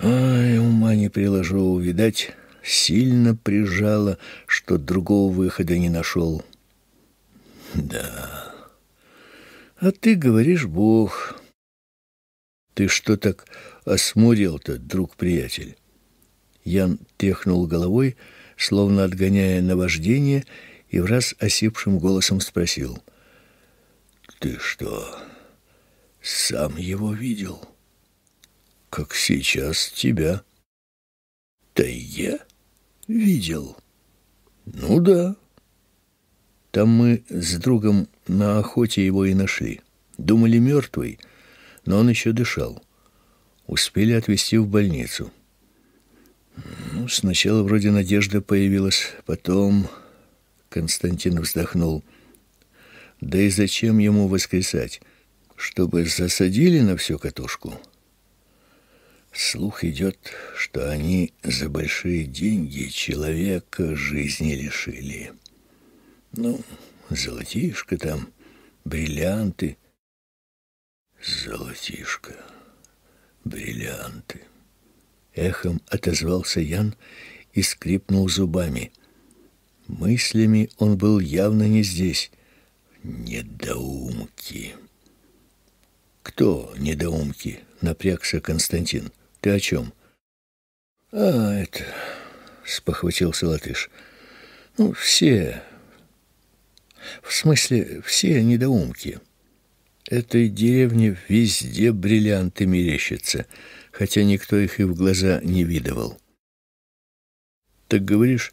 Ай, ума не приложу, видать, сильно прижало, что другого выхода не нашел. Да. А ты говоришь, Бог. Ты что так осмурел-то, друг-приятель? Ян тряхнул головой, словно отгоняя наваждение, и враз осипшим голосом спросил: "Ты что, сам его видел? Как сейчас тебя?" "Да я видел." "Ну да. Там мы с другом на охоте его и нашли. Думали мертвый, но он еще дышал. Успели отвезти в больницу. Ну, сначала вроде надежда появилась, потом Константин вздохнул. Да и зачем ему воскресать, чтобы засадили на всю катушку? Слух идет, что они за большие деньги человека жизни лишили. Ну, золотишко там, бриллианты — Золотишко, бриллианты. Эхом отозвался Ян и скрипнул зубами. Мыслями он был явно не здесь. Недоумки. Кто недоумки? Напрягся Константин. Ты о чем? А, это... Спохватился латыш. Ну, все... В смысле, все недоумки этой деревне везде бриллианты мерещатся, хотя никто их и в глаза не видывал. Так говоришь,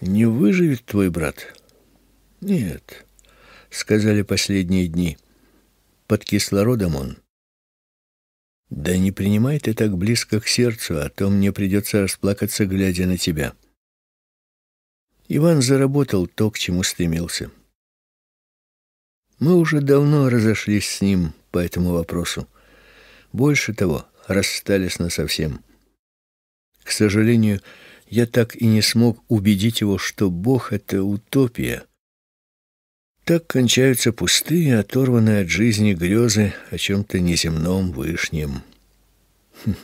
не выживет твой брат? Нет, сказали последние дни. Под кислородом он. Да не принимай ты так близко к сердцу, а то мне придется расплакаться, глядя на тебя. Иван заработал то, к чему стремился. Мы уже давно разошлись с ним по этому вопросу. Больше того, расстались насовсем. К сожалению, я так и не смог убедить его, что Бог это утопия. Так кончаются пустые, оторванные от жизни грезы о чем то неземном, вышнем. Хм,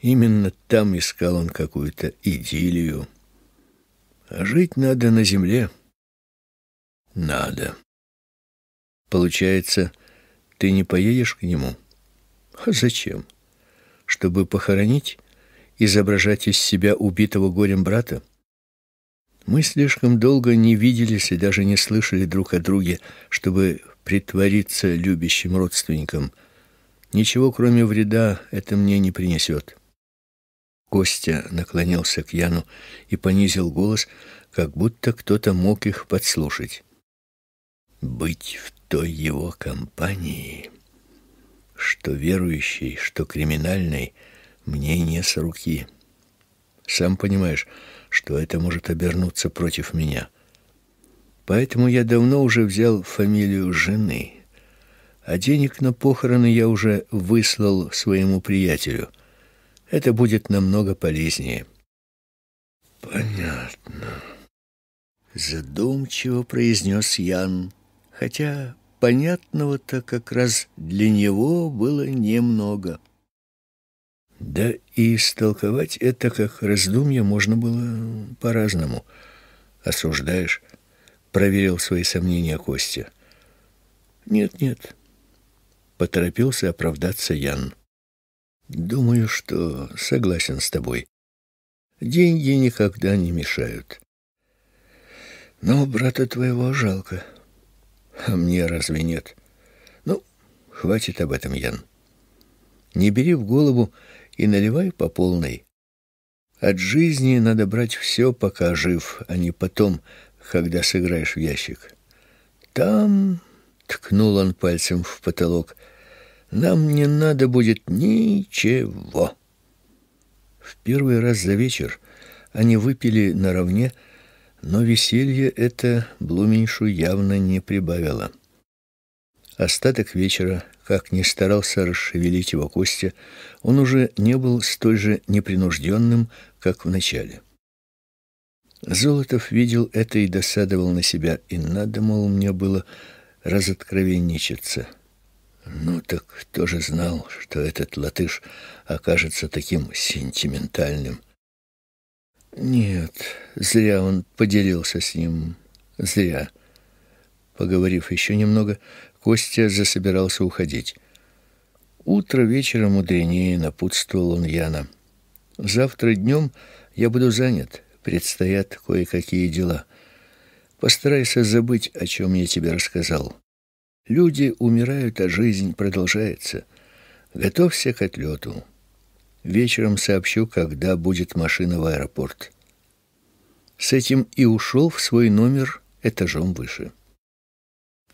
именно там искал он какую-то идиллию. А жить надо на земле. Надо. Получается, ты не поедешь к нему? А зачем? Чтобы похоронить, изображать из себя убитого горем брата? Мы слишком долго не виделись и даже не слышали друг о друге, чтобы притвориться любящим родственником. Ничего, кроме вреда, это мне не принесет. Костя наклонился к Яну и понизил голос, как будто кто-то мог их подслушать. Быть в той его компании, что верующий, что криминальный, мне не с руки. Сам понимаешь, что это может обернуться против меня. Поэтому я давно уже взял фамилию жены, а денег на похороны я уже выслал своему приятелю. Это будет намного полезнее. Понятно, задумчиво произнес Ян, хотя понятного-то как раз для него было немного. Да и истолковать это как раздумье можно было по-разному. Осуждаешь? Проверил свои сомнения Костя. Нет, нет. Поторопился оправдаться Ян. Думаю, что согласен с тобой. Деньги никогда не мешают. Но брата твоего жалко. А мне разве нет? Ну, хватит об этом, Ян. Не бери в голову и наливай по полной. От жизни надо брать все, пока жив, а не потом, когда сыграешь в ящик. Там, ткнул он пальцем в потолок, нам не надо будет ничего. В первый раз за вечер они выпили наравне но веселье это Блуменьшу явно не прибавило. Остаток вечера, как ни старался расшевелить его Костя, он уже не был столь же непринужденным, как в начале. Золотов видел это и досадовал на себя, и надо, мол, мне было разоткровенничаться. Ну так кто же знал, что этот латыш окажется таким сентиментальным? — нет, зря он поделился с ним. Зря. Поговорив еще немного, Костя засобирался уходить. Утро вечера мудренее, напутствовал он Яна. Завтра днем я буду занят, предстоят кое-какие дела. Постарайся забыть, о чем я тебе рассказал. Люди умирают, а жизнь продолжается. Готовься к отлету. Вечером сообщу, когда будет машина в аэропорт. С этим и ушел в свой номер этажом выше.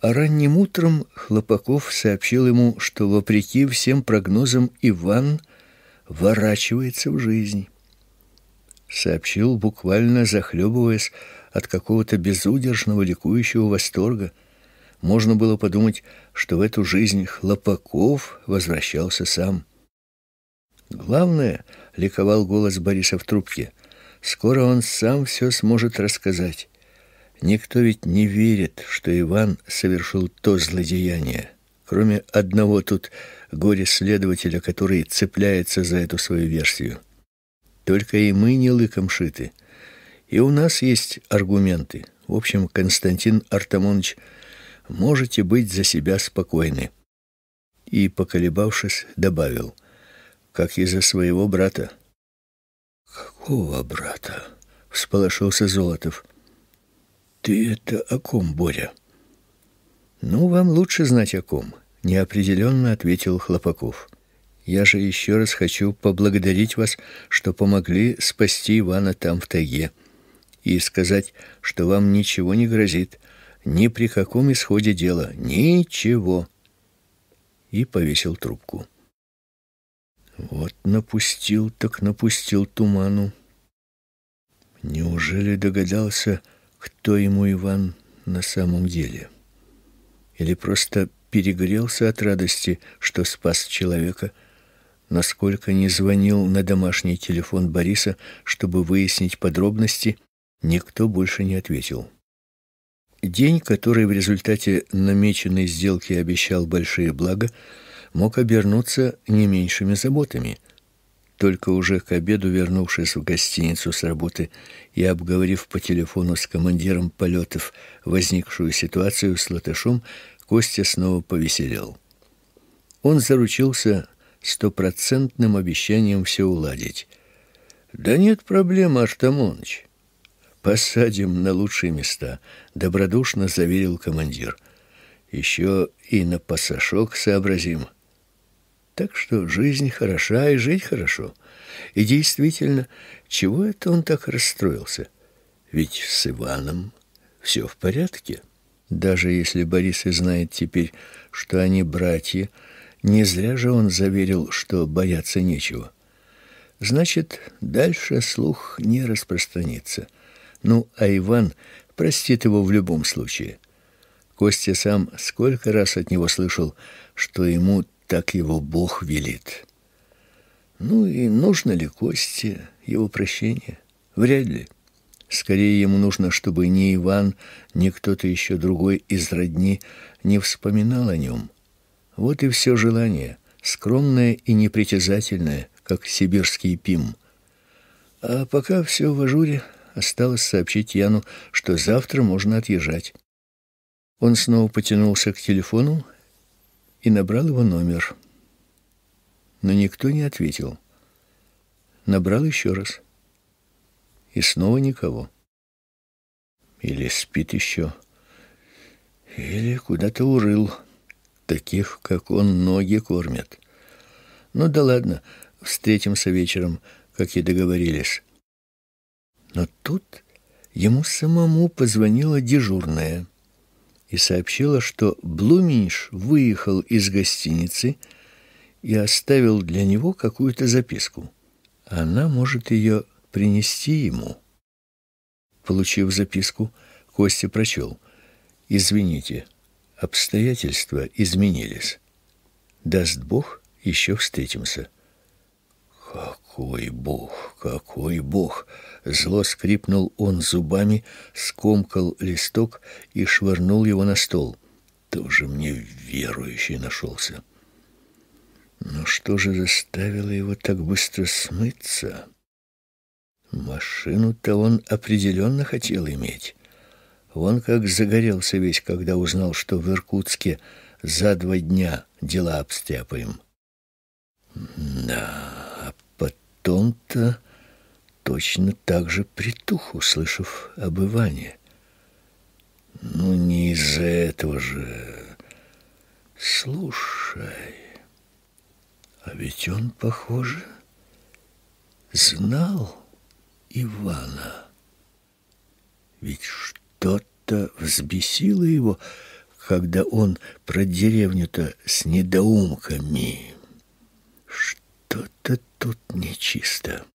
А ранним утром Хлопаков сообщил ему, что вопреки всем прогнозам Иван ворачивается в жизнь. Сообщил буквально захлебываясь от какого-то безудержного ликующего восторга. Можно было подумать, что в эту жизнь Хлопаков возвращался сам. Главное, ликовал голос Бориса в трубке. Скоро он сам все сможет рассказать. Никто ведь не верит, что Иван совершил то злодеяние, кроме одного тут горе-следователя, который цепляется за эту свою версию. Только и мы не лыком шиты. И у нас есть аргументы. В общем, Константин Артамонович, можете быть за себя спокойны. И поколебавшись, добавил: как и за своего брата. Какого брата? всполошился Золотов. Ты это о ком, Боря? Ну, вам лучше знать о ком, неопределенно ответил Хлопаков. Я же еще раз хочу поблагодарить вас, что помогли спасти Ивана там в тайге, и сказать, что вам ничего не грозит, ни при каком исходе дела, ничего. И повесил трубку. Вот напустил, так напустил туману. Неужели догадался, кто ему Иван на самом деле? Или просто перегрелся от радости, что спас человека, насколько не звонил на домашний телефон Бориса, чтобы выяснить подробности, никто больше не ответил. День, который в результате намеченной сделки обещал большие блага, мог обернуться не меньшими заботами. Только уже к обеду, вернувшись в гостиницу с работы и обговорив по телефону с командиром полетов возникшую ситуацию с Латышом, Костя снова повеселел. Он заручился стопроцентным обещанием все уладить. Да нет проблем, Артамоныч. Посадим на лучшие места, добродушно заверил командир. Еще и на пасашок сообразим. Так что жизнь хороша и жить хорошо. И действительно, чего это он так расстроился? Ведь с Иваном все в порядке. Даже если Борис и знает теперь, что они братья, не зря же он заверил, что бояться нечего. Значит, дальше слух не распространится. Ну, а Иван простит его в любом случае. Костя сам сколько раз от него слышал, что ему так его Бог велит. Ну и нужно ли Косте его прощение? Вряд ли. Скорее ему нужно, чтобы ни Иван, ни кто-то еще другой из родни не вспоминал о нем. Вот и все желание, скромное и непритязательное, как сибирский пим. А пока все в ажуре, осталось сообщить Яну, что завтра можно отъезжать. Он снова потянулся к телефону и набрал его номер. Но никто не ответил. Набрал еще раз. И снова никого. Или спит еще, или куда-то урыл. Таких, как он, ноги кормят. Ну да ладно, встретимся вечером, как и договорились. Но тут ему самому позвонила дежурная и сообщила, что Блуминш выехал из гостиницы и оставил для него какую-то записку. Она может ее принести ему. Получив записку, Костя прочел. «Извините, обстоятельства изменились. Даст Бог, еще встретимся». «Какой Бог, какой Бог!» Зло скрипнул он зубами, скомкал листок и швырнул его на стол. Тоже мне верующий нашелся. Но «Ну что же заставило его так быстро смыться? Машину-то он определенно хотел иметь. Он как загорелся весь, когда узнал, что в Иркутске за два дня дела обстяпаем. Да, а потом-то точно так же притух, услышав обывание. Ну, не из-за этого же. Слушай, а ведь он, похоже, знал Ивана. Ведь что-то взбесило его, когда он про деревню-то с недоумками. Что-то тут нечисто.